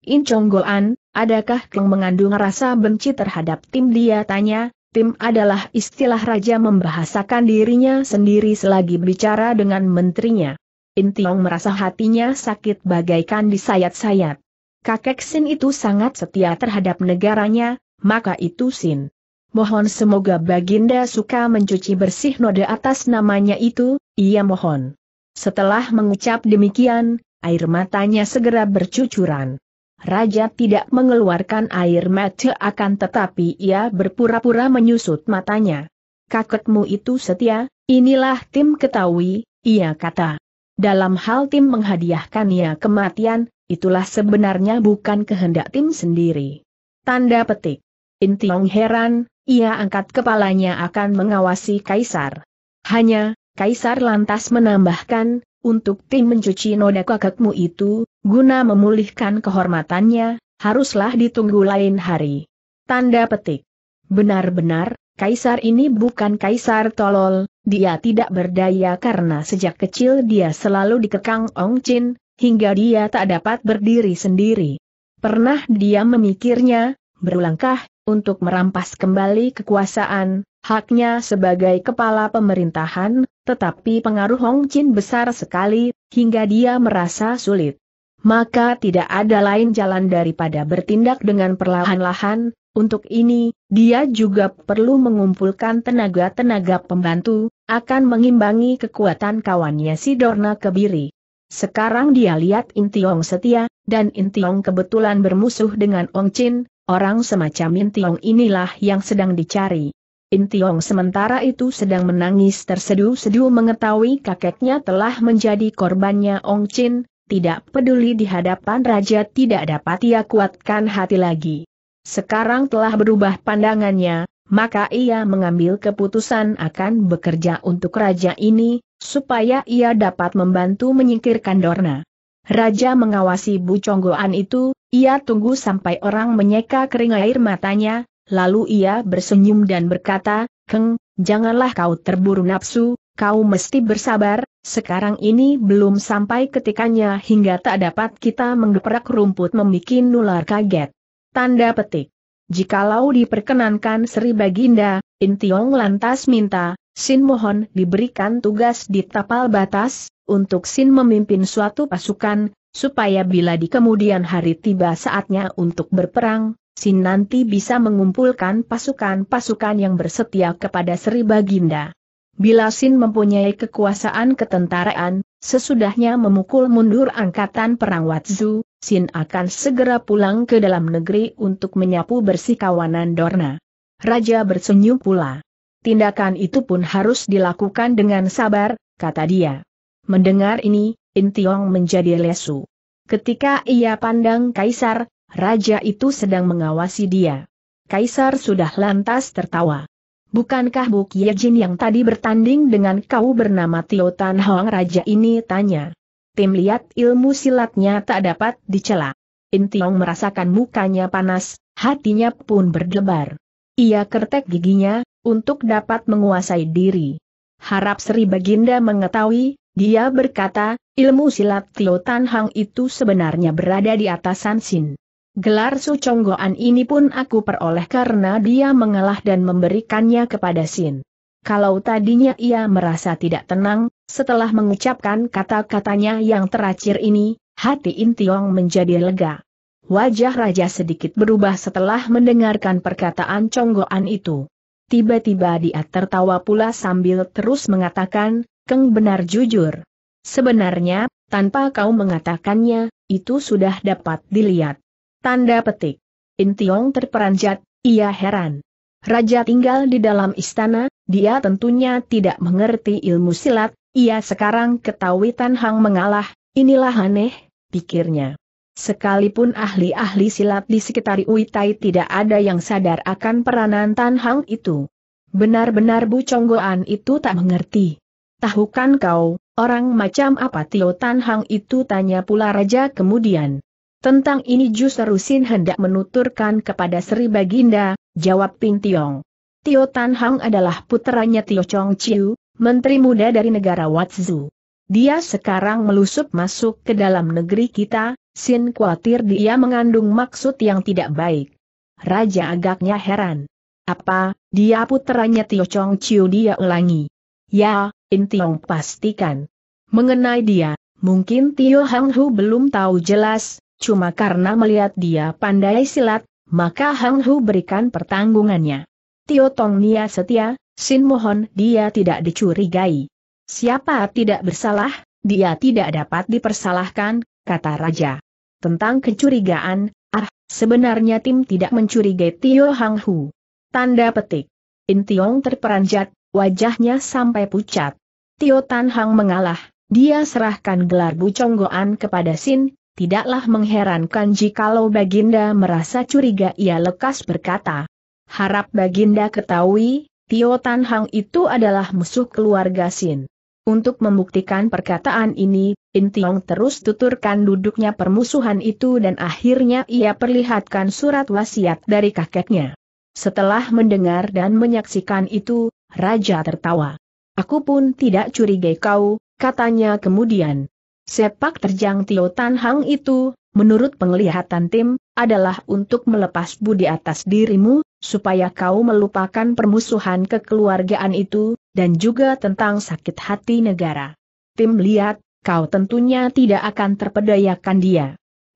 In Goan, adakah Keng mengandung rasa benci terhadap tim dia tanya, tim adalah istilah Raja membahasakan dirinya sendiri selagi bicara dengan menterinya. In Intiong merasa hatinya sakit bagaikan disayat-sayat. Kakek Sin itu sangat setia terhadap negaranya, maka itu Sin. Mohon semoga Baginda suka mencuci bersih noda atas namanya itu, ia mohon. Setelah mengucap demikian, air matanya segera bercucuran. Raja tidak mengeluarkan air mata akan tetapi ia berpura-pura menyusut matanya. Kakekmu itu setia, inilah tim ketahui, ia kata. Dalam hal tim menghadiahkannya kematian, itulah sebenarnya bukan kehendak tim sendiri. Tanda petik. Intiong heran, ia angkat kepalanya akan mengawasi kaisar. Hanya, Kaisar lantas menambahkan, untuk tim mencuci noda kakekmu itu, guna memulihkan kehormatannya, haruslah ditunggu lain hari. Tanda petik. Benar-benar, kaisar ini bukan kaisar tolol, dia tidak berdaya karena sejak kecil dia selalu dikekang Ong Chin, hingga dia tak dapat berdiri sendiri. Pernah dia memikirnya, berulangkah, untuk merampas kembali kekuasaan, Haknya sebagai kepala pemerintahan, tetapi pengaruh Hong Chin besar sekali, hingga dia merasa sulit. Maka tidak ada lain jalan daripada bertindak dengan perlahan-lahan, untuk ini, dia juga perlu mengumpulkan tenaga-tenaga pembantu, akan mengimbangi kekuatan kawannya si Dorna Kebiri. Sekarang dia lihat Intiong setia, dan Intiong kebetulan bermusuh dengan Ong Chin, orang semacam Intiong inilah yang sedang dicari. Intiong sementara itu sedang menangis terseduh-seduh mengetahui kakeknya telah menjadi korbannya Ong Chin, tidak peduli di hadapan raja tidak dapat ia kuatkan hati lagi. Sekarang telah berubah pandangannya, maka ia mengambil keputusan akan bekerja untuk raja ini, supaya ia dapat membantu menyingkirkan Dorna. Raja mengawasi Bu Chonggoan itu, ia tunggu sampai orang menyeka kering air matanya, Lalu ia bersenyum dan berkata, "Keng, janganlah kau terburu nafsu, kau mesti bersabar, sekarang ini belum sampai ketikanya hingga tak dapat kita menggeprak rumput membuat nular kaget. Tanda petik. Jikalau diperkenankan Sri Baginda, Intiong lantas minta, Sin mohon diberikan tugas di tapal batas, untuk Sin memimpin suatu pasukan, supaya bila di kemudian hari tiba saatnya untuk berperang, Sin nanti bisa mengumpulkan pasukan-pasukan yang bersetia kepada Sri Baginda. Bila Sin mempunyai kekuasaan ketentaraan, sesudahnya memukul mundur angkatan perang Watzu, Sin akan segera pulang ke dalam negeri untuk menyapu bersih kawanan Dorna. Raja bersenyum pula. Tindakan itu pun harus dilakukan dengan sabar, kata dia. Mendengar ini, Intiong menjadi lesu. Ketika ia pandang Kaisar, raja itu sedang mengawasi dia. Kaisar sudah lantas tertawa. Bukankah Bu Kiejin yang tadi bertanding dengan kau bernama Tio Tan Hong Raja ini tanya. Tim lihat ilmu silatnya tak dapat dicela. Intiong merasakan mukanya panas, hatinya pun berdebar. Ia kertek giginya, untuk dapat menguasai diri. Harap Sri Baginda mengetahui, dia berkata, ilmu silat Tio Tan Hang itu sebenarnya berada di atas Sin. Gelar Suconggoan ini pun aku peroleh karena dia mengalah dan memberikannya kepada Sin. Kalau tadinya ia merasa tidak tenang, setelah mengucapkan kata-katanya yang terakhir ini, hati Intiong menjadi lega. Wajah Raja sedikit berubah setelah mendengarkan perkataan Conggoan itu. Tiba-tiba dia tertawa pula sambil terus mengatakan, Keng benar jujur. Sebenarnya, tanpa kau mengatakannya, itu sudah dapat dilihat. Tanda petik. Intiong terperanjat, ia heran. Raja tinggal di dalam istana, dia tentunya tidak mengerti ilmu silat, ia sekarang ketahui Tan Hang mengalah, inilah aneh, pikirnya. Sekalipun ahli-ahli silat di sekitar Uitai tidak ada yang sadar akan peranan Tan Hang itu. Benar-benar Bu Chonggoan itu tak mengerti. Tahukan kau, orang macam apa Tio Tan Hang itu tanya pula Raja kemudian. Tentang ini justru Sin hendak menuturkan kepada Sri Baginda, jawab Ping Tiong. Tio Tan Hang adalah puteranya Tio Chong Chiu, menteri muda dari negara Watsu. Dia sekarang melusup masuk ke dalam negeri kita, Sin khawatir dia mengandung maksud yang tidak baik. Raja agaknya heran. Apa, dia puteranya Tio Chong Chiu dia ulangi. Ya, Tiong pastikan. Mengenai dia, mungkin Tio Hang Hu belum tahu jelas, Cuma karena melihat dia pandai silat, maka Hang Hu berikan pertanggungannya. Tio Tong Nia setia, Sin mohon dia tidak dicurigai. Siapa tidak bersalah, dia tidak dapat dipersalahkan, kata Raja. Tentang kecurigaan, ah, sebenarnya tim tidak mencurigai Tio Hang Hu. Tanda petik. Tiong terperanjat, wajahnya sampai pucat. Tio Tan Hang mengalah, dia serahkan gelar buconggoan kepada Sin, tidaklah mengherankan jikalau Baginda merasa curiga ia lekas berkata. Harap Baginda ketahui, Tio Tan Hang itu adalah musuh keluarga Sin. Untuk membuktikan perkataan ini, Tiong terus tuturkan duduknya permusuhan itu dan akhirnya ia perlihatkan surat wasiat dari kakeknya. Setelah mendengar dan menyaksikan itu, Raja tertawa. Aku pun tidak curigai kau, katanya kemudian. Sepak terjang Tio Tan Hang itu, menurut penglihatan tim, adalah untuk melepas budi atas dirimu, supaya kau melupakan permusuhan kekeluargaan itu, dan juga tentang sakit hati negara. Tim lihat, kau tentunya tidak akan terpedayakan dia.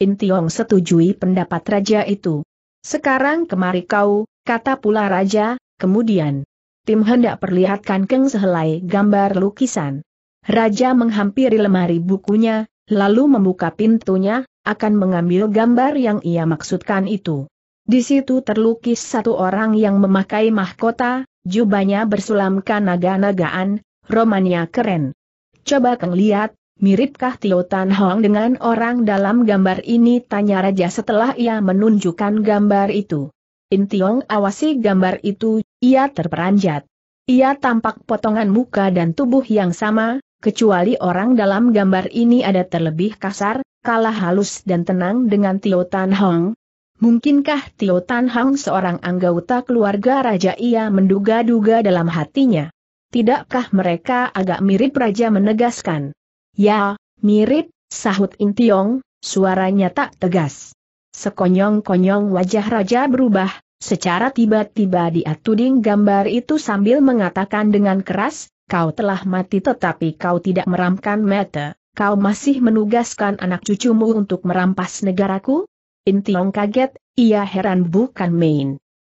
Tiong setujui pendapat raja itu. Sekarang kemari kau, kata pula raja, kemudian. Tim hendak perlihatkan Keng Sehelai gambar lukisan. Raja menghampiri lemari bukunya, lalu membuka pintunya, akan mengambil gambar yang ia maksudkan itu. Di situ terlukis satu orang yang memakai mahkota, jubahnya bersulamkan naga-nagaan, romannya keren. Coba keng lihat, miripkah Tio Tan Hong dengan orang dalam gambar ini? Tanya Raja setelah ia menunjukkan gambar itu. Tiong awasi gambar itu, ia terperanjat. Ia tampak potongan muka dan tubuh yang sama, kecuali orang dalam gambar ini ada terlebih kasar, kalah halus dan tenang dengan Tio Tan Hong. Mungkinkah Tio Tan Hong seorang anggota keluarga raja ia menduga-duga dalam hatinya? Tidakkah mereka agak mirip raja menegaskan? Ya, mirip, sahut Yong, suaranya tak tegas. Sekonyong-konyong wajah raja berubah, secara tiba-tiba dia tuding gambar itu sambil mengatakan dengan keras, kau telah mati tetapi kau tidak meramkan mata, kau masih menugaskan anak cucumu untuk merampas negaraku? Intiong kaget, ia heran bukan main.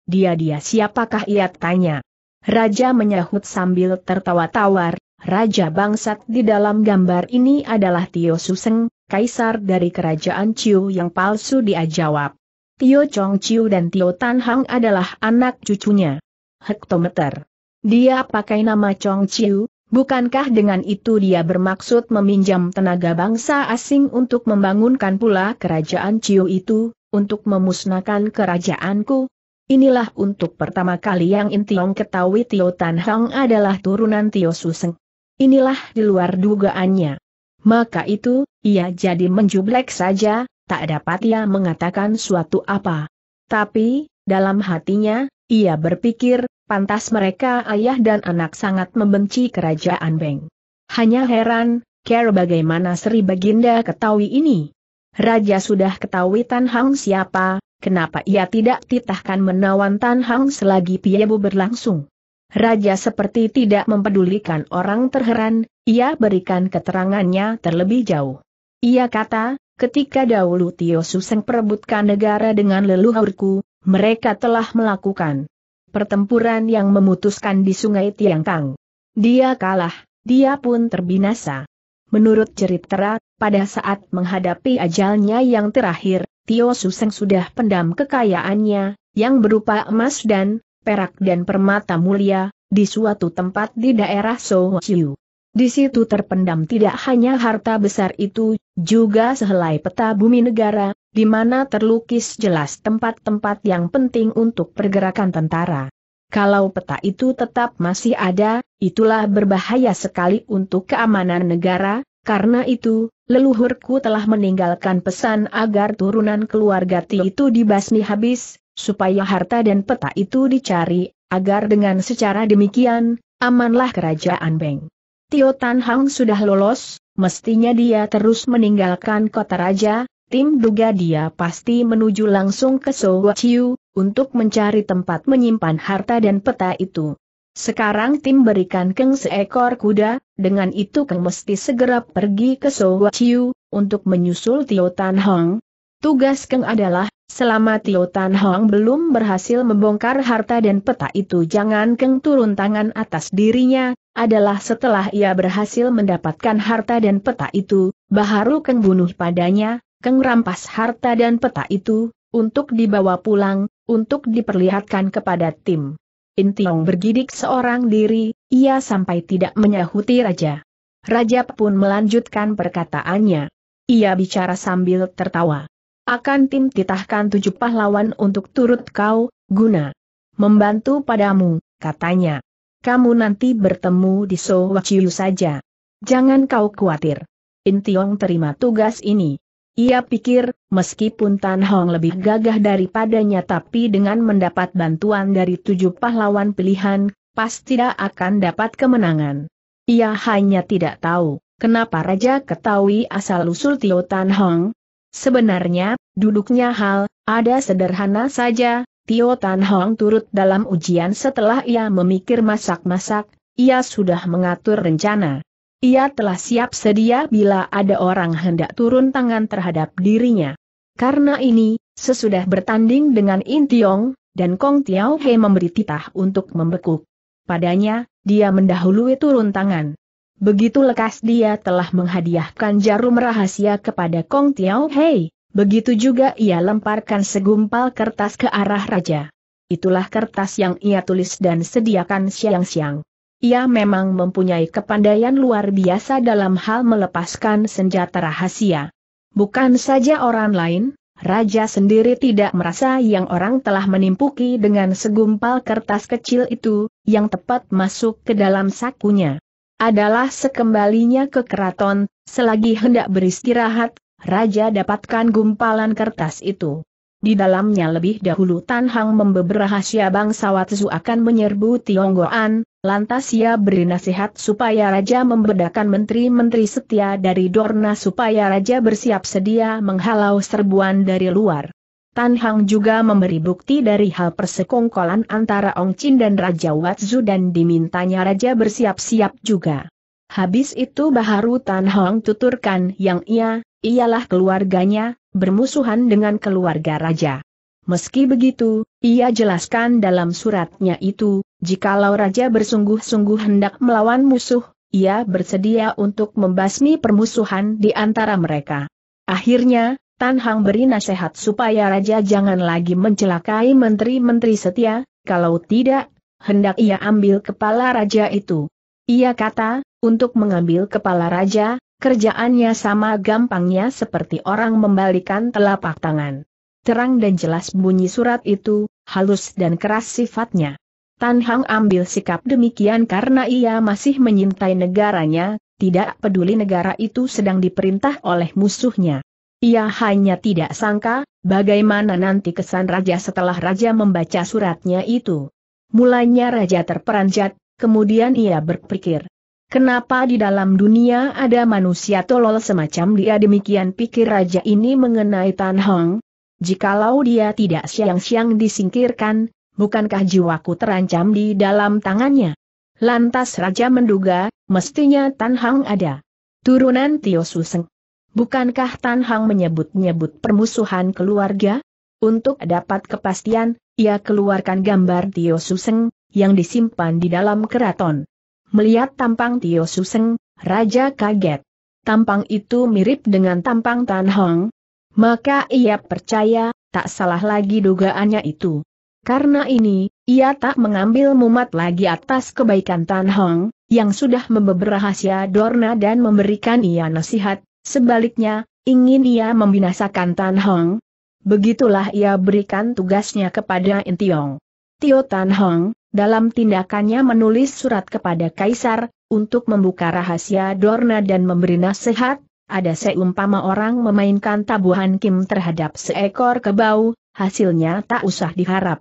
Dia-dia siapakah ia tanya. Raja menyahut sambil tertawa tawar, Raja Bangsat di dalam gambar ini adalah Tio Suseng, kaisar dari kerajaan Ciu yang palsu dia jawab. Tio Chong Ciu dan Tio Tan Hang adalah anak cucunya. Hektometer dia pakai nama Chong Chiu, bukankah dengan itu dia bermaksud meminjam tenaga bangsa asing untuk membangunkan pula kerajaan Chiu itu, untuk memusnahkan kerajaanku? Inilah untuk pertama kali yang Intiong ketahui Tio Tan Hang adalah turunan Tio Suseng. Inilah di luar dugaannya. Maka itu, ia jadi menjublek saja, tak dapat ia mengatakan suatu apa. Tapi, dalam hatinya, ia berpikir, pantas mereka ayah dan anak sangat membenci kerajaan Beng. Hanya heran, care bagaimana Sri Baginda ketahui ini. Raja sudah ketahui Tan Hang siapa, kenapa ia tidak titahkan menawan Tan Hang selagi piyabu berlangsung. Raja seperti tidak mempedulikan orang terheran, ia berikan keterangannya terlebih jauh. Ia kata, ketika dahulu Tio Suseng perebutkan negara dengan leluhurku, mereka telah melakukan pertempuran yang memutuskan di sungai Tiangkang. Dia kalah, dia pun terbinasa. Menurut cerita, pada saat menghadapi ajalnya yang terakhir, Tio Suseng sudah pendam kekayaannya, yang berupa emas dan perak dan permata mulia, di suatu tempat di daerah Sohoqiu. Di situ terpendam tidak hanya harta besar itu, juga sehelai peta bumi negara, di mana terlukis jelas tempat-tempat yang penting untuk pergerakan tentara. Kalau peta itu tetap masih ada, itulah berbahaya sekali untuk keamanan negara, karena itu, leluhurku telah meninggalkan pesan agar turunan keluarga Ti itu dibasmi habis, supaya harta dan peta itu dicari, agar dengan secara demikian, amanlah kerajaan Beng. Tio Tan Hang sudah lolos, mestinya dia terus meninggalkan kota raja, tim duga dia pasti menuju langsung ke Sogo Chiu, untuk mencari tempat menyimpan harta dan peta itu. Sekarang tim berikan Keng seekor kuda, dengan itu Keng mesti segera pergi ke Sogo Chiu, untuk menyusul Tio Tan Hang. Tugas Keng adalah, selama Tio Tan Hang belum berhasil membongkar harta dan peta itu jangan Keng turun tangan atas dirinya, adalah setelah ia berhasil mendapatkan harta dan peta itu, Baharu Keng bunuh padanya, Keng rampas harta dan peta itu, untuk dibawa pulang, untuk diperlihatkan kepada tim. Intiong bergidik seorang diri, ia sampai tidak menyahuti Raja. Raja pun melanjutkan perkataannya. Ia bicara sambil tertawa. Akan tim titahkan tujuh pahlawan untuk turut kau, guna membantu padamu, katanya kamu nanti bertemu di Sowachiu saja. Jangan kau khawatir. Intiong terima tugas ini. Ia pikir, meskipun Tan Hong lebih gagah daripadanya tapi dengan mendapat bantuan dari tujuh pahlawan pilihan, pasti tidak akan dapat kemenangan. Ia hanya tidak tahu, kenapa Raja ketahui asal-usul Tio Tan Hong. Sebenarnya, duduknya hal, ada sederhana saja, Tio Tan Hong turut dalam ujian setelah ia memikir masak-masak, ia sudah mengatur rencana. Ia telah siap sedia bila ada orang hendak turun tangan terhadap dirinya. Karena ini, sesudah bertanding dengan In Tiong, dan Kong Tiao He memberi titah untuk membekuk. Padanya, dia mendahului turun tangan. Begitu lekas dia telah menghadiahkan jarum rahasia kepada Kong Tiao Hei, Begitu juga ia lemparkan segumpal kertas ke arah raja. Itulah kertas yang ia tulis dan sediakan siang-siang. Ia memang mempunyai kepandaian luar biasa dalam hal melepaskan senjata rahasia. Bukan saja orang lain, Raja sendiri tidak merasa yang orang telah menimpuki dengan segumpal kertas kecil itu, yang tepat masuk ke dalam sakunya. Adalah sekembalinya ke keraton, selagi hendak beristirahat, Raja dapatkan gumpalan kertas itu. Di dalamnya lebih dahulu Tan Hang membeber rahasia Watsu akan menyerbu Tionggoan, lantas ia beri nasihat supaya Raja membedakan menteri-menteri setia dari Dorna supaya Raja bersiap sedia menghalau serbuan dari luar. Tan Hang juga memberi bukti dari hal persekongkolan antara Ong Chin dan Raja Watsu dan dimintanya Raja bersiap-siap juga. Habis itu Baharu Tan Hang tuturkan yang ia ialah keluarganya, bermusuhan dengan keluarga raja. Meski begitu, ia jelaskan dalam suratnya itu, jikalau raja bersungguh-sungguh hendak melawan musuh, ia bersedia untuk membasmi permusuhan di antara mereka. Akhirnya, Tan Hang beri nasihat supaya raja jangan lagi mencelakai menteri-menteri setia, kalau tidak, hendak ia ambil kepala raja itu. Ia kata, untuk mengambil kepala raja, Kerjaannya sama gampangnya seperti orang membalikan telapak tangan. Terang dan jelas bunyi surat itu, halus dan keras sifatnya. Tan Hang ambil sikap demikian karena ia masih menyintai negaranya, tidak peduli negara itu sedang diperintah oleh musuhnya. Ia hanya tidak sangka, bagaimana nanti kesan raja setelah raja membaca suratnya itu. Mulanya raja terperanjat, kemudian ia berpikir, Kenapa di dalam dunia ada manusia tolol semacam dia demikian pikir raja ini mengenai Tan Hong? Jikalau dia tidak siang-siang disingkirkan, bukankah jiwaku terancam di dalam tangannya? Lantas raja menduga, mestinya Tan Hong ada. Turunan Tio Suseng. Bukankah Tan Hong menyebut-nyebut permusuhan keluarga? Untuk dapat kepastian, ia keluarkan gambar Tio Suseng, yang disimpan di dalam keraton. Melihat tampang Tio Suseng, Raja kaget. Tampang itu mirip dengan tampang Tan Hong. Maka ia percaya, tak salah lagi dugaannya itu. Karena ini, ia tak mengambil mumat lagi atas kebaikan Tan Hong, yang sudah membeber rahasia Dorna dan memberikan ia nasihat, sebaliknya, ingin ia membinasakan Tan Hong. Begitulah ia berikan tugasnya kepada Intiong. Tio Tan Hong, dalam tindakannya menulis surat kepada Kaisar, untuk membuka rahasia Dorna dan memberi nasihat, ada seumpama orang memainkan tabuhan Kim terhadap seekor kebau, hasilnya tak usah diharap.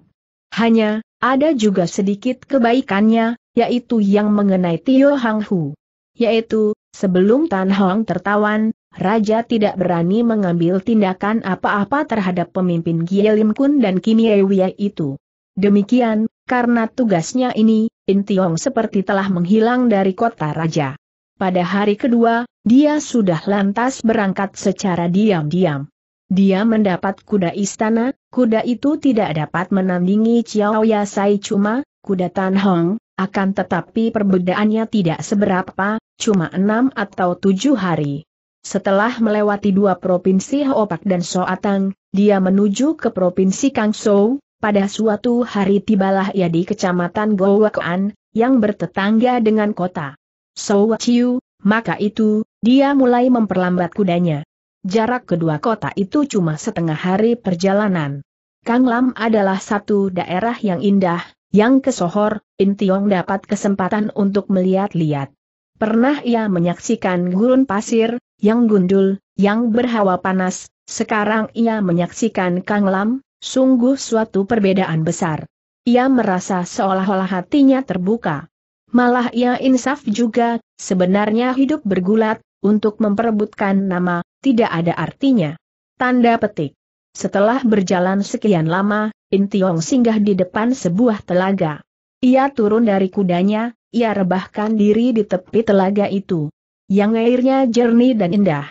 Hanya, ada juga sedikit kebaikannya, yaitu yang mengenai Tio Hang Hu. Yaitu, sebelum Tan Hong tertawan, Raja tidak berani mengambil tindakan apa-apa terhadap pemimpin Lim Kun dan Kim Ye Wei itu. Demikian, karena tugasnya ini, In Tiong seperti telah menghilang dari kota raja. Pada hari kedua, dia sudah lantas berangkat secara diam-diam. Dia mendapat kuda istana, kuda itu tidak dapat menandingi Chiao Ya Sai cuma, kuda Tan Hong, akan tetapi perbedaannya tidak seberapa, cuma enam atau tujuh hari. Setelah melewati dua provinsi Hoopak dan Soatang, dia menuju ke provinsi Kangshou, pada suatu hari tibalah ia di kecamatan Gowakuan, yang bertetangga dengan kota Chiu, maka itu, dia mulai memperlambat kudanya. Jarak kedua kota itu cuma setengah hari perjalanan. Kang Lam adalah satu daerah yang indah, yang kesohor, Intiong dapat kesempatan untuk melihat-lihat. Pernah ia menyaksikan gurun pasir, yang gundul, yang berhawa panas, sekarang ia menyaksikan Kang Lam, Sungguh suatu perbedaan besar. Ia merasa seolah-olah hatinya terbuka. Malah ia insaf juga, sebenarnya hidup bergulat, untuk memperebutkan nama, tidak ada artinya. Tanda petik. Setelah berjalan sekian lama, Intiong singgah di depan sebuah telaga. Ia turun dari kudanya, ia rebahkan diri di tepi telaga itu. Yang airnya jernih dan indah.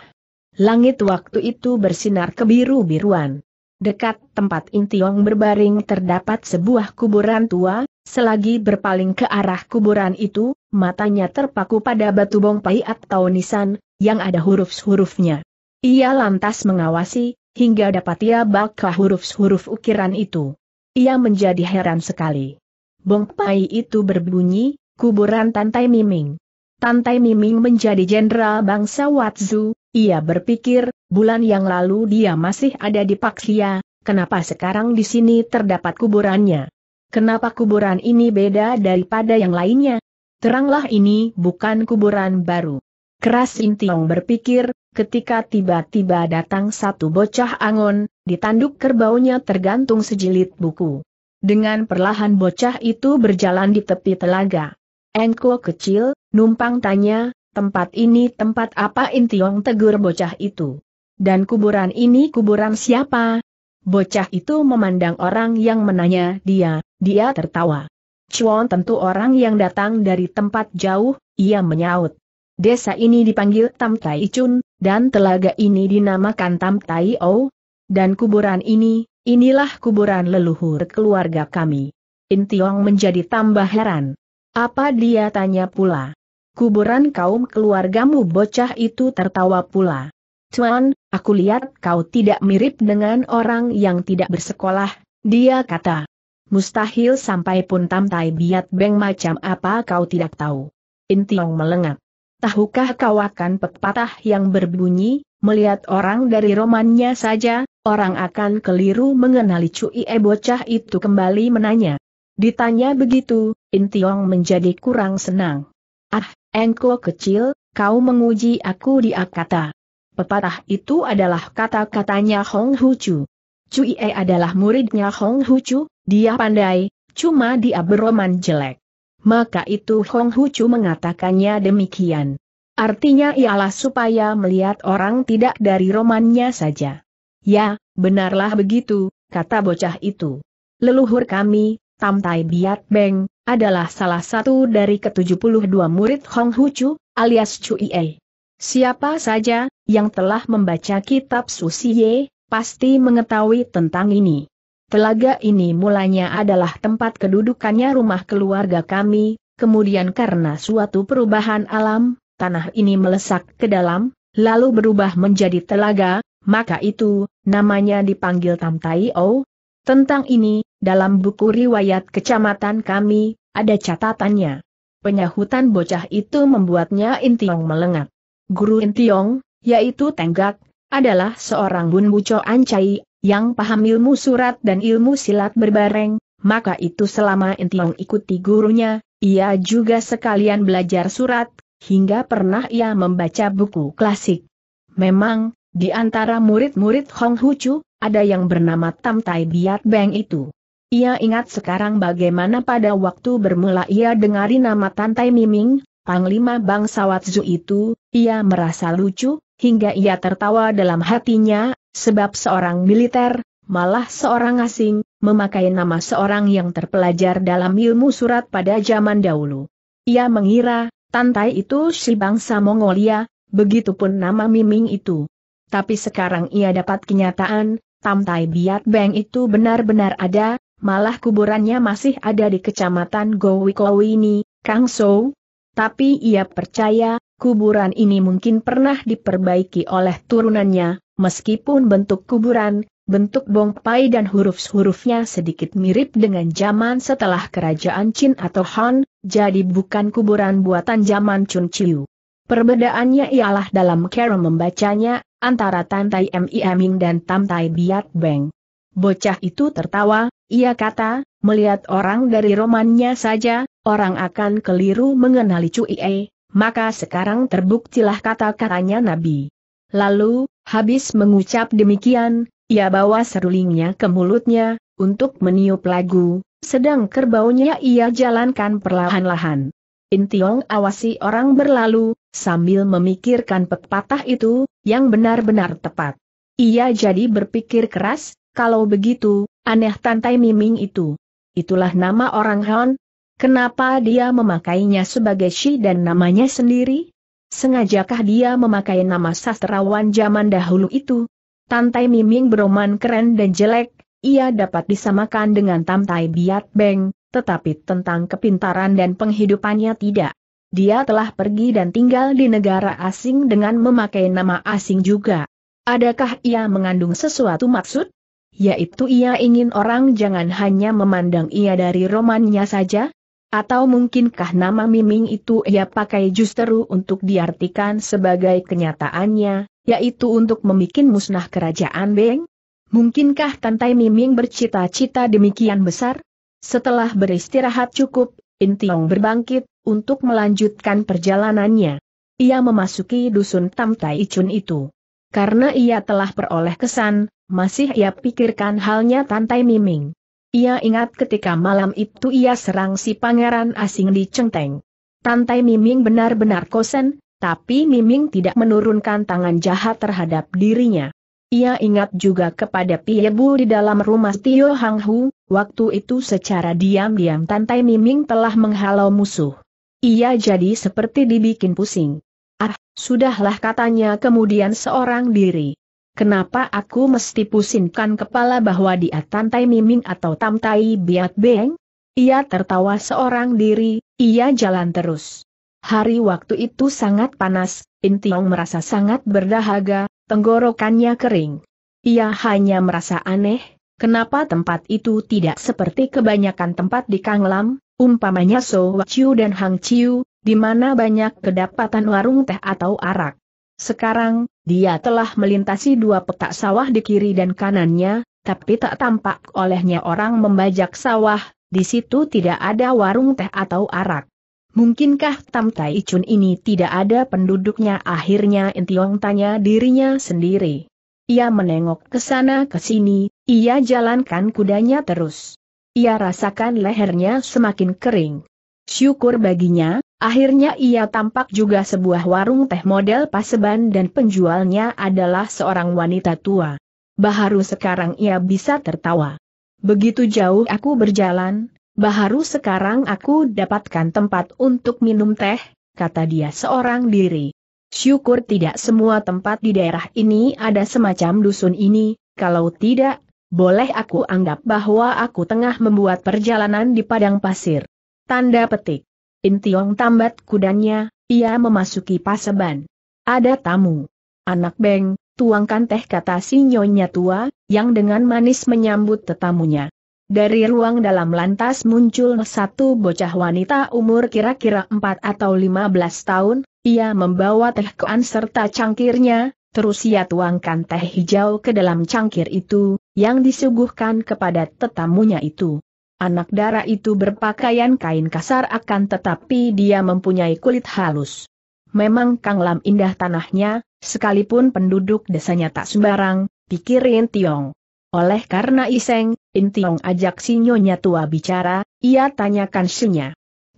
Langit waktu itu bersinar kebiru-biruan. Dekat tempat Intiong berbaring terdapat sebuah kuburan tua, selagi berpaling ke arah kuburan itu, matanya terpaku pada batu bongpai atau nisan, yang ada huruf-hurufnya. Ia lantas mengawasi, hingga dapat ia baca huruf-huruf ukiran itu. Ia menjadi heran sekali. Bongpai itu berbunyi, kuburan Tantai Miming. Tantai Miming menjadi jenderal bangsa Watzu, ia berpikir, bulan yang lalu dia masih ada di Paksia, kenapa sekarang di sini terdapat kuburannya? Kenapa kuburan ini beda daripada yang lainnya? Teranglah ini bukan kuburan baru. Keras Intiong berpikir, ketika tiba-tiba datang satu bocah angon, di tanduk kerbaunya tergantung sejilid buku. Dengan perlahan bocah itu berjalan di tepi telaga. Engko kecil, numpang tanya, tempat ini tempat apa Intiong tegur bocah itu. Dan kuburan ini kuburan siapa? Bocah itu memandang orang yang menanya dia, dia tertawa. Cuan tentu orang yang datang dari tempat jauh, ia menyaut. Desa ini dipanggil Tam Tai Chun, dan telaga ini dinamakan Tam Tai O. Dan kuburan ini, inilah kuburan leluhur keluarga kami. Intiong menjadi tambah heran. Apa dia tanya pula? kuburan kaum keluargamu bocah itu tertawa pula. Cuan, aku lihat kau tidak mirip dengan orang yang tidak bersekolah, dia kata. Mustahil sampai pun tamtai biat beng macam apa kau tidak tahu. Intiong melengak. Tahukah kau akan pepatah yang berbunyi, melihat orang dari romannya saja, orang akan keliru mengenali cui e bocah itu kembali menanya. Ditanya begitu, Intiong menjadi kurang senang. Ah, Engko kecil, kau menguji aku di akata. Pepatah itu adalah kata-katanya Hong Chu. Cui E adalah muridnya Hong Chu, dia pandai, cuma dia beroman jelek. Maka itu Hong Chu mengatakannya demikian. Artinya ialah supaya melihat orang tidak dari romannya saja. Ya, benarlah begitu, kata bocah itu. Leluhur kami, Tam Tai Biat Beng, adalah salah satu dari ke-72 murid Hong Hu Chu, alias Cui E. Siapa saja, yang telah membaca kitab Ye pasti mengetahui tentang ini. Telaga ini mulanya adalah tempat kedudukannya rumah keluarga kami, kemudian karena suatu perubahan alam, tanah ini melesak ke dalam, lalu berubah menjadi telaga, maka itu, namanya dipanggil Tam Tai O, tentang ini, dalam buku riwayat kecamatan kami, ada catatannya. Penyahutan bocah itu membuatnya Intiong melengak. Guru Intiong, yaitu Tenggak, adalah seorang Bun Buco ancai, yang paham ilmu surat dan ilmu silat berbareng, maka itu selama Intiong ikuti gurunya, ia juga sekalian belajar surat, hingga pernah ia membaca buku klasik. Memang, di antara murid-murid Hong Hucu, ada yang bernama Tam Tai Biat Beng itu. Ia ingat sekarang bagaimana pada waktu bermula ia dengari nama Tam Tai Miming, Panglima bangsa Zu itu, ia merasa lucu, hingga ia tertawa dalam hatinya, sebab seorang militer, malah seorang asing, memakai nama seorang yang terpelajar dalam ilmu surat pada zaman dahulu. Ia mengira, Tantai itu si bangsa Mongolia, begitupun nama Miming itu. Tapi sekarang ia dapat kenyataan, Tamtai Biat Beng itu benar-benar ada, malah kuburannya masih ada di kecamatan Gowikowini, So. Tapi ia percaya, kuburan ini mungkin pernah diperbaiki oleh turunannya, meskipun bentuk kuburan, bentuk bongpai dan huruf-hurufnya sedikit mirip dengan zaman setelah kerajaan Chin atau Han, jadi bukan kuburan buatan zaman Chun Chiu. Perbedaannya ialah dalam cara membacanya, antara Tantai Mi Aming dan Tai Biat Beng. Bocah itu tertawa, ia kata, melihat orang dari romannya saja, orang akan keliru mengenali cui e. maka sekarang terbuktilah kata-katanya Nabi. Lalu, habis mengucap demikian, ia bawa serulingnya ke mulutnya, untuk meniup lagu, sedang kerbaunya ia jalankan perlahan-lahan. Intiong awasi orang berlalu, sambil memikirkan pepatah itu, yang benar-benar tepat. Ia jadi berpikir keras, kalau begitu, aneh Tantai Miming itu. Itulah nama orang Han. Kenapa dia memakainya sebagai Shi dan namanya sendiri? Sengajakah dia memakai nama sastrawan zaman dahulu itu? Tantai Miming beroman keren dan jelek, ia dapat disamakan dengan Tante Biat Beng, tetapi tentang kepintaran dan penghidupannya tidak. Dia telah pergi dan tinggal di negara asing dengan memakai nama asing juga. Adakah ia mengandung sesuatu maksud? Yaitu ia ingin orang jangan hanya memandang ia dari romannya saja? Atau mungkinkah nama Miming itu ia pakai justru untuk diartikan sebagai kenyataannya, yaitu untuk membuat musnah kerajaan Beng? Mungkinkah Tantai Miming bercita-cita demikian besar? Setelah beristirahat cukup, Intiong berbangkit, untuk melanjutkan perjalanannya. Ia memasuki dusun Tam Tai itu. Karena ia telah peroleh kesan, masih ia pikirkan halnya Tantai Miming. Ia ingat ketika malam itu ia serang si pangeran asing di Cengteng. Tantai Miming benar-benar kosen, tapi Miming tidak menurunkan tangan jahat terhadap dirinya. Ia ingat juga kepada Piebu di dalam rumah Tio Hang Hu, Waktu itu secara diam-diam Tantai Miming telah menghalau musuh. Ia jadi seperti dibikin pusing. Ah, sudahlah katanya kemudian seorang diri. Kenapa aku mesti pusingkan kepala bahwa dia Tantai Miming atau Tamtai Biat Beng? Ia tertawa seorang diri, ia jalan terus. Hari waktu itu sangat panas, Intiong merasa sangat berdahaga, tenggorokannya kering. Ia hanya merasa aneh, Kenapa tempat itu tidak seperti kebanyakan tempat di Kanglam, umpamanya So Chiu dan Hang Chiu, di mana banyak kedapatan warung teh atau arak. Sekarang, dia telah melintasi dua petak sawah di kiri dan kanannya, tapi tak tampak olehnya orang membajak sawah, di situ tidak ada warung teh atau arak. Mungkinkah Tam Tai Chun ini tidak ada penduduknya akhirnya Entiong tanya dirinya sendiri. Ia menengok ke sana ke sini, ia jalankan kudanya terus. Ia rasakan lehernya semakin kering. Syukur baginya, akhirnya ia tampak juga sebuah warung teh model paseban dan penjualnya adalah seorang wanita tua. Baharu sekarang ia bisa tertawa. Begitu jauh aku berjalan, baharu sekarang aku dapatkan tempat untuk minum teh, kata dia seorang diri. Syukur tidak semua tempat di daerah ini ada semacam dusun ini, kalau tidak, boleh aku anggap bahwa aku tengah membuat perjalanan di padang pasir. Tanda petik. Intiong tambat kudanya, ia memasuki paseban. Ada tamu. Anak Beng, tuangkan teh kata si nyonya tua, yang dengan manis menyambut tetamunya. Dari ruang dalam lantas muncul satu bocah wanita umur kira-kira 4 atau 15 tahun, ia membawa teh koan serta cangkirnya, terus ia tuangkan teh hijau ke dalam cangkir itu, yang disuguhkan kepada tetamunya itu. Anak darah itu berpakaian kain kasar akan tetapi dia mempunyai kulit halus. Memang Kang Lam indah tanahnya, sekalipun penduduk desanya tak sembarang, pikirin Tiong. Oleh karena Iseng, Intiong ajak si nyonya tua bicara, ia tanyakan sinya.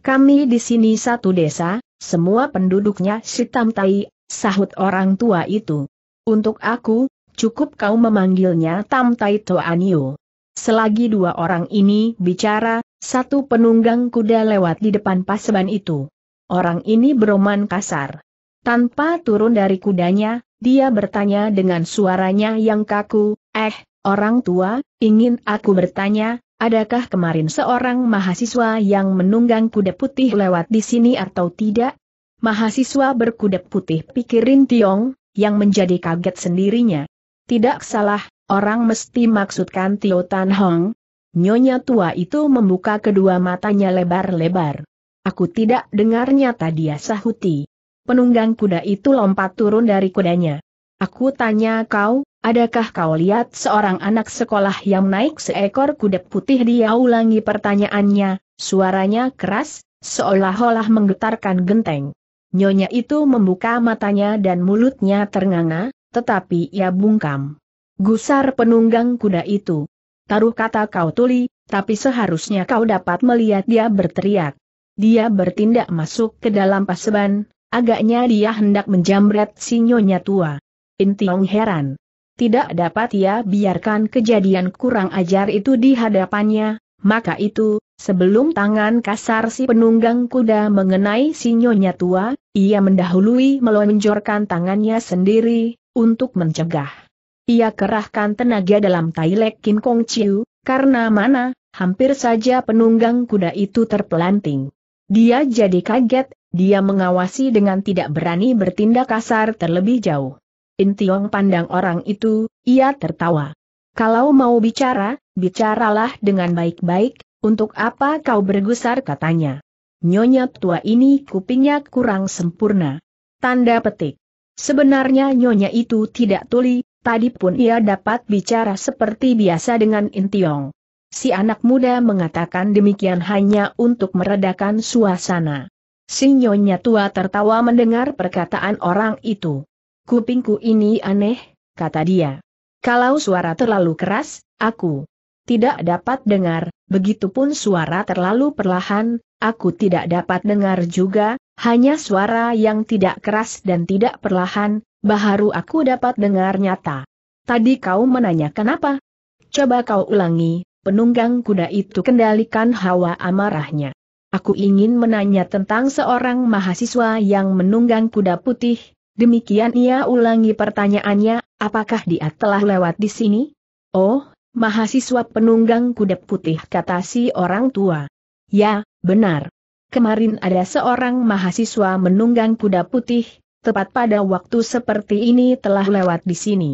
Kami di sini satu desa, semua penduduknya sitam tai, sahut orang tua itu. Untuk aku, cukup kau memanggilnya Tam Tai Toanio. Selagi dua orang ini bicara, satu penunggang kuda lewat di depan paseban itu. Orang ini beroman kasar. Tanpa turun dari kudanya, dia bertanya dengan suaranya yang kaku, eh, Orang tua, ingin aku bertanya, adakah kemarin seorang mahasiswa yang menunggang kuda putih lewat di sini atau tidak? Mahasiswa berkuda putih pikirin Tiong, yang menjadi kaget sendirinya. Tidak salah, orang mesti maksudkan Tio Tan Hong. Nyonya tua itu membuka kedua matanya lebar-lebar. Aku tidak dengarnya tadi ya sahuti. Penunggang kuda itu lompat turun dari kudanya. Aku tanya kau, Adakah kau lihat seorang anak sekolah yang naik seekor kuda putih dia ulangi pertanyaannya, suaranya keras, seolah-olah menggetarkan genteng. Nyonya itu membuka matanya dan mulutnya ternganga, tetapi ia bungkam. Gusar penunggang kuda itu. Taruh kata kau tuli, tapi seharusnya kau dapat melihat dia berteriak. Dia bertindak masuk ke dalam paseban, agaknya dia hendak menjamret si nyonya tua. Intiong heran tidak dapat ia biarkan kejadian kurang ajar itu di hadapannya, maka itu, sebelum tangan kasar si penunggang kuda mengenai si nyonya tua, ia mendahului melonjorkan tangannya sendiri, untuk mencegah. Ia kerahkan tenaga dalam tailek Kim Kong Chiu, karena mana, hampir saja penunggang kuda itu terpelanting. Dia jadi kaget, dia mengawasi dengan tidak berani bertindak kasar terlebih jauh. Intiong pandang orang itu, ia tertawa. Kalau mau bicara, bicaralah dengan baik-baik, untuk apa kau bergusar katanya. Nyonya tua ini kupingnya kurang sempurna. Tanda petik. Sebenarnya Nyonya itu tidak tuli, tadi pun ia dapat bicara seperti biasa dengan Intiong. Si anak muda mengatakan demikian hanya untuk meredakan suasana. Si Nyonya tua tertawa mendengar perkataan orang itu kupingku ini aneh, kata dia. Kalau suara terlalu keras, aku tidak dapat dengar, begitupun suara terlalu perlahan, aku tidak dapat dengar juga, hanya suara yang tidak keras dan tidak perlahan, baharu aku dapat dengar nyata. Tadi kau menanyakan apa? Coba kau ulangi, penunggang kuda itu kendalikan hawa amarahnya. Aku ingin menanya tentang seorang mahasiswa yang menunggang kuda putih, Demikian ia ulangi pertanyaannya, apakah dia telah lewat di sini? Oh, mahasiswa penunggang kuda putih kata si orang tua. Ya, benar. Kemarin ada seorang mahasiswa menunggang kuda putih, tepat pada waktu seperti ini telah lewat di sini.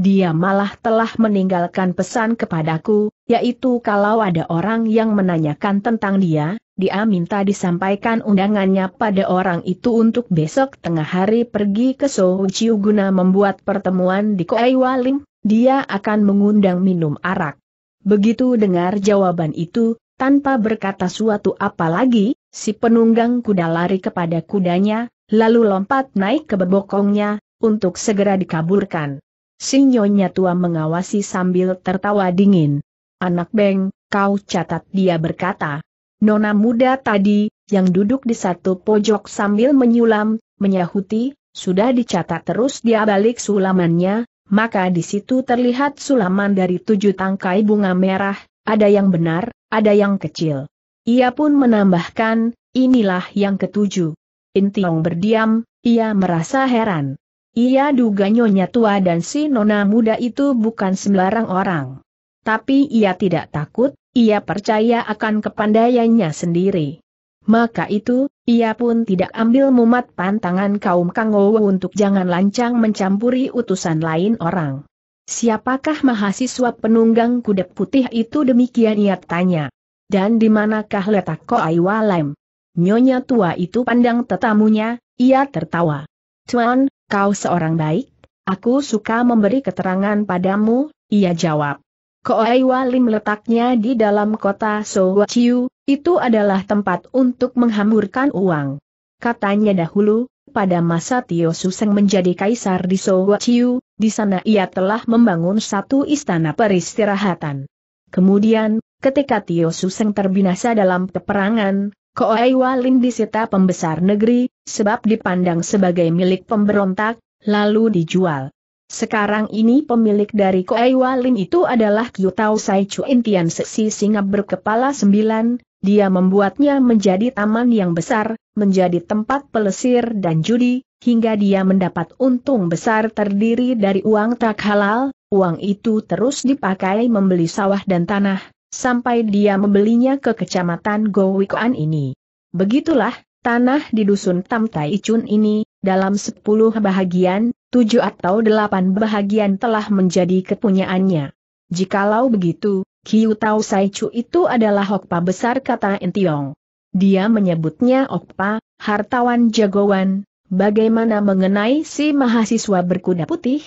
Dia malah telah meninggalkan pesan kepadaku, yaitu kalau ada orang yang menanyakan tentang dia, dia minta disampaikan undangannya pada orang itu untuk besok tengah hari pergi ke Souchiu guna membuat pertemuan di Koei Walim, dia akan mengundang minum arak. Begitu dengar jawaban itu, tanpa berkata suatu apa lagi, si penunggang kuda lari kepada kudanya, lalu lompat naik ke bebokongnya, untuk segera dikaburkan. Sing tua mengawasi sambil tertawa dingin. Anak Beng, kau catat dia berkata. Nona muda tadi, yang duduk di satu pojok sambil menyulam, menyahuti, sudah dicatat terus dia balik sulamannya, maka di situ terlihat sulaman dari tujuh tangkai bunga merah, ada yang benar, ada yang kecil. Ia pun menambahkan, inilah yang ketujuh. Intiong berdiam, ia merasa heran. Ia duga nyonya tua dan si nona muda itu bukan sembarang orang. Tapi ia tidak takut, ia percaya akan kepandaiannya sendiri. Maka itu, ia pun tidak ambil mumat pantangan kaum Kangowo untuk jangan lancang mencampuri utusan lain orang. Siapakah mahasiswa penunggang kuda putih itu demikian ia tanya. Dan di manakah letak Walem? Nyonya tua itu pandang tetamunya, ia tertawa. Cuan, kau seorang baik, aku suka memberi keterangan padamu, ia jawab. Koai Walim letaknya di dalam kota Sowachiu, itu adalah tempat untuk menghamburkan uang. Katanya dahulu, pada masa Tio Suseng menjadi kaisar di Sowachiu, di sana ia telah membangun satu istana peristirahatan. Kemudian, ketika Tio Suseng terbinasa dalam peperangan, Koei Walin disita pembesar negeri, sebab dipandang sebagai milik pemberontak, lalu dijual. Sekarang ini pemilik dari Koei Walin itu adalah Kyutau Sai Chuin Tian Sesi Singap berkepala sembilan, dia membuatnya menjadi taman yang besar, menjadi tempat pelesir dan judi, hingga dia mendapat untung besar terdiri dari uang tak halal, uang itu terus dipakai membeli sawah dan tanah, sampai dia membelinya ke kecamatan Gowikoan ini. Begitulah, tanah di dusun Tamtai Icun ini, dalam sepuluh bahagian, tujuh atau delapan bahagian telah menjadi kepunyaannya. Jikalau begitu, Kiu Tau Sai Chu itu adalah Hokpa besar kata Entiong. Dia menyebutnya Okpa, hartawan jagoan, bagaimana mengenai si mahasiswa berkuda putih?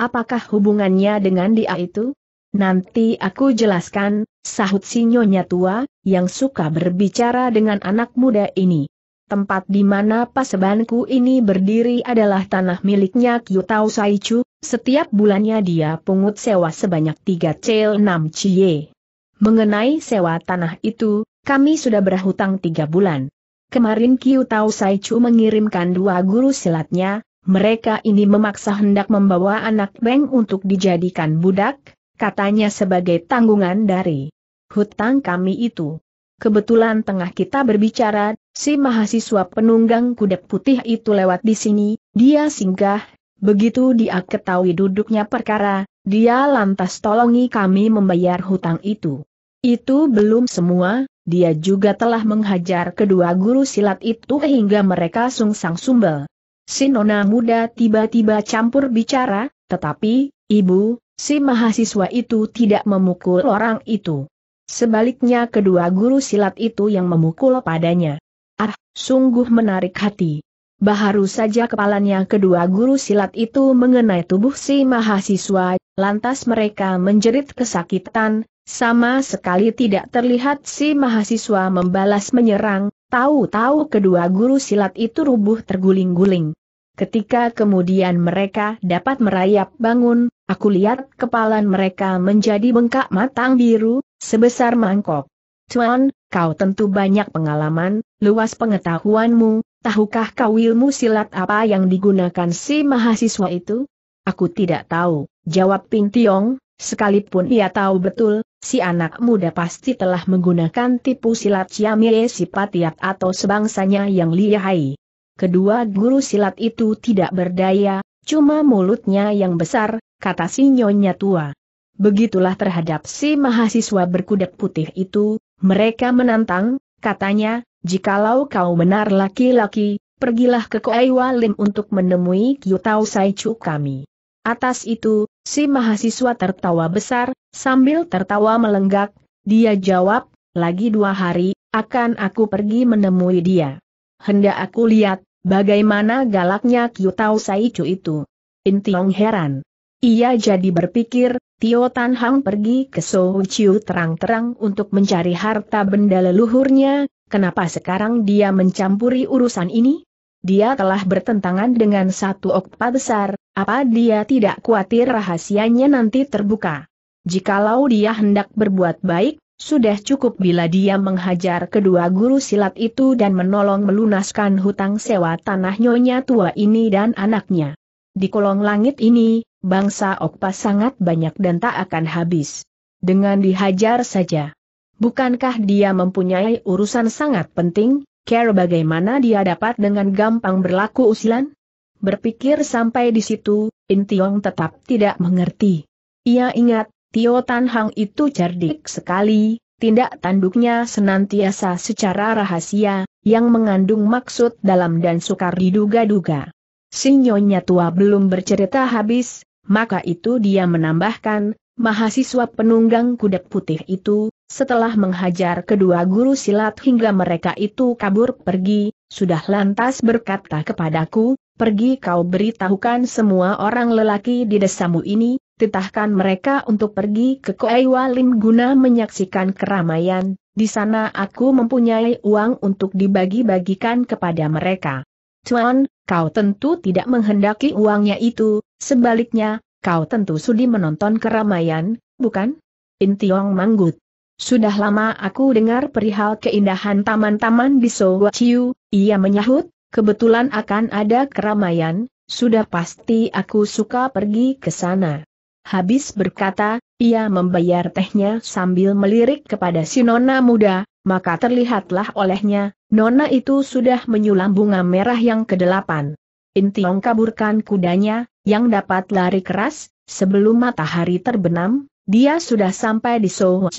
Apakah hubungannya dengan dia itu? Nanti aku jelaskan, sahut si nyonya tua, yang suka berbicara dengan anak muda ini. Tempat di mana pasebanku ini berdiri adalah tanah miliknya Kyutao Chu. setiap bulannya dia pungut sewa sebanyak 3 cel 6 cie. Mengenai sewa tanah itu, kami sudah berhutang 3 bulan. Kemarin Kyutao Chu mengirimkan dua guru silatnya, mereka ini memaksa hendak membawa anak Beng untuk dijadikan budak, katanya sebagai tanggungan dari hutang kami itu. Kebetulan tengah kita berbicara, si mahasiswa penunggang kuda putih itu lewat di sini, dia singgah, begitu dia ketahui duduknya perkara, dia lantas tolongi kami membayar hutang itu. Itu belum semua, dia juga telah menghajar kedua guru silat itu hingga mereka sungsang sumbel. Si nona muda tiba-tiba campur bicara, tetapi, ibu, si mahasiswa itu tidak memukul orang itu. Sebaliknya kedua guru silat itu yang memukul padanya. Ah, sungguh menarik hati. Baharu saja kepalanya kedua guru silat itu mengenai tubuh si mahasiswa, lantas mereka menjerit kesakitan, sama sekali tidak terlihat si mahasiswa membalas menyerang, tahu-tahu kedua guru silat itu rubuh terguling-guling. Ketika kemudian mereka dapat merayap bangun, Aku lihat kepalan mereka menjadi bengkak matang biru, sebesar mangkok. Tuan, kau tentu banyak pengalaman, luas pengetahuanmu, tahukah kau ilmu silat apa yang digunakan si mahasiswa itu? Aku tidak tahu, jawab Ping Tiong, sekalipun ia tahu betul, si anak muda pasti telah menggunakan tipu silat Ciamie Sipatiat atau sebangsanya yang lihai. Kedua guru silat itu tidak berdaya, Cuma mulutnya yang besar, kata si nyonya tua. Begitulah terhadap si mahasiswa berkuda putih itu, mereka menantang, katanya, jikalau kau benar laki-laki, pergilah ke Koai Walim untuk menemui Kyutau Saichu kami. Atas itu, si mahasiswa tertawa besar, sambil tertawa melenggak, dia jawab, lagi dua hari, akan aku pergi menemui dia. Hendak aku lihat, Bagaimana galaknya Kyu Sai cu itu? Intiong heran. Ia jadi berpikir, Tio Tan Hang pergi ke Sohu Chiu terang-terang untuk mencari harta benda leluhurnya, kenapa sekarang dia mencampuri urusan ini? Dia telah bertentangan dengan satu okpa besar, apa dia tidak khawatir rahasianya nanti terbuka? Jikalau dia hendak berbuat baik, sudah cukup bila dia menghajar kedua guru silat itu dan menolong melunaskan hutang sewa tanah nyonya tua ini dan anaknya. Di kolong langit ini, bangsa Okpa sangat banyak dan tak akan habis. Dengan dihajar saja. Bukankah dia mempunyai urusan sangat penting, care bagaimana dia dapat dengan gampang berlaku usilan? Berpikir sampai di situ, Intiong tetap tidak mengerti. Ia ingat, Tio Tan Hang itu cerdik sekali, tindak tanduknya senantiasa secara rahasia, yang mengandung maksud dalam dan sukar diduga-duga. Sinyonya tua belum bercerita habis, maka itu dia menambahkan, mahasiswa penunggang kuda putih itu, setelah menghajar kedua guru silat hingga mereka itu kabur pergi, sudah lantas berkata kepadaku, pergi kau beritahukan semua orang lelaki di desamu ini, titahkan mereka untuk pergi ke Koei Walim guna menyaksikan keramaian, di sana aku mempunyai uang untuk dibagi-bagikan kepada mereka. Tuan, kau tentu tidak menghendaki uangnya itu, sebaliknya, kau tentu sudi menonton keramaian, bukan? Intiong Manggut. Sudah lama aku dengar perihal keindahan taman-taman di Sowa Chiu, ia menyahut, kebetulan akan ada keramaian, sudah pasti aku suka pergi ke sana. Habis berkata, ia membayar tehnya sambil melirik kepada si nona muda, maka terlihatlah olehnya, nona itu sudah menyulam bunga merah yang kedelapan. Intiong kaburkan kudanya, yang dapat lari keras, sebelum matahari terbenam, dia sudah sampai di Soho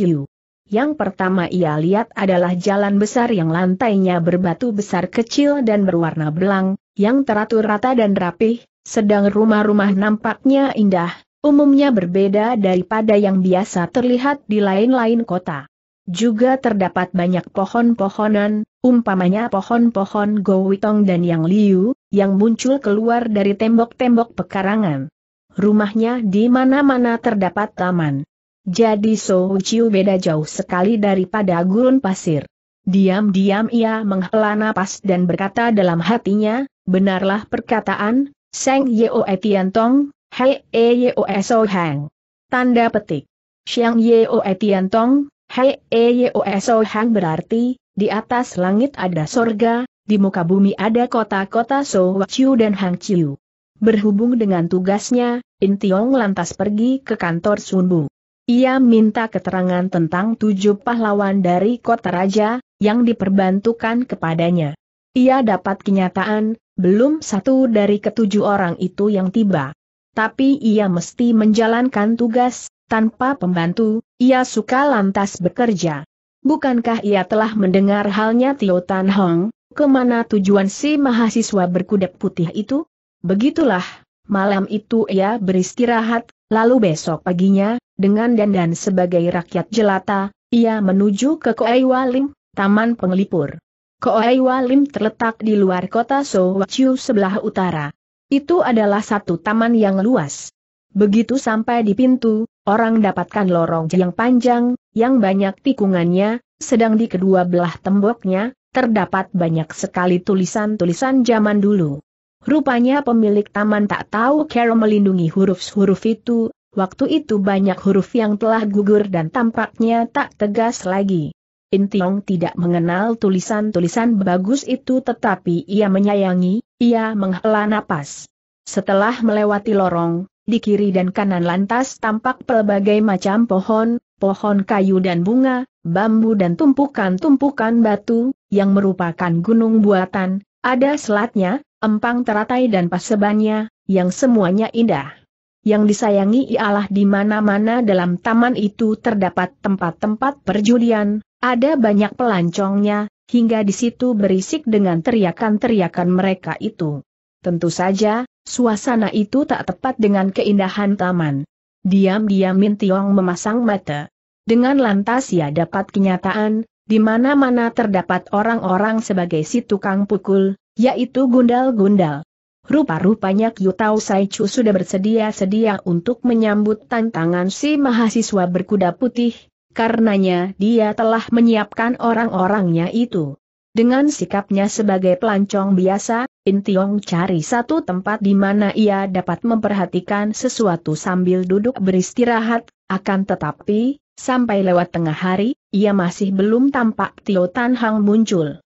Yang pertama ia lihat adalah jalan besar yang lantainya berbatu besar kecil dan berwarna belang, yang teratur rata dan rapih, sedang rumah-rumah nampaknya indah, umumnya berbeda daripada yang biasa terlihat di lain-lain kota. Juga terdapat banyak pohon-pohonan, umpamanya pohon-pohon gowitong dan yang liu, yang muncul keluar dari tembok-tembok pekarangan. Rumahnya di mana-mana terdapat taman. Jadi Souciu beda jauh sekali daripada gurun pasir. Diam-diam ia menghela napas dan berkata dalam hatinya, benarlah perkataan, Seng Yeo Tong. Hei E Yoe So Hang. Tanda petik. Xiang Yoe Tian Tong, Hei E So Hang berarti, di atas langit ada sorga, di muka bumi ada kota-kota So Chiu dan Hang Chiu. Berhubung dengan tugasnya, In Tiong lantas pergi ke kantor Sun Bu. Ia minta keterangan tentang tujuh pahlawan dari kota raja, yang diperbantukan kepadanya. Ia dapat kenyataan, belum satu dari ketujuh orang itu yang tiba tapi ia mesti menjalankan tugas, tanpa pembantu, ia suka lantas bekerja. Bukankah ia telah mendengar halnya Tio Tan Hong, kemana tujuan si mahasiswa berkuda putih itu? Begitulah, malam itu ia beristirahat, lalu besok paginya, dengan dandan sebagai rakyat jelata, ia menuju ke Koei Walim, Taman Penglipur. Koei Walim terletak di luar kota Sowachiu sebelah utara. Itu adalah satu taman yang luas. Begitu sampai di pintu, orang dapatkan lorong yang panjang, yang banyak tikungannya, sedang di kedua belah temboknya, terdapat banyak sekali tulisan-tulisan zaman dulu. Rupanya pemilik taman tak tahu cara melindungi huruf-huruf itu, waktu itu banyak huruf yang telah gugur dan tampaknya tak tegas lagi. Intiong tidak mengenal tulisan-tulisan bagus itu tetapi ia menyayangi, ia menghela napas. Setelah melewati lorong, di kiri dan kanan lantas tampak pelbagai macam pohon, pohon kayu dan bunga, bambu dan tumpukan-tumpukan batu, yang merupakan gunung buatan, ada selatnya, empang teratai dan pasebannya, yang semuanya indah. Yang disayangi ialah di mana-mana dalam taman itu terdapat tempat-tempat perjudian, ada banyak pelancongnya, hingga di situ berisik dengan teriakan-teriakan mereka itu. Tentu saja, suasana itu tak tepat dengan keindahan taman. Diam-diam Min Tiong memasang mata. Dengan lantas ia dapat kenyataan, di mana-mana terdapat orang-orang sebagai si tukang pukul, yaitu gundal-gundal. Rupa-rupanya Kyu Tao Sai Chu sudah bersedia-sedia untuk menyambut tantangan si mahasiswa berkuda putih, karenanya dia telah menyiapkan orang-orangnya itu. Dengan sikapnya sebagai pelancong biasa, Tiong cari satu tempat di mana ia dapat memperhatikan sesuatu sambil duduk beristirahat, akan tetapi, sampai lewat tengah hari, ia masih belum tampak Tio Tan Hang muncul.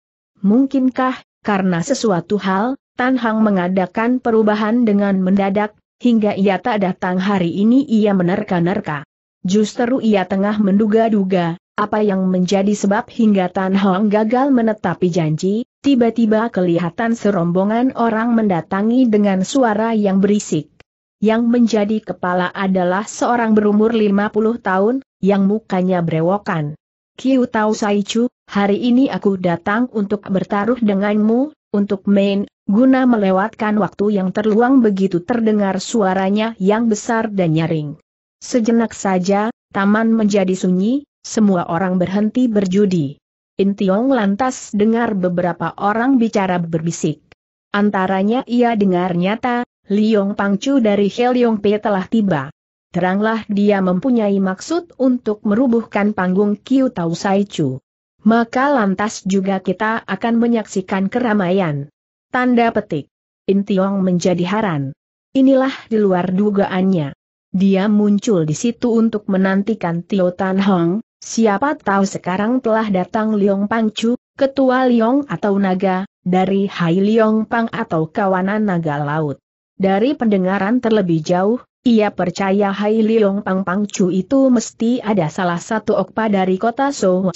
Mungkinkah, karena sesuatu hal, Tan Hang mengadakan perubahan dengan mendadak, hingga ia tak datang hari ini ia menerka-nerka. Justru ia tengah menduga-duga, apa yang menjadi sebab hingga Tan Hong gagal menetapi janji, tiba-tiba kelihatan serombongan orang mendatangi dengan suara yang berisik. Yang menjadi kepala adalah seorang berumur 50 tahun, yang mukanya berewokan. Kiu Tau Saichu, hari ini aku datang untuk bertaruh denganmu, untuk main, guna melewatkan waktu yang terluang begitu terdengar suaranya yang besar dan nyaring. Sejenak saja, taman menjadi sunyi, semua orang berhenti berjudi. Intiong lantas dengar beberapa orang bicara berbisik. Antaranya ia dengar nyata, Liong Pangcu dari Heliong Pe telah tiba. Teranglah dia mempunyai maksud untuk merubuhkan panggung Kiu Tau Sai Chu. Maka lantas juga kita akan menyaksikan keramaian. Tanda petik. Intiong menjadi haran. Inilah di luar dugaannya. Dia muncul di situ untuk menantikan Tio Tan Hong, siapa tahu sekarang telah datang Liong Pang Chu, ketua Liong atau naga, dari Hai Liong Pang atau kawanan naga laut. Dari pendengaran terlebih jauh, ia percaya Hai Liong Pang Pang Chu itu mesti ada salah satu okpa dari kota Sohu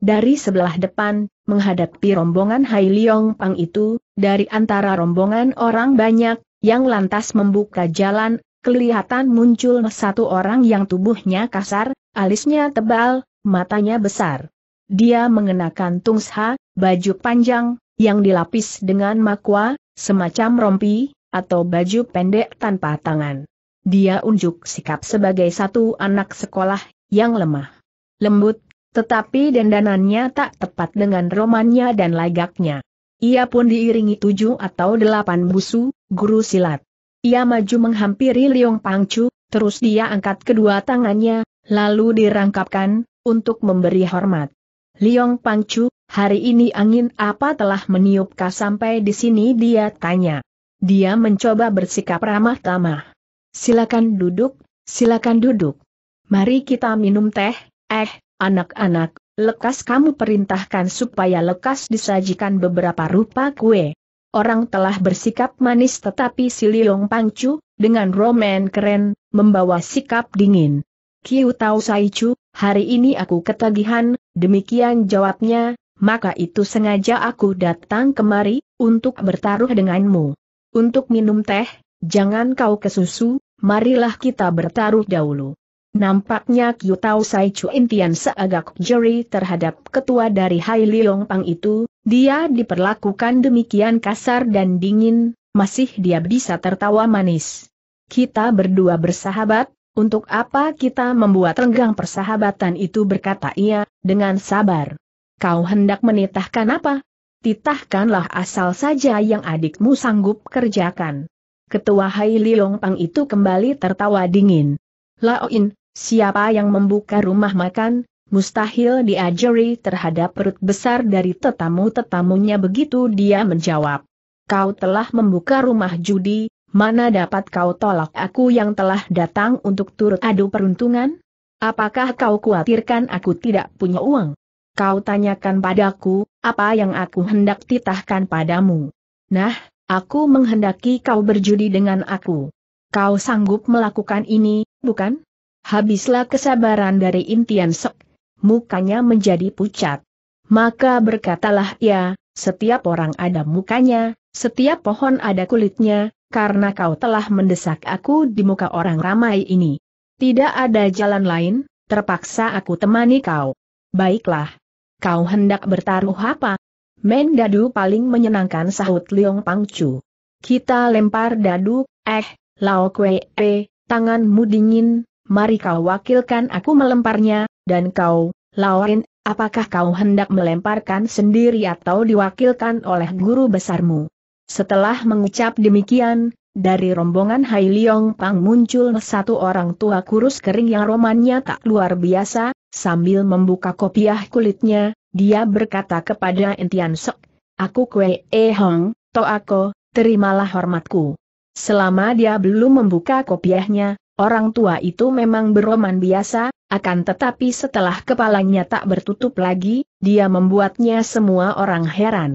Dari sebelah depan, menghadapi rombongan Hai Liong Pang itu, dari antara rombongan orang banyak, yang lantas membuka jalan, kelihatan muncul satu orang yang tubuhnya kasar, alisnya tebal, matanya besar. Dia mengenakan tungsha, baju panjang, yang dilapis dengan makwa, semacam rompi, atau baju pendek tanpa tangan. Dia unjuk sikap sebagai satu anak sekolah, yang lemah. Lembut, tetapi dandanannya tak tepat dengan romannya dan lagaknya. Ia pun diiringi tujuh atau delapan busu, guru silat. Ia maju menghampiri Liong Pangcu, terus dia angkat kedua tangannya, lalu dirangkapkan, untuk memberi hormat. Liong Pangcu, hari ini angin apa telah meniupkah sampai di sini dia tanya. Dia mencoba bersikap ramah tamah. Silakan duduk, silakan duduk. Mari kita minum teh, eh, anak-anak, lekas kamu perintahkan supaya lekas disajikan beberapa rupa kue orang telah bersikap manis tetapi si Liong Pangcu, dengan roman keren, membawa sikap dingin. Kiu Tau Saicu, hari ini aku ketagihan, demikian jawabnya, maka itu sengaja aku datang kemari, untuk bertaruh denganmu. Untuk minum teh, jangan kau kesusu. marilah kita bertaruh dahulu. Nampaknya Kyu Tau Sai cu intian seagak jeri terhadap ketua dari Hai Liong Pang itu, dia diperlakukan demikian kasar dan dingin, masih dia bisa tertawa manis. Kita berdua bersahabat, untuk apa kita membuat renggang persahabatan itu berkata ia, dengan sabar. Kau hendak menitahkan apa? Titahkanlah asal saja yang adikmu sanggup kerjakan. Ketua Hai Liong Pang itu kembali tertawa dingin. Laoin, Siapa yang membuka rumah makan, mustahil diajari terhadap perut besar dari tetamu-tetamunya begitu dia menjawab. Kau telah membuka rumah judi, mana dapat kau tolak aku yang telah datang untuk turut adu peruntungan? Apakah kau khawatirkan aku tidak punya uang? Kau tanyakan padaku, apa yang aku hendak titahkan padamu. Nah, aku menghendaki kau berjudi dengan aku. Kau sanggup melakukan ini, bukan? habislah kesabaran dari Intian Sek. Mukanya menjadi pucat. Maka berkatalah ia, setiap orang ada mukanya, setiap pohon ada kulitnya, karena kau telah mendesak aku di muka orang ramai ini. Tidak ada jalan lain, terpaksa aku temani kau. Baiklah. Kau hendak bertaruh apa? Men dadu paling menyenangkan sahut Leong Pangcu. Kita lempar dadu, eh, Lao Kwee, eh, tanganmu dingin, mari kau wakilkan aku melemparnya, dan kau, Lauren, apakah kau hendak melemparkan sendiri atau diwakilkan oleh guru besarmu? Setelah mengucap demikian, dari rombongan Hai Liong Pang muncul satu orang tua kurus kering yang romannya tak luar biasa, sambil membuka kopiah kulitnya, dia berkata kepada Entian Sok, Aku Kwe E Hong, Ako, terimalah hormatku. Selama dia belum membuka kopiahnya, Orang tua itu memang beroman biasa, akan tetapi setelah kepalanya tak bertutup lagi, dia membuatnya semua orang heran.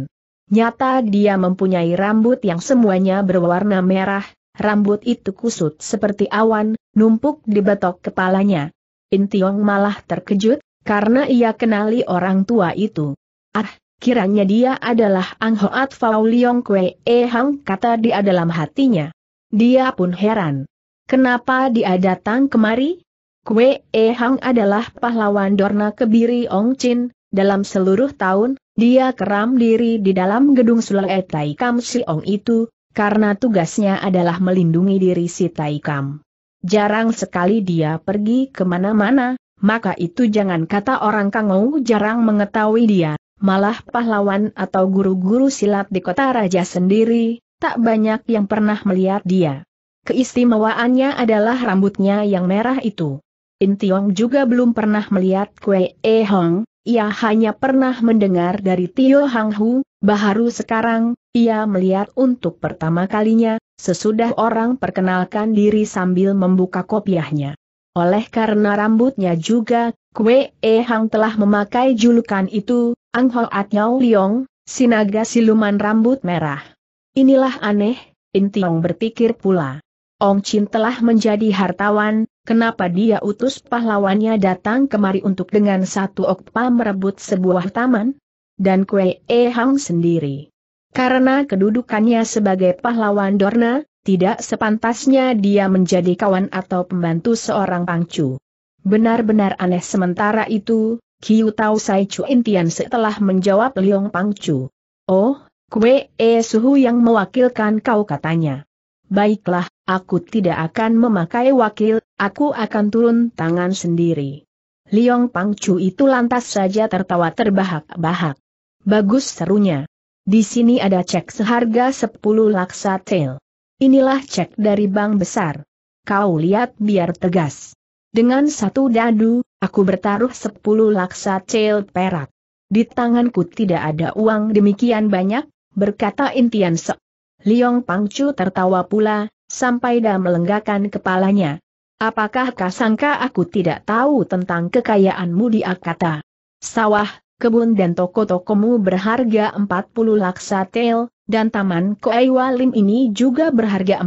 Nyata dia mempunyai rambut yang semuanya berwarna merah, rambut itu kusut seperti awan, numpuk di betok kepalanya. Intiong malah terkejut, karena ia kenali orang tua itu. Ah, kiranya dia adalah Ang Hoat Fauliong Kwe E Hang kata dia dalam hatinya. Dia pun heran. Kenapa dia datang kemari? Kue E Hang adalah pahlawan Dorna Kebiri Ong Chin, dalam seluruh tahun, dia keram diri di dalam gedung Sulae Tai Kam Si Ong itu, karena tugasnya adalah melindungi diri si Tai Kam. Jarang sekali dia pergi kemana-mana, maka itu jangan kata orang Kangou jarang mengetahui dia, malah pahlawan atau guru-guru silat di kota raja sendiri, tak banyak yang pernah melihat dia. Keistimewaannya adalah rambutnya yang merah itu. Intiong juga belum pernah melihat Kue E Hong, ia hanya pernah mendengar dari Tio Hang Hu, baharu sekarang, ia melihat untuk pertama kalinya, sesudah orang perkenalkan diri sambil membuka kopiahnya. Oleh karena rambutnya juga, Kue E Hang telah memakai julukan itu, Ang Ho At Nyau Liong, Sinaga Siluman Rambut Merah. Inilah aneh, Intiong berpikir pula. Ong Chin telah menjadi hartawan, kenapa dia utus pahlawannya datang kemari untuk dengan satu okpa merebut sebuah taman? Dan Kwe E Hang sendiri. Karena kedudukannya sebagai pahlawan Dorna, tidak sepantasnya dia menjadi kawan atau pembantu seorang pangcu. Benar-benar aneh sementara itu, Kiu Tau Sai Chu Intian setelah menjawab Liong Pangcu. Oh, Kwe E Suhu yang mewakilkan kau katanya. Baiklah, Aku tidak akan memakai wakil, aku akan turun tangan sendiri. Liong Pangcu itu lantas saja tertawa terbahak-bahak. Bagus serunya. Di sini ada cek seharga 10 laksa tail. Inilah cek dari bank besar. Kau lihat biar tegas. Dengan satu dadu, aku bertaruh 10 laksa tail perak. Di tanganku tidak ada uang demikian banyak, berkata Intian Sek. Liong Pangcu tertawa pula, sampai dah melenggakan kepalanya. Apakah kau sangka aku tidak tahu tentang kekayaanmu di Akata? Sawah, kebun dan toko-tokomu berharga 40 laksa tel, dan taman Koei Walim ini juga berharga 40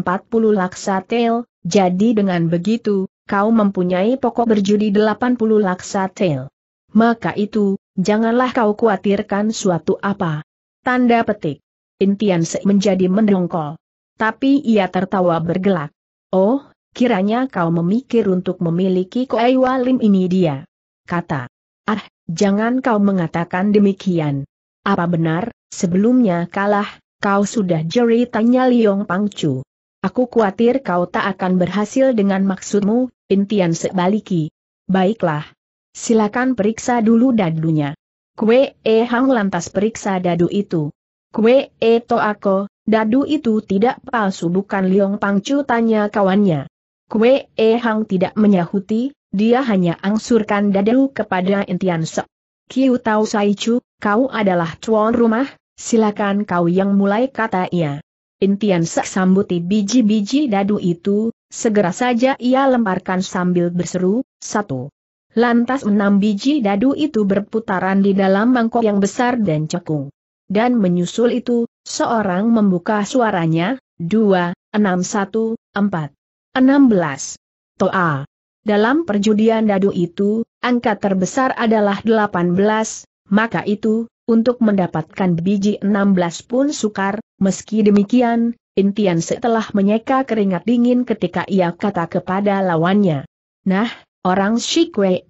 laksa tel, jadi dengan begitu, kau mempunyai pokok berjudi 80 laksa tel. Maka itu, janganlah kau khawatirkan suatu apa. Tanda petik. Intian Se menjadi mendongkol tapi ia tertawa bergelak. Oh, kiranya kau memikir untuk memiliki Koei Walim ini dia. Kata. Ah, jangan kau mengatakan demikian. Apa benar, sebelumnya kalah, kau sudah jeri tanya Liong Pangcu. Aku khawatir kau tak akan berhasil dengan maksudmu, intian sebaliki. Baiklah. Silakan periksa dulu dadunya. Kue E Hang lantas periksa dadu itu. Kue E Toako, Dadu itu tidak palsu bukan Liong Pangcu tanya kawannya. Kue E Hang tidak menyahuti, dia hanya angsurkan dadu kepada Intian Se. Kiu Tau Sai kau adalah tuan rumah, silakan kau yang mulai kata ia. Intian Se sambuti biji-biji dadu itu, segera saja ia lemparkan sambil berseru, satu. Lantas enam biji dadu itu berputaran di dalam mangkok yang besar dan cekung. Dan menyusul itu, Seorang membuka suaranya, dua, enam satu, empat, enam belas. Toa. Dalam perjudian dadu itu, angka terbesar adalah delapan belas, maka itu, untuk mendapatkan biji enam belas pun sukar, meski demikian, Intian setelah menyeka keringat dingin ketika ia kata kepada lawannya. Nah, orang Shikwe,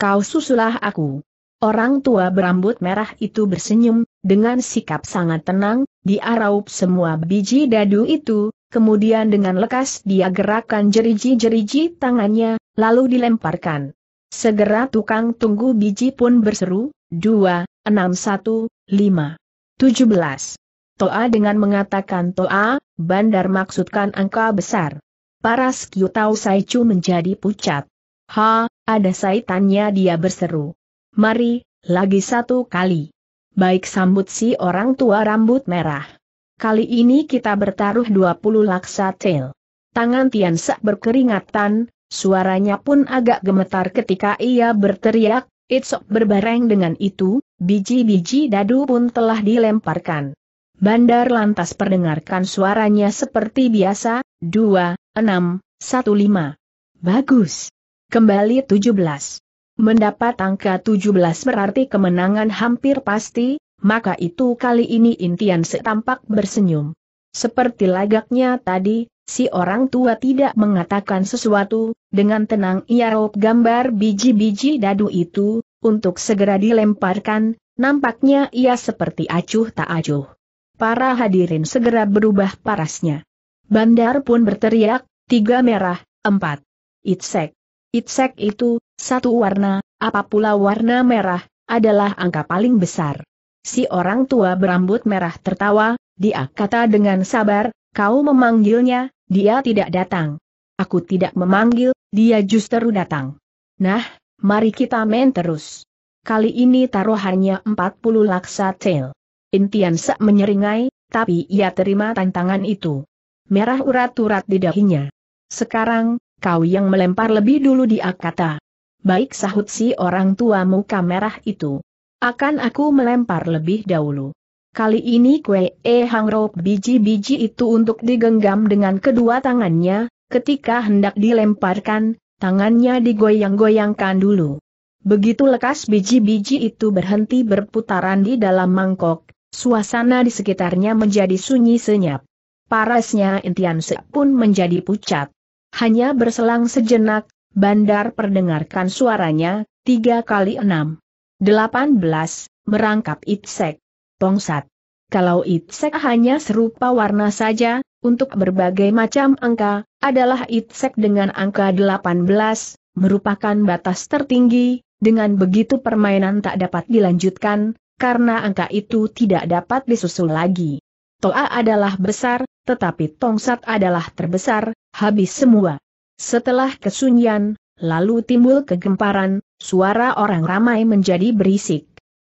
kau susulah aku. Orang tua berambut merah itu bersenyum, dengan sikap sangat tenang, dia raup semua biji dadu itu, kemudian dengan lekas dia gerakkan jeriji-jeriji tangannya, lalu dilemparkan. Segera tukang tunggu biji pun berseru, 2, 6, 1, 5, 17. Toa dengan mengatakan Toa, bandar maksudkan angka besar. Paras Tau Saichu menjadi pucat. Ha, ada saitannya dia berseru. Mari, lagi satu kali baik sambut si orang tua rambut merah. Kali ini kita bertaruh 20 laksa tail. Tangan Tian berkeringat berkeringatan, suaranya pun agak gemetar ketika ia berteriak, Itsok berbareng dengan itu, biji-biji dadu pun telah dilemparkan. Bandar lantas perdengarkan suaranya seperti biasa, 2, 6, 1, 5. Bagus. Kembali 17 mendapat angka 17 berarti kemenangan hampir pasti, maka itu kali ini Intian setampak bersenyum. Seperti lagaknya tadi, si orang tua tidak mengatakan sesuatu, dengan tenang ia rob gambar biji-biji dadu itu, untuk segera dilemparkan, nampaknya ia seperti acuh tak acuh. Para hadirin segera berubah parasnya. Bandar pun berteriak, tiga merah, empat. Itsek. Itsek itu, satu warna, apa pula warna merah, adalah angka paling besar. Si orang tua berambut merah tertawa, dia kata dengan sabar, kau memanggilnya, dia tidak datang. Aku tidak memanggil, dia justru datang. Nah, mari kita main terus. Kali ini taruhannya 40 laksa tail. Intian Sak menyeringai, tapi ia terima tantangan itu. Merah urat-urat di dahinya. Sekarang, kau yang melempar lebih dulu dia kata baik sahut si orang tua muka merah itu. Akan aku melempar lebih dahulu. Kali ini kue e hangrop biji-biji itu untuk digenggam dengan kedua tangannya, ketika hendak dilemparkan, tangannya digoyang-goyangkan dulu. Begitu lekas biji-biji itu berhenti berputaran di dalam mangkok, suasana di sekitarnya menjadi sunyi senyap. Parasnya Intian pun menjadi pucat. Hanya berselang sejenak, Bandar perdengarkan suaranya, tiga kali enam. Delapan belas, merangkap Itsek. Tongsat. Kalau Itsek hanya serupa warna saja, untuk berbagai macam angka, adalah Itsek dengan angka delapan belas, merupakan batas tertinggi, dengan begitu permainan tak dapat dilanjutkan, karena angka itu tidak dapat disusul lagi. Toa adalah besar, tetapi Tongsat adalah terbesar, habis semua. Setelah kesunyian, lalu timbul kegemparan, suara orang ramai menjadi berisik.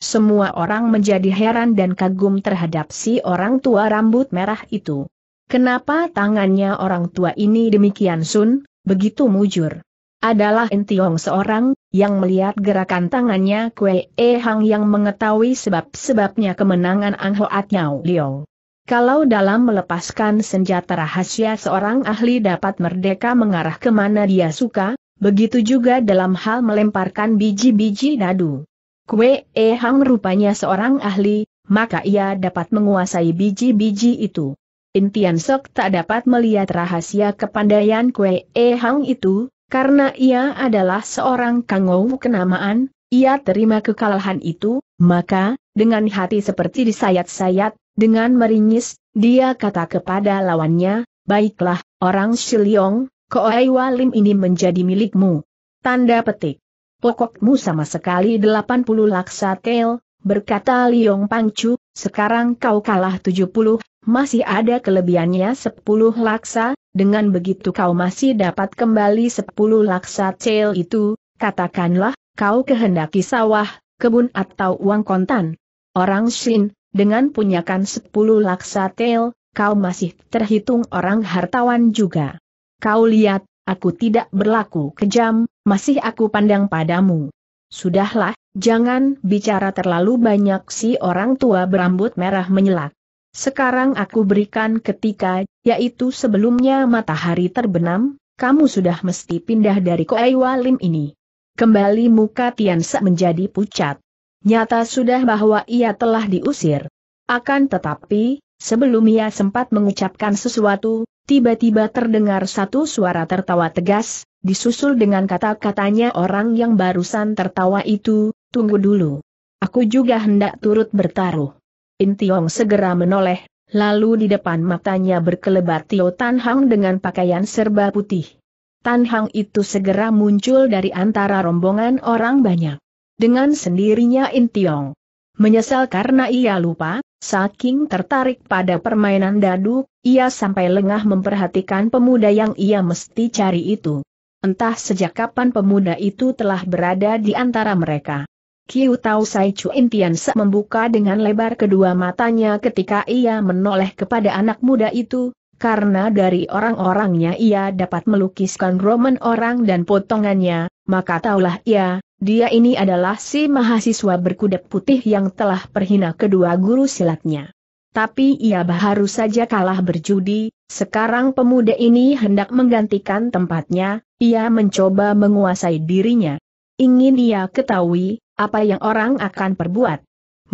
Semua orang menjadi heran dan kagum terhadap si orang tua rambut merah itu. Kenapa tangannya orang tua ini demikian sun, begitu mujur? Adalah Entiong seorang, yang melihat gerakan tangannya Kue E Hang yang mengetahui sebab-sebabnya kemenangan Ang Hoat Nyao Liong. Kalau dalam melepaskan senjata rahasia seorang ahli dapat merdeka mengarah kemana dia suka, begitu juga dalam hal melemparkan biji-biji dadu. Kue E Hang rupanya seorang ahli, maka ia dapat menguasai biji-biji itu. Intian Sok tak dapat melihat rahasia kepandaian Kue E Hang itu, karena ia adalah seorang kangou kenamaan, ia terima kekalahan itu, maka, dengan hati seperti disayat-sayat, dengan meringis, dia kata kepada lawannya, Baiklah, orang Shiliong, Koei Walim ini menjadi milikmu. Tanda petik. Pokokmu sama sekali 80 laksa tel, berkata Liong Pangcu, sekarang kau kalah 70, masih ada kelebihannya 10 laksa, dengan begitu kau masih dapat kembali 10 laksa tel itu, katakanlah, kau kehendaki sawah, kebun atau uang kontan. Orang Shin, dengan punyakan 10 laksa tel, kau masih terhitung orang hartawan juga. Kau lihat, aku tidak berlaku kejam, masih aku pandang padamu. Sudahlah, jangan bicara terlalu banyak si orang tua berambut merah menyelak. Sekarang aku berikan ketika, yaitu sebelumnya matahari terbenam, kamu sudah mesti pindah dari Koaiwa Lim ini. Kembali muka Tian Tiansa menjadi pucat. Nyata sudah bahwa ia telah diusir. Akan tetapi, sebelum ia sempat mengucapkan sesuatu, tiba-tiba terdengar satu suara tertawa tegas, disusul dengan kata-katanya orang yang barusan tertawa itu, tunggu dulu. Aku juga hendak turut bertaruh. Intiong segera menoleh, lalu di depan matanya berkelebat Tio Tan Hang dengan pakaian serba putih. Tan Hang itu segera muncul dari antara rombongan orang banyak. Dengan sendirinya Yong menyesal karena ia lupa, saking tertarik pada permainan dadu, ia sampai lengah memperhatikan pemuda yang ia mesti cari itu. Entah sejak kapan pemuda itu telah berada di antara mereka. Kiu Tau Sai Chuin Tian membuka dengan lebar kedua matanya ketika ia menoleh kepada anak muda itu, karena dari orang-orangnya ia dapat melukiskan roman orang dan potongannya, maka taulah ia, dia ini adalah si mahasiswa berkuda putih yang telah perhina kedua guru silatnya. Tapi ia baru saja kalah berjudi, sekarang pemuda ini hendak menggantikan tempatnya, ia mencoba menguasai dirinya. Ingin ia ketahui, apa yang orang akan perbuat.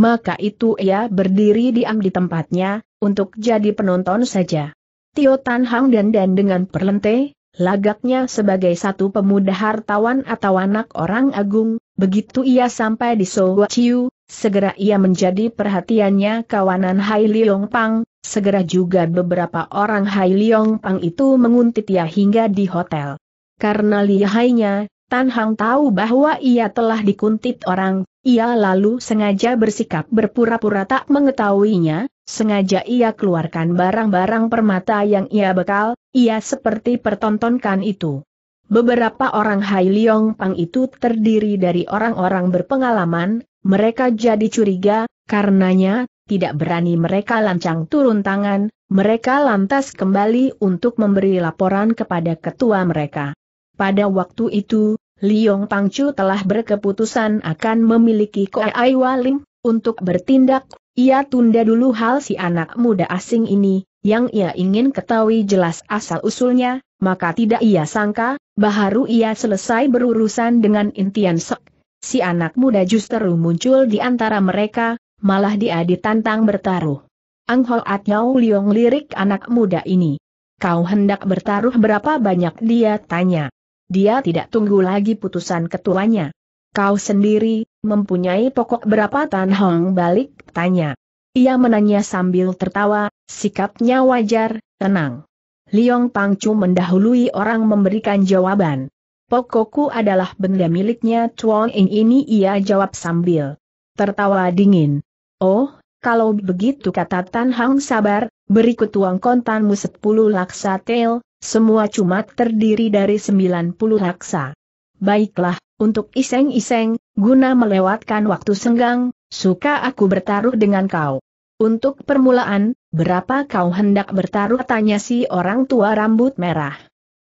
Maka itu ia berdiri diam di tempatnya, untuk jadi penonton saja. Tio Tan Hang dan dan dengan perlente, lagaknya sebagai satu pemuda hartawan atau anak orang agung, begitu ia sampai di Sowa Chiu, segera ia menjadi perhatiannya kawanan Hai Liong Pang, segera juga beberapa orang Hai Liong Pang itu menguntit ia hingga di hotel. Karena lihainya, Tan Hang tahu bahwa ia telah dikuntit orang, ia lalu sengaja bersikap berpura-pura tak mengetahuinya, Sengaja ia keluarkan barang-barang permata yang ia bekal, ia seperti pertontonkan itu. Beberapa orang Hai Liong Pang itu terdiri dari orang-orang berpengalaman, mereka jadi curiga, karenanya, tidak berani mereka lancang turun tangan, mereka lantas kembali untuk memberi laporan kepada ketua mereka. Pada waktu itu, Liong Pangcu telah berkeputusan akan memiliki Koai Walim untuk bertindak ia tunda dulu hal si anak muda asing ini, yang ia ingin ketahui jelas asal-usulnya, maka tidak ia sangka, baharu ia selesai berurusan dengan intian sok. Si anak muda justru muncul di antara mereka, malah dia ditantang bertaruh. Ang Ho Atnyau Liong lirik anak muda ini. Kau hendak bertaruh berapa banyak dia tanya. Dia tidak tunggu lagi putusan ketuanya. Kau sendiri, mempunyai pokok berapa Tan Hong balik, Tanya, Ia menanya sambil tertawa, sikapnya wajar, tenang. Liong Pangcu mendahului orang memberikan jawaban. Pokoku adalah benda miliknya Chuan Ing ini ia jawab sambil tertawa dingin. Oh, kalau begitu kata Tan Hang sabar, berikut uang kontanmu 10 laksa tel, semua cuma terdiri dari 90 laksa. Baiklah, untuk iseng-iseng, guna melewatkan waktu senggang, Suka aku bertaruh dengan kau. Untuk permulaan, berapa kau hendak bertaruh tanya si orang tua rambut merah.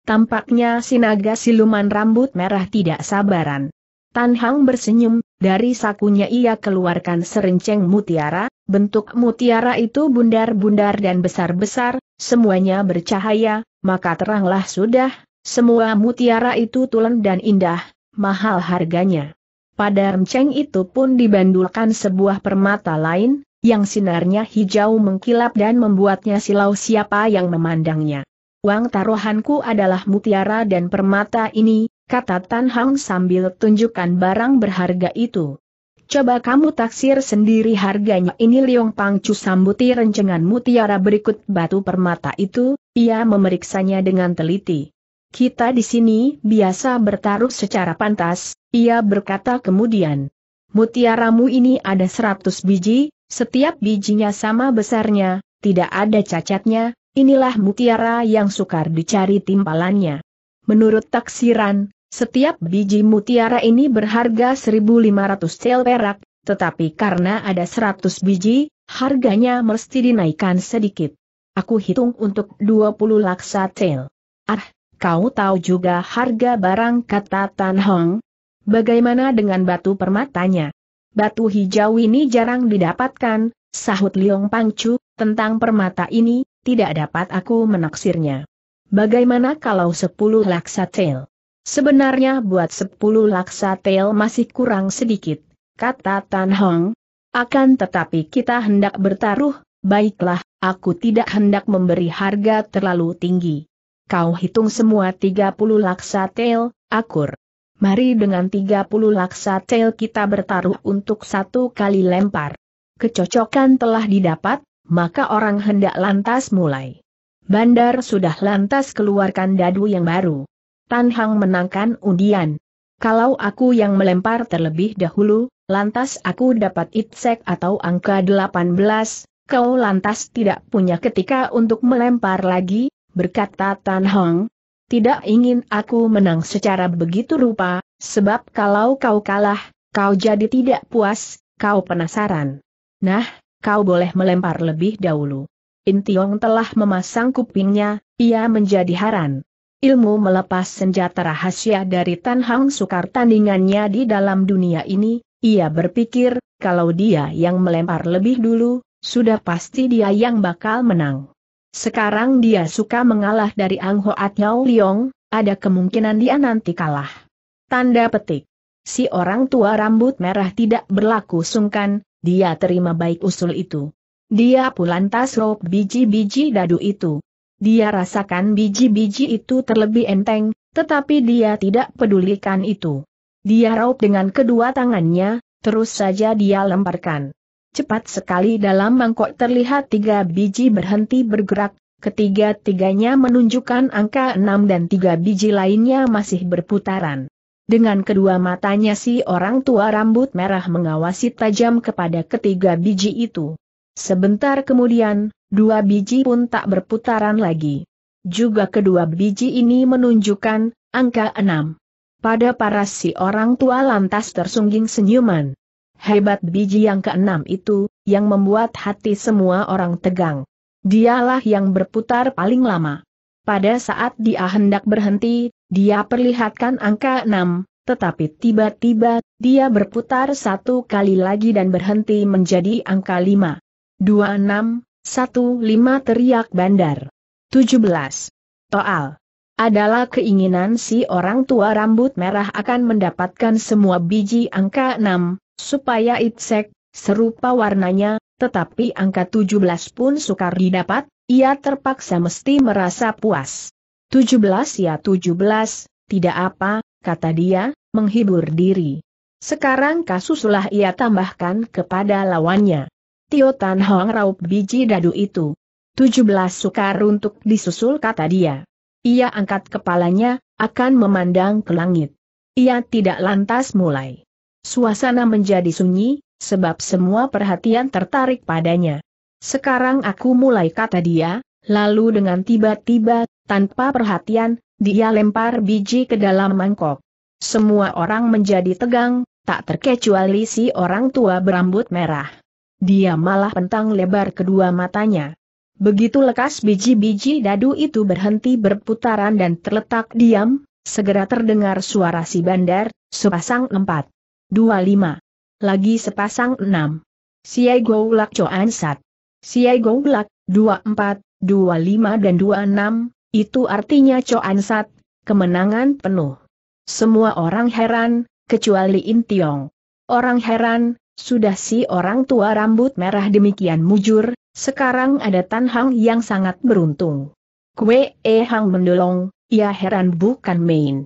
Tampaknya si naga siluman rambut merah tidak sabaran. Tan Hang bersenyum, dari sakunya ia keluarkan serenceng mutiara, bentuk mutiara itu bundar-bundar dan besar-besar, semuanya bercahaya, maka teranglah sudah, semua mutiara itu tulen dan indah, mahal harganya. Pada remceng itu pun dibandulkan sebuah permata lain, yang sinarnya hijau mengkilap dan membuatnya silau siapa yang memandangnya. Wang taruhanku adalah mutiara dan permata ini, kata Tan Hang sambil tunjukkan barang berharga itu. Coba kamu taksir sendiri harganya ini Liong Pangcu sambuti rencengan mutiara berikut batu permata itu, ia memeriksanya dengan teliti. Kita di sini biasa bertaruh secara pantas, ia berkata kemudian. Mutiaramu ini ada seratus biji, setiap bijinya sama besarnya, tidak ada cacatnya, inilah mutiara yang sukar dicari timpalannya. Menurut taksiran, setiap biji mutiara ini berharga 1.500 sel perak, tetapi karena ada 100 biji, harganya mesti dinaikkan sedikit. Aku hitung untuk 20 laksa sel. Ah, Kau tahu juga harga barang kata Tan Hong? Bagaimana dengan batu permatanya? Batu hijau ini jarang didapatkan, sahut Liong Pangcu, tentang permata ini, tidak dapat aku menaksirnya. Bagaimana kalau sepuluh laksa tel? Sebenarnya buat sepuluh laksa tel masih kurang sedikit, kata Tan Hong. Akan tetapi kita hendak bertaruh, baiklah, aku tidak hendak memberi harga terlalu tinggi kau hitung semua 30 laksa tel, akur. Mari dengan 30 laksa tel kita bertaruh untuk satu kali lempar. Kecocokan telah didapat, maka orang hendak lantas mulai. Bandar sudah lantas keluarkan dadu yang baru. Tan Hang menangkan undian. Kalau aku yang melempar terlebih dahulu, lantas aku dapat itsek atau angka 18, kau lantas tidak punya ketika untuk melempar lagi, berkata Tan Hong. Tidak ingin aku menang secara begitu rupa, sebab kalau kau kalah, kau jadi tidak puas, kau penasaran. Nah, kau boleh melempar lebih dahulu. Intiong telah memasang kupingnya, ia menjadi haran. Ilmu melepas senjata rahasia dari Tan Hang sukar tandingannya di dalam dunia ini, ia berpikir, kalau dia yang melempar lebih dulu, sudah pasti dia yang bakal menang. Sekarang dia suka mengalah dari Ang Hoat Yao Liong, ada kemungkinan dia nanti kalah. Tanda petik. Si orang tua rambut merah tidak berlaku sungkan, dia terima baik usul itu. Dia pulang tas rob biji-biji dadu itu. Dia rasakan biji-biji itu terlebih enteng, tetapi dia tidak pedulikan itu. Dia raup dengan kedua tangannya, terus saja dia lemparkan. Cepat sekali dalam mangkok terlihat tiga biji berhenti bergerak, ketiga-tiganya menunjukkan angka enam dan tiga biji lainnya masih berputaran. Dengan kedua matanya si orang tua rambut merah mengawasi tajam kepada ketiga biji itu. Sebentar kemudian, dua biji pun tak berputaran lagi. Juga kedua biji ini menunjukkan angka enam. Pada paras si orang tua lantas tersungging senyuman. Hebat biji yang keenam itu, yang membuat hati semua orang tegang. Dialah yang berputar paling lama. Pada saat dia hendak berhenti, dia perlihatkan angka enam, tetapi tiba-tiba, dia berputar satu kali lagi dan berhenti menjadi angka lima. Dua enam, satu lima teriak bandar. Tujuh belas. Toal adalah keinginan si orang tua rambut merah akan mendapatkan semua biji angka enam supaya itsek, serupa warnanya, tetapi angka 17 pun sukar didapat, ia terpaksa mesti merasa puas. 17 ya 17, tidak apa, kata dia, menghibur diri. Sekarang kasuslah ia tambahkan kepada lawannya. Tio Tan Hong raup biji dadu itu. 17 sukar untuk disusul kata dia. Ia angkat kepalanya, akan memandang ke langit. Ia tidak lantas mulai. Suasana menjadi sunyi, sebab semua perhatian tertarik padanya. Sekarang aku mulai kata dia, lalu dengan tiba-tiba, tanpa perhatian, dia lempar biji ke dalam mangkok. Semua orang menjadi tegang, tak terkecuali si orang tua berambut merah. Dia malah pentang lebar kedua matanya. Begitu lekas biji-biji dadu itu berhenti berputaran dan terletak diam, segera terdengar suara si bandar, sepasang empat dua Lagi sepasang enam. Siai Goulak Choan Sat. Siai Goulak, dua empat, dua lima dan dua enam, itu artinya Choan Sat, kemenangan penuh. Semua orang heran, kecuali Intiong. Orang heran, sudah si orang tua rambut merah demikian mujur, sekarang ada Tan Hang yang sangat beruntung. Kue E Hang mendolong, ia heran bukan main.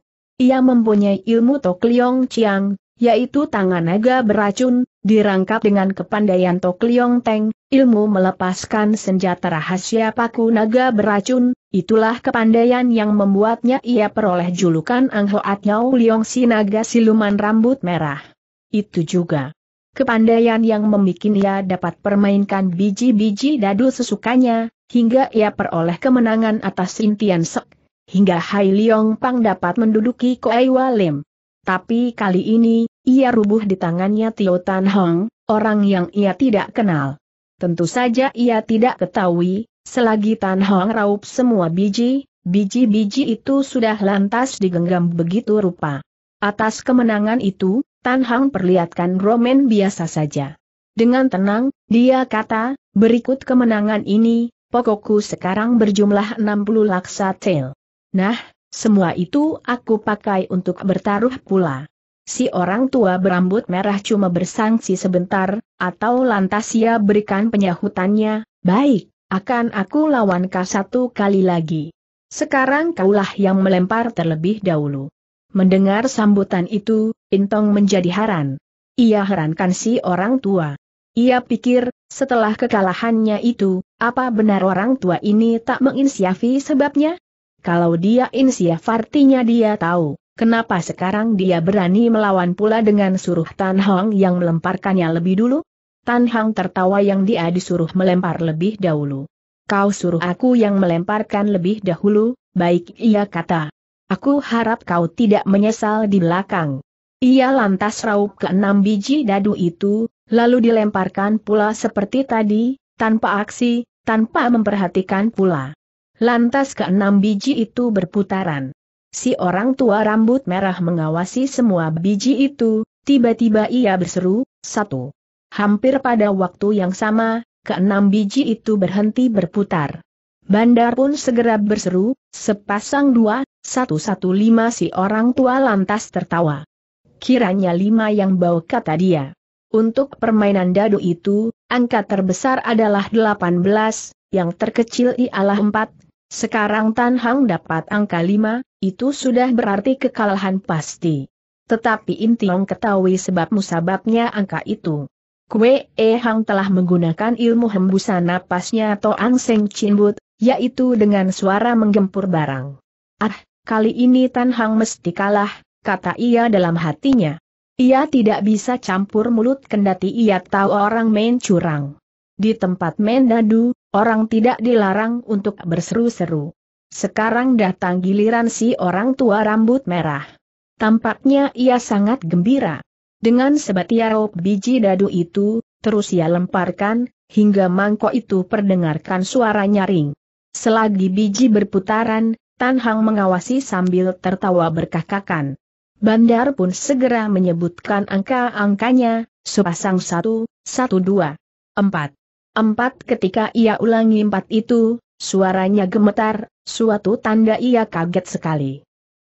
Ia mempunyai ilmu Tokliong Chiang, yaitu tangan naga beracun, dirangkap dengan kepandaian Tok Liong Teng, ilmu melepaskan senjata rahasia paku naga beracun, itulah kepandaian yang membuatnya ia peroleh julukan Ang Hoat Nyau Liong si naga siluman rambut merah. Itu juga kepandaian yang membuat ia dapat permainkan biji-biji dadu sesukanya, hingga ia peroleh kemenangan atas Intian Sek, hingga Hai Liong Pang dapat menduduki Koai Walim. Tapi kali ini, ia rubuh di tangannya Tio Tan Hong, orang yang ia tidak kenal. Tentu saja ia tidak ketahui, selagi Tan Hong raup semua biji, biji-biji itu sudah lantas digenggam begitu rupa. Atas kemenangan itu, Tan Hong perlihatkan Roman biasa saja. Dengan tenang, dia kata, berikut kemenangan ini, pokokku sekarang berjumlah 60 laksa tail. Nah, semua itu aku pakai untuk bertaruh pula. Si orang tua berambut merah cuma bersangsi sebentar, atau lantas ia berikan penyahutannya, baik, akan aku lawan kau satu kali lagi. Sekarang kaulah yang melempar terlebih dahulu. Mendengar sambutan itu, Intong menjadi heran. Ia herankan si orang tua. Ia pikir, setelah kekalahannya itu, apa benar orang tua ini tak menginsiafi sebabnya? Kalau dia insiaf artinya dia tahu, kenapa sekarang dia berani melawan pula dengan suruh Tan Hong yang melemparkannya lebih dulu? Tan Hong tertawa yang dia disuruh melempar lebih dahulu. Kau suruh aku yang melemparkan lebih dahulu, baik ia kata. Aku harap kau tidak menyesal di belakang. Ia lantas raup ke enam biji dadu itu, lalu dilemparkan pula seperti tadi, tanpa aksi, tanpa memperhatikan pula. Lantas ke enam biji itu berputaran. Si orang tua rambut merah mengawasi semua biji itu, tiba-tiba ia berseru, satu. Hampir pada waktu yang sama, ke enam biji itu berhenti berputar. Bandar pun segera berseru, sepasang dua, satu-satu lima si orang tua lantas tertawa. Kiranya lima yang bau kata dia. Untuk permainan dadu itu, angka terbesar adalah delapan belas, yang terkecil ialah empat, sekarang Tan Hang dapat angka 5, itu sudah berarti kekalahan pasti. Tetapi Intiong ketahui sebab musababnya angka itu. Kue E Hang telah menggunakan ilmu hembusan napasnya Toang Seng Chinbut, yaitu dengan suara menggempur barang. Ah, kali ini Tan Hang mesti kalah, kata ia dalam hatinya. Ia tidak bisa campur mulut kendati ia tahu orang main curang. Di tempat main dadu, orang tidak dilarang untuk berseru-seru. Sekarang datang giliran si orang tua rambut merah. Tampaknya ia sangat gembira. Dengan sebatiaro biji dadu itu, terus ia lemparkan, hingga mangkok itu perdengarkan suara nyaring. Selagi biji berputaran, Tan Hang mengawasi sambil tertawa berkakakan. Bandar pun segera menyebutkan angka-angkanya, sepasang satu, satu dua, empat. Empat ketika ia ulangi empat itu, suaranya gemetar, suatu tanda ia kaget sekali.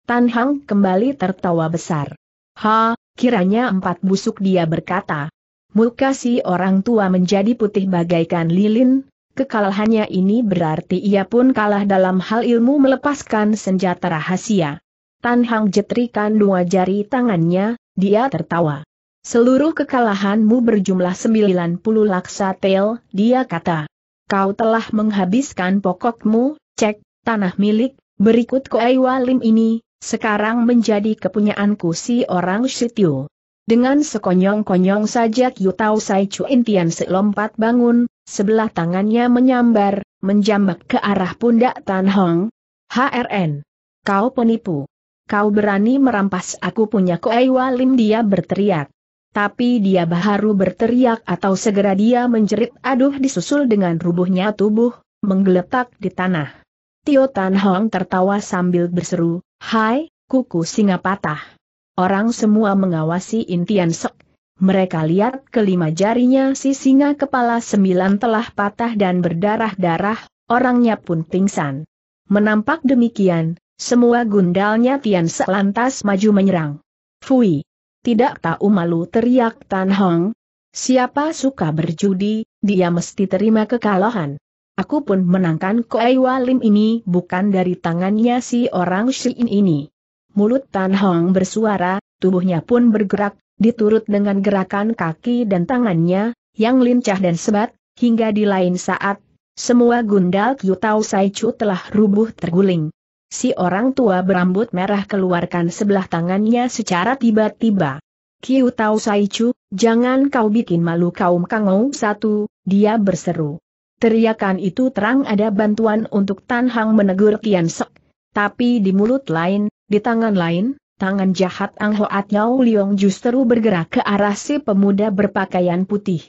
Tan Hang kembali tertawa besar. Ha, kiranya empat busuk dia berkata. Muka si orang tua menjadi putih bagaikan lilin, kekalahannya ini berarti ia pun kalah dalam hal ilmu melepaskan senjata rahasia. Tan Hang jetrikan dua jari tangannya, dia tertawa. Seluruh kekalahanmu berjumlah 90 laksa tel, dia kata. Kau telah menghabiskan pokokmu, cek, tanah milik, berikut koai walim ini, sekarang menjadi kepunyaanku si orang Shityu. Dengan sekonyong-konyong saja Kyu Tau Sai intian se selompat bangun, sebelah tangannya menyambar, menjambak ke arah pundak Tan Hong. HRN. Kau penipu. Kau berani merampas aku punya koai walim dia berteriak. Tapi dia baru berteriak atau segera dia menjerit aduh disusul dengan rubuhnya tubuh, menggeletak di tanah. Tio Tan Hong tertawa sambil berseru, Hai, kuku singa patah. Orang semua mengawasi Intian sek. Mereka lihat kelima jarinya si singa kepala sembilan telah patah dan berdarah-darah, orangnya pun pingsan. Menampak demikian, semua gundalnya Tian Sek lantas maju menyerang. Fui, tidak tahu malu teriak Tan Hong. Siapa suka berjudi, dia mesti terima kekalahan. Aku pun menangkan Koei Walim ini bukan dari tangannya si orang Shin ini. Mulut Tan Hong bersuara, tubuhnya pun bergerak, diturut dengan gerakan kaki dan tangannya, yang lincah dan sebat, hingga di lain saat, semua gundal Kyu Tau Sai Chu telah rubuh terguling. Si orang tua berambut merah keluarkan sebelah tangannya secara tiba-tiba. Kiu Tau Saichu, jangan kau bikin malu kaum Kangou satu, dia berseru. Teriakan itu terang ada bantuan untuk Tan Hang menegur Tian Sek. Tapi di mulut lain, di tangan lain, tangan jahat Ang Hoat Yao Liong justru bergerak ke arah si pemuda berpakaian putih.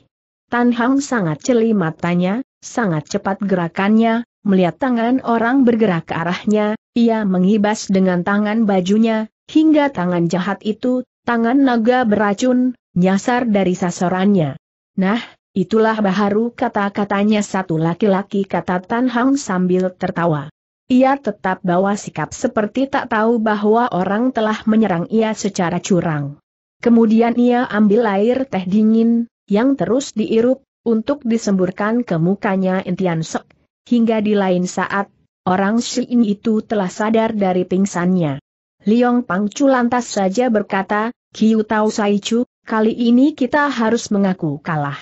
Tan Hang sangat celi matanya, sangat cepat gerakannya, melihat tangan orang bergerak ke arahnya, ia mengibas dengan tangan bajunya, hingga tangan jahat itu, tangan naga beracun, nyasar dari sasarannya. Nah, itulah baharu kata-katanya satu laki-laki kata Tan Hang sambil tertawa. Ia tetap bawa sikap seperti tak tahu bahwa orang telah menyerang ia secara curang. Kemudian ia ambil air teh dingin, yang terus diirup, untuk disemburkan ke mukanya Intian Sok. Hingga di lain saat, orang Xin itu telah sadar dari pingsannya. Liong Pangcu lantas saja berkata, Kiu Tau Saichu, kali ini kita harus mengaku kalah.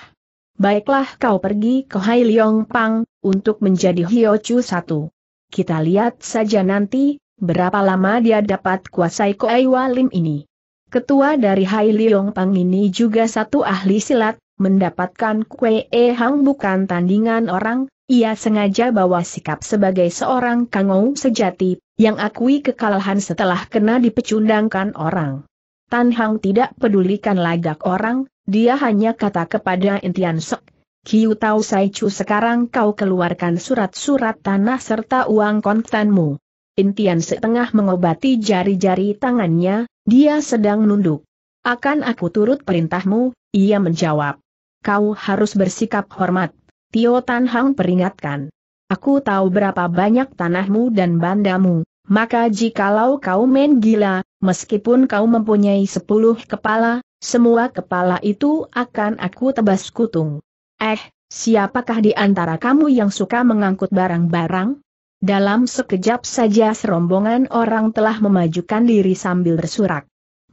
Baiklah kau pergi ke Hai Liong Pang, untuk menjadi Hiochu satu. Kita lihat saja nanti, berapa lama dia dapat kuasai Koei Walim ini. Ketua dari Hai Liong Pang ini juga satu ahli silat, Mendapatkan Kue Hang bukan tandingan orang, ia sengaja bawa sikap sebagai seorang kangou sejati, yang akui kekalahan setelah kena dipecundangkan orang. Tan Hang tidak pedulikan lagak orang, dia hanya kata kepada Intian Sok, Kiu Tau Sai Chu sekarang kau keluarkan surat-surat tanah serta uang kontanmu. Intian setengah mengobati jari-jari tangannya, dia sedang nunduk. Akan aku turut perintahmu, ia menjawab kau harus bersikap hormat. Tio Tan Hang peringatkan. Aku tahu berapa banyak tanahmu dan bandamu, maka jikalau kau main gila, meskipun kau mempunyai sepuluh kepala, semua kepala itu akan aku tebas kutung. Eh, siapakah di antara kamu yang suka mengangkut barang-barang? Dalam sekejap saja serombongan orang telah memajukan diri sambil bersurak.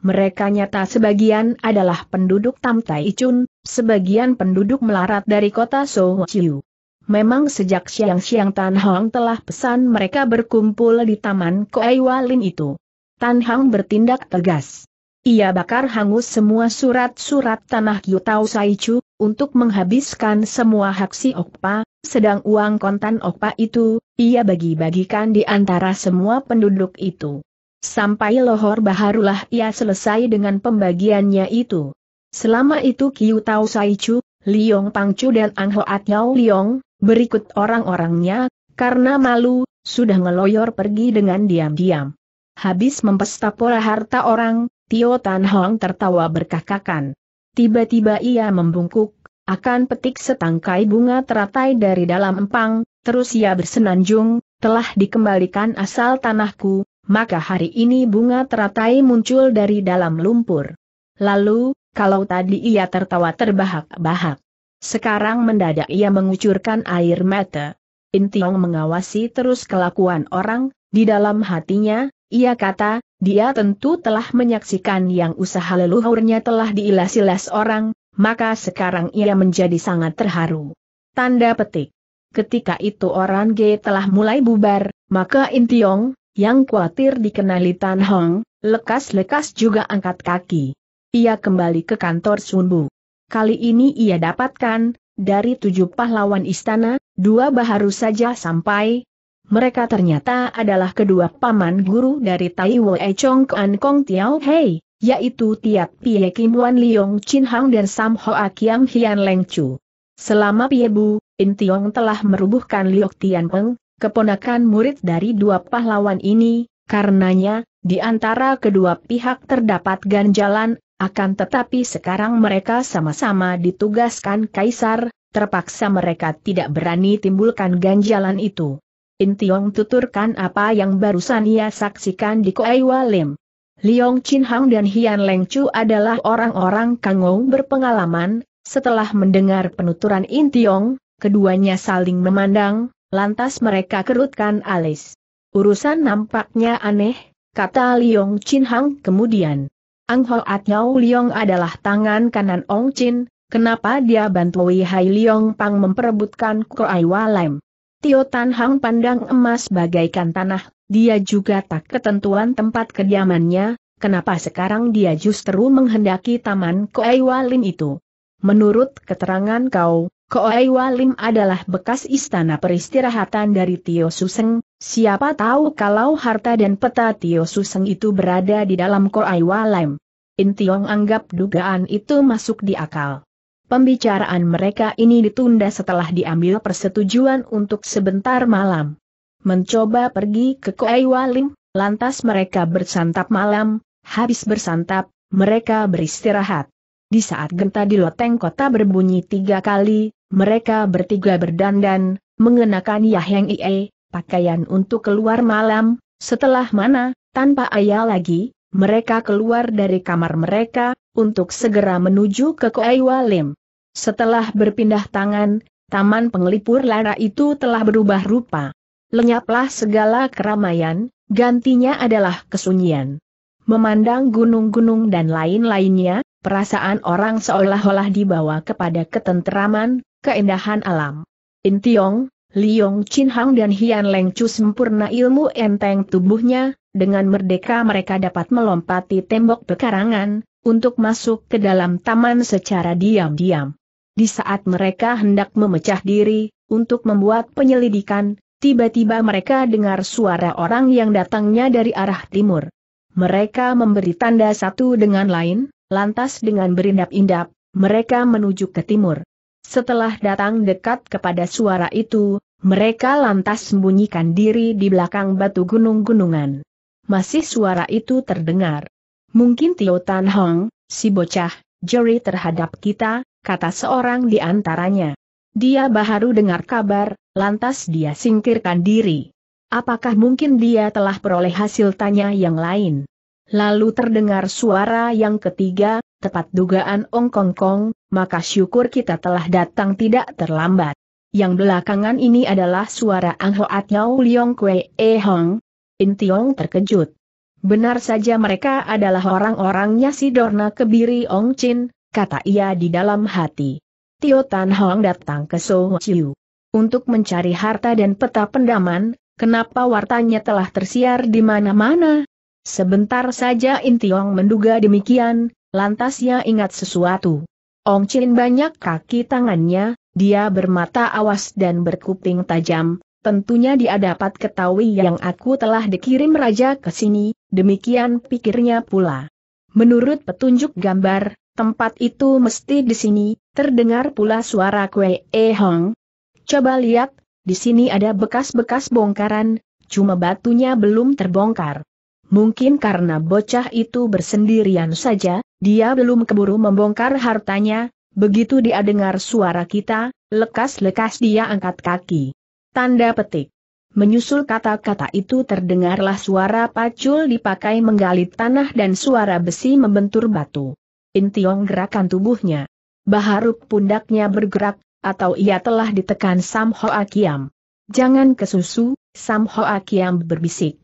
Mereka nyata sebagian adalah penduduk Tamtai Tai sebagian penduduk melarat dari kota Sochiu. Memang sejak siang-siang Tan Hong telah pesan mereka berkumpul di Taman Koei Walin itu. Tan Hong bertindak tegas. Ia bakar hangus semua surat-surat tanah Yutau Saichu, untuk menghabiskan semua hak si Okpa, sedang uang kontan Okpa itu, ia bagi-bagikan di antara semua penduduk itu. Sampai lohor baharulah ia selesai dengan pembagiannya itu. Selama itu Kiu Tao Saichu, Liong Pangcu dan Ang Hoat Yao Liong, berikut orang-orangnya, karena malu, sudah ngeloyor pergi dengan diam-diam. Habis mempesta pola harta orang, Tio Tan Hong tertawa berkakakan. Tiba-tiba ia membungkuk, akan petik setangkai bunga teratai dari dalam empang, terus ia bersenanjung, telah dikembalikan asal tanahku, maka hari ini bunga teratai muncul dari dalam lumpur. Lalu, kalau tadi ia tertawa terbahak-bahak. Sekarang mendadak ia mengucurkan air mata. Intiong mengawasi terus kelakuan orang, di dalam hatinya, ia kata, dia tentu telah menyaksikan yang usaha leluhurnya telah diilas-ilas orang, maka sekarang ia menjadi sangat terharu. Tanda petik. Ketika itu orang G telah mulai bubar, maka Intiong, yang khawatir dikenali Tan Hong, lekas-lekas juga angkat kaki. Ia kembali ke kantor Sunbu. Kali ini ia dapatkan, dari tujuh pahlawan istana, dua baharu saja sampai. Mereka ternyata adalah kedua paman guru dari Tai Wei Chong An Kong Tiao Hei, yaitu Tiap Pie Kim Wan Liong Chin Hang dan Sam Hoa Kiam Hian Leng Chu. Selama Pie Bu, In Tiong telah merubuhkan Liok Tian Peng, keponakan murid dari dua pahlawan ini, karenanya, di antara kedua pihak terdapat ganjalan, akan tetapi sekarang mereka sama-sama ditugaskan kaisar, terpaksa mereka tidak berani timbulkan ganjalan itu. Intiong tuturkan apa yang barusan ia saksikan di Koei Walim. Liong Chin Hang dan Hian Leng Chu adalah orang-orang kangou berpengalaman, setelah mendengar penuturan Intiong, keduanya saling memandang, Lantas mereka kerutkan alis. Urusan nampaknya aneh, kata Liong Chin Hang kemudian. Ang Ho At Atnyao Liong adalah tangan kanan Ong Chin, kenapa dia bantu Wei Hai Liong Pang memperebutkan Koai Walem? Tio Tan Hang pandang emas bagaikan tanah, dia juga tak ketentuan tempat kediamannya, kenapa sekarang dia justru menghendaki taman Koai Lin itu? Menurut keterangan kau, Koei Walim adalah bekas istana peristirahatan dari Tio Suseng, siapa tahu kalau harta dan peta Tio Suseng itu berada di dalam Koei Walim. Tiong anggap dugaan itu masuk di akal. Pembicaraan mereka ini ditunda setelah diambil persetujuan untuk sebentar malam. Mencoba pergi ke Koei Walim, lantas mereka bersantap malam, habis bersantap, mereka beristirahat. Di saat genta di loteng kota berbunyi tiga kali, mereka bertiga berdandan, mengenakan Yaheng Ie, pakaian untuk keluar malam, setelah mana, tanpa ayah lagi, mereka keluar dari kamar mereka, untuk segera menuju ke Koai Lim. Setelah berpindah tangan, taman penglipur lara itu telah berubah rupa. Lenyaplah segala keramaian, gantinya adalah kesunyian. Memandang gunung-gunung dan lain-lainnya, perasaan orang seolah-olah dibawa kepada ketenteraman, keindahan alam. In Tiong, Liong Chin Hang dan Hian Leng Chu sempurna ilmu enteng tubuhnya, dengan merdeka mereka dapat melompati tembok pekarangan, untuk masuk ke dalam taman secara diam-diam. Di saat mereka hendak memecah diri, untuk membuat penyelidikan, tiba-tiba mereka dengar suara orang yang datangnya dari arah timur. Mereka memberi tanda satu dengan lain, lantas dengan berindap-indap, mereka menuju ke timur. Setelah datang dekat kepada suara itu, mereka lantas sembunyikan diri di belakang batu gunung-gunungan. Masih suara itu terdengar. Mungkin Tio Tan Hong, si bocah, juri terhadap kita, kata seorang di antaranya. Dia baru dengar kabar, lantas dia singkirkan diri. Apakah mungkin dia telah peroleh hasil tanya yang lain? Lalu terdengar suara yang ketiga, tepat dugaan Ong Kong Kong, maka syukur kita telah datang tidak terlambat. Yang belakangan ini adalah suara Ang Hoat Yao Liong Kwe E Hong. In Tiong terkejut. Benar saja mereka adalah orang-orangnya si Dorna Kebiri Ong Chin, kata ia di dalam hati. Tio Tan Hong datang ke So Chiu. Untuk mencari harta dan peta pendaman, kenapa wartanya telah tersiar di mana-mana? Sebentar saja Intiong menduga demikian, lantas ia ingat sesuatu. Ong Chin banyak kaki tangannya, dia bermata awas dan berkuping tajam, tentunya dia dapat ketahui yang aku telah dikirim raja ke sini, demikian pikirnya pula. Menurut petunjuk gambar, tempat itu mesti di sini, terdengar pula suara kue E Hong. Coba lihat, di sini ada bekas-bekas bongkaran, cuma batunya belum terbongkar. Mungkin karena bocah itu bersendirian saja, dia belum keburu membongkar hartanya, begitu dia dengar suara kita, lekas-lekas dia angkat kaki. Tanda petik. Menyusul kata-kata itu terdengarlah suara pacul dipakai menggali tanah dan suara besi membentur batu. Intiong gerakan tubuhnya. Baharuk pundaknya bergerak, atau ia telah ditekan Sam Hoa Kiam. Jangan kesusu, Sam Hoa Kiam berbisik.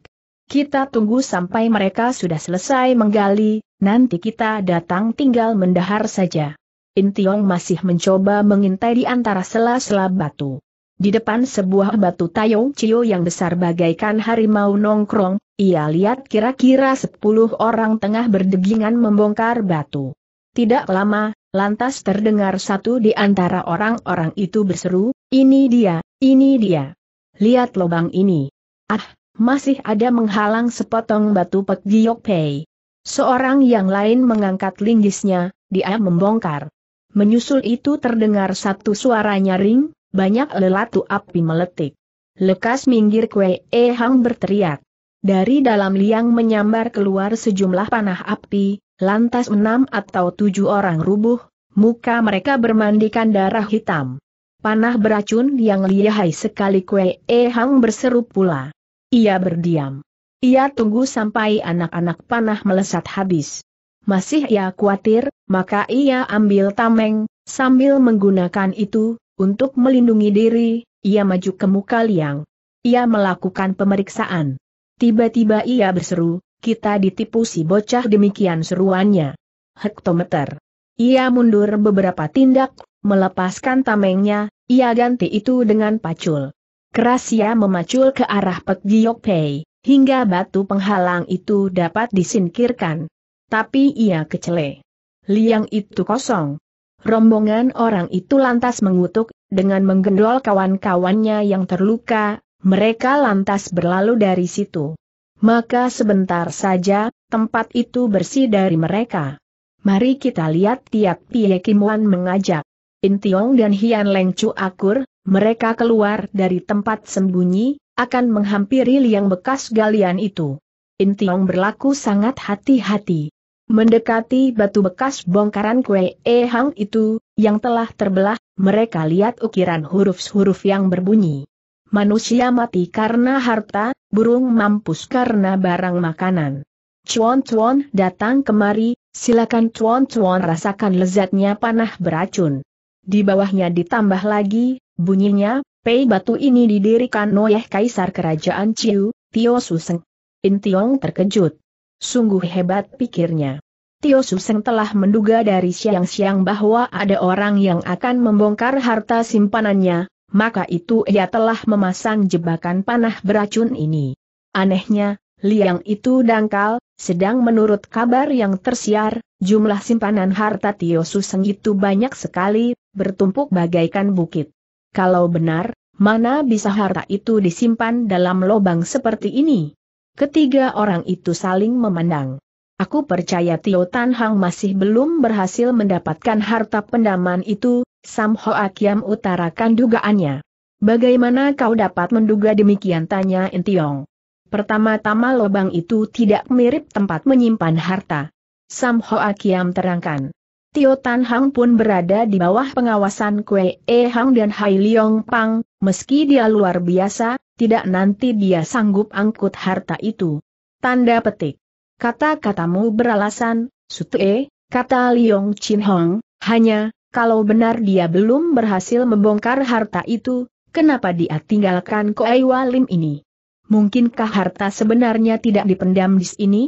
Kita tunggu sampai mereka sudah selesai menggali, nanti kita datang tinggal mendahar saja. Intiong masih mencoba mengintai di antara sela-sela batu. Di depan sebuah batu tayong cio yang besar bagaikan harimau nongkrong, ia lihat kira-kira sepuluh orang tengah berdegingan membongkar batu. Tidak lama, lantas terdengar satu di antara orang-orang itu berseru, ini dia, ini dia. Lihat lubang ini. Ah, masih ada menghalang sepotong batu Pek Giok Pei. Seorang yang lain mengangkat linggisnya, dia membongkar. Menyusul itu terdengar satu suara nyaring, banyak lelatu api meletik. Lekas minggir kue E Hang berteriak. Dari dalam liang menyambar keluar sejumlah panah api, lantas enam atau tujuh orang rubuh, muka mereka bermandikan darah hitam. Panah beracun yang lihai sekali kue E Hang berseru pula. Ia berdiam. Ia tunggu sampai anak-anak panah melesat habis. Masih ia khawatir, maka ia ambil tameng, sambil menggunakan itu, untuk melindungi diri, ia maju ke muka liang. Ia melakukan pemeriksaan. Tiba-tiba ia berseru, kita ditipu si bocah demikian seruannya. Hektometer. Ia mundur beberapa tindak, melepaskan tamengnya, ia ganti itu dengan pacul. Keras ia memacul ke arah Pek Giok Pei, hingga batu penghalang itu dapat disingkirkan. Tapi ia kecele. Liang itu kosong. Rombongan orang itu lantas mengutuk, dengan menggendol kawan-kawannya yang terluka, mereka lantas berlalu dari situ. Maka sebentar saja, tempat itu bersih dari mereka. Mari kita lihat tiap Pie Kimuan mengajak. Intiong dan Hian Leng Chu akur, mereka keluar dari tempat sembunyi, akan menghampiri liang bekas galian itu. Intiong berlaku sangat hati-hati. Mendekati batu bekas bongkaran kue E Hang itu, yang telah terbelah, mereka lihat ukiran huruf-huruf yang berbunyi. Manusia mati karena harta, burung mampus karena barang makanan. Cuan-cuan datang kemari, silakan cuan-cuan rasakan lezatnya panah beracun. Di bawahnya ditambah lagi, Bunyinya, Pei Batu ini didirikan oleh Kaisar Kerajaan Ciu, Tio Suseng. In Tiong terkejut. Sungguh hebat pikirnya. Tio Suseng telah menduga dari siang-siang bahwa ada orang yang akan membongkar harta simpanannya, maka itu ia telah memasang jebakan panah beracun ini. Anehnya, liang itu dangkal, sedang menurut kabar yang tersiar, jumlah simpanan harta Tio Suseng itu banyak sekali, bertumpuk bagaikan bukit. Kalau benar, mana bisa harta itu disimpan dalam lobang seperti ini? Ketiga orang itu saling memandang. Aku percaya Tio Tan Hang masih belum berhasil mendapatkan harta pendaman itu, Sam Hoa Kiam utarakan dugaannya. Bagaimana kau dapat menduga demikian tanya Entiong. Pertama-tama lubang itu tidak mirip tempat menyimpan harta. Sam Hoa Kiam terangkan. Tio Tan Hang pun berada di bawah pengawasan Kue E Hang dan Hai Liong Pang, meski dia luar biasa, tidak nanti dia sanggup angkut harta itu. Tanda petik. Kata-katamu beralasan, E, kata Liong Chin Hong, hanya, kalau benar dia belum berhasil membongkar harta itu, kenapa dia tinggalkan Kue Walim ini? Mungkinkah harta sebenarnya tidak dipendam di sini?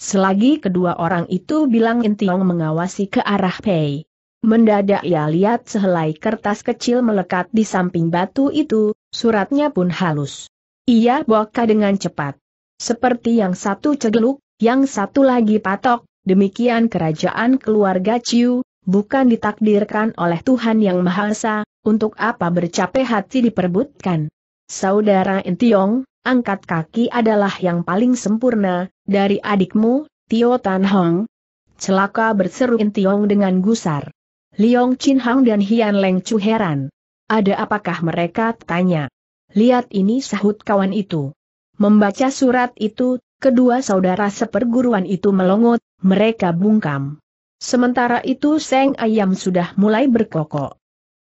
Selagi kedua orang itu bilang Intiong mengawasi ke arah Pei. Mendadak ia lihat sehelai kertas kecil melekat di samping batu itu, suratnya pun halus. Ia buka dengan cepat. Seperti yang satu cegeluk, yang satu lagi patok, demikian kerajaan keluarga Ciu, bukan ditakdirkan oleh Tuhan Yang Maha Esa, untuk apa bercape hati diperbutkan. Saudara Intiong, angkat kaki adalah yang paling sempurna, dari adikmu, Tio Tan Hong. Celaka berseru In Tiong dengan gusar. Liong Chin Hang dan Hian Leng Chu heran. Ada apakah mereka tanya? Lihat ini sahut kawan itu. Membaca surat itu, kedua saudara seperguruan itu melongot, mereka bungkam. Sementara itu Seng Ayam sudah mulai berkokok.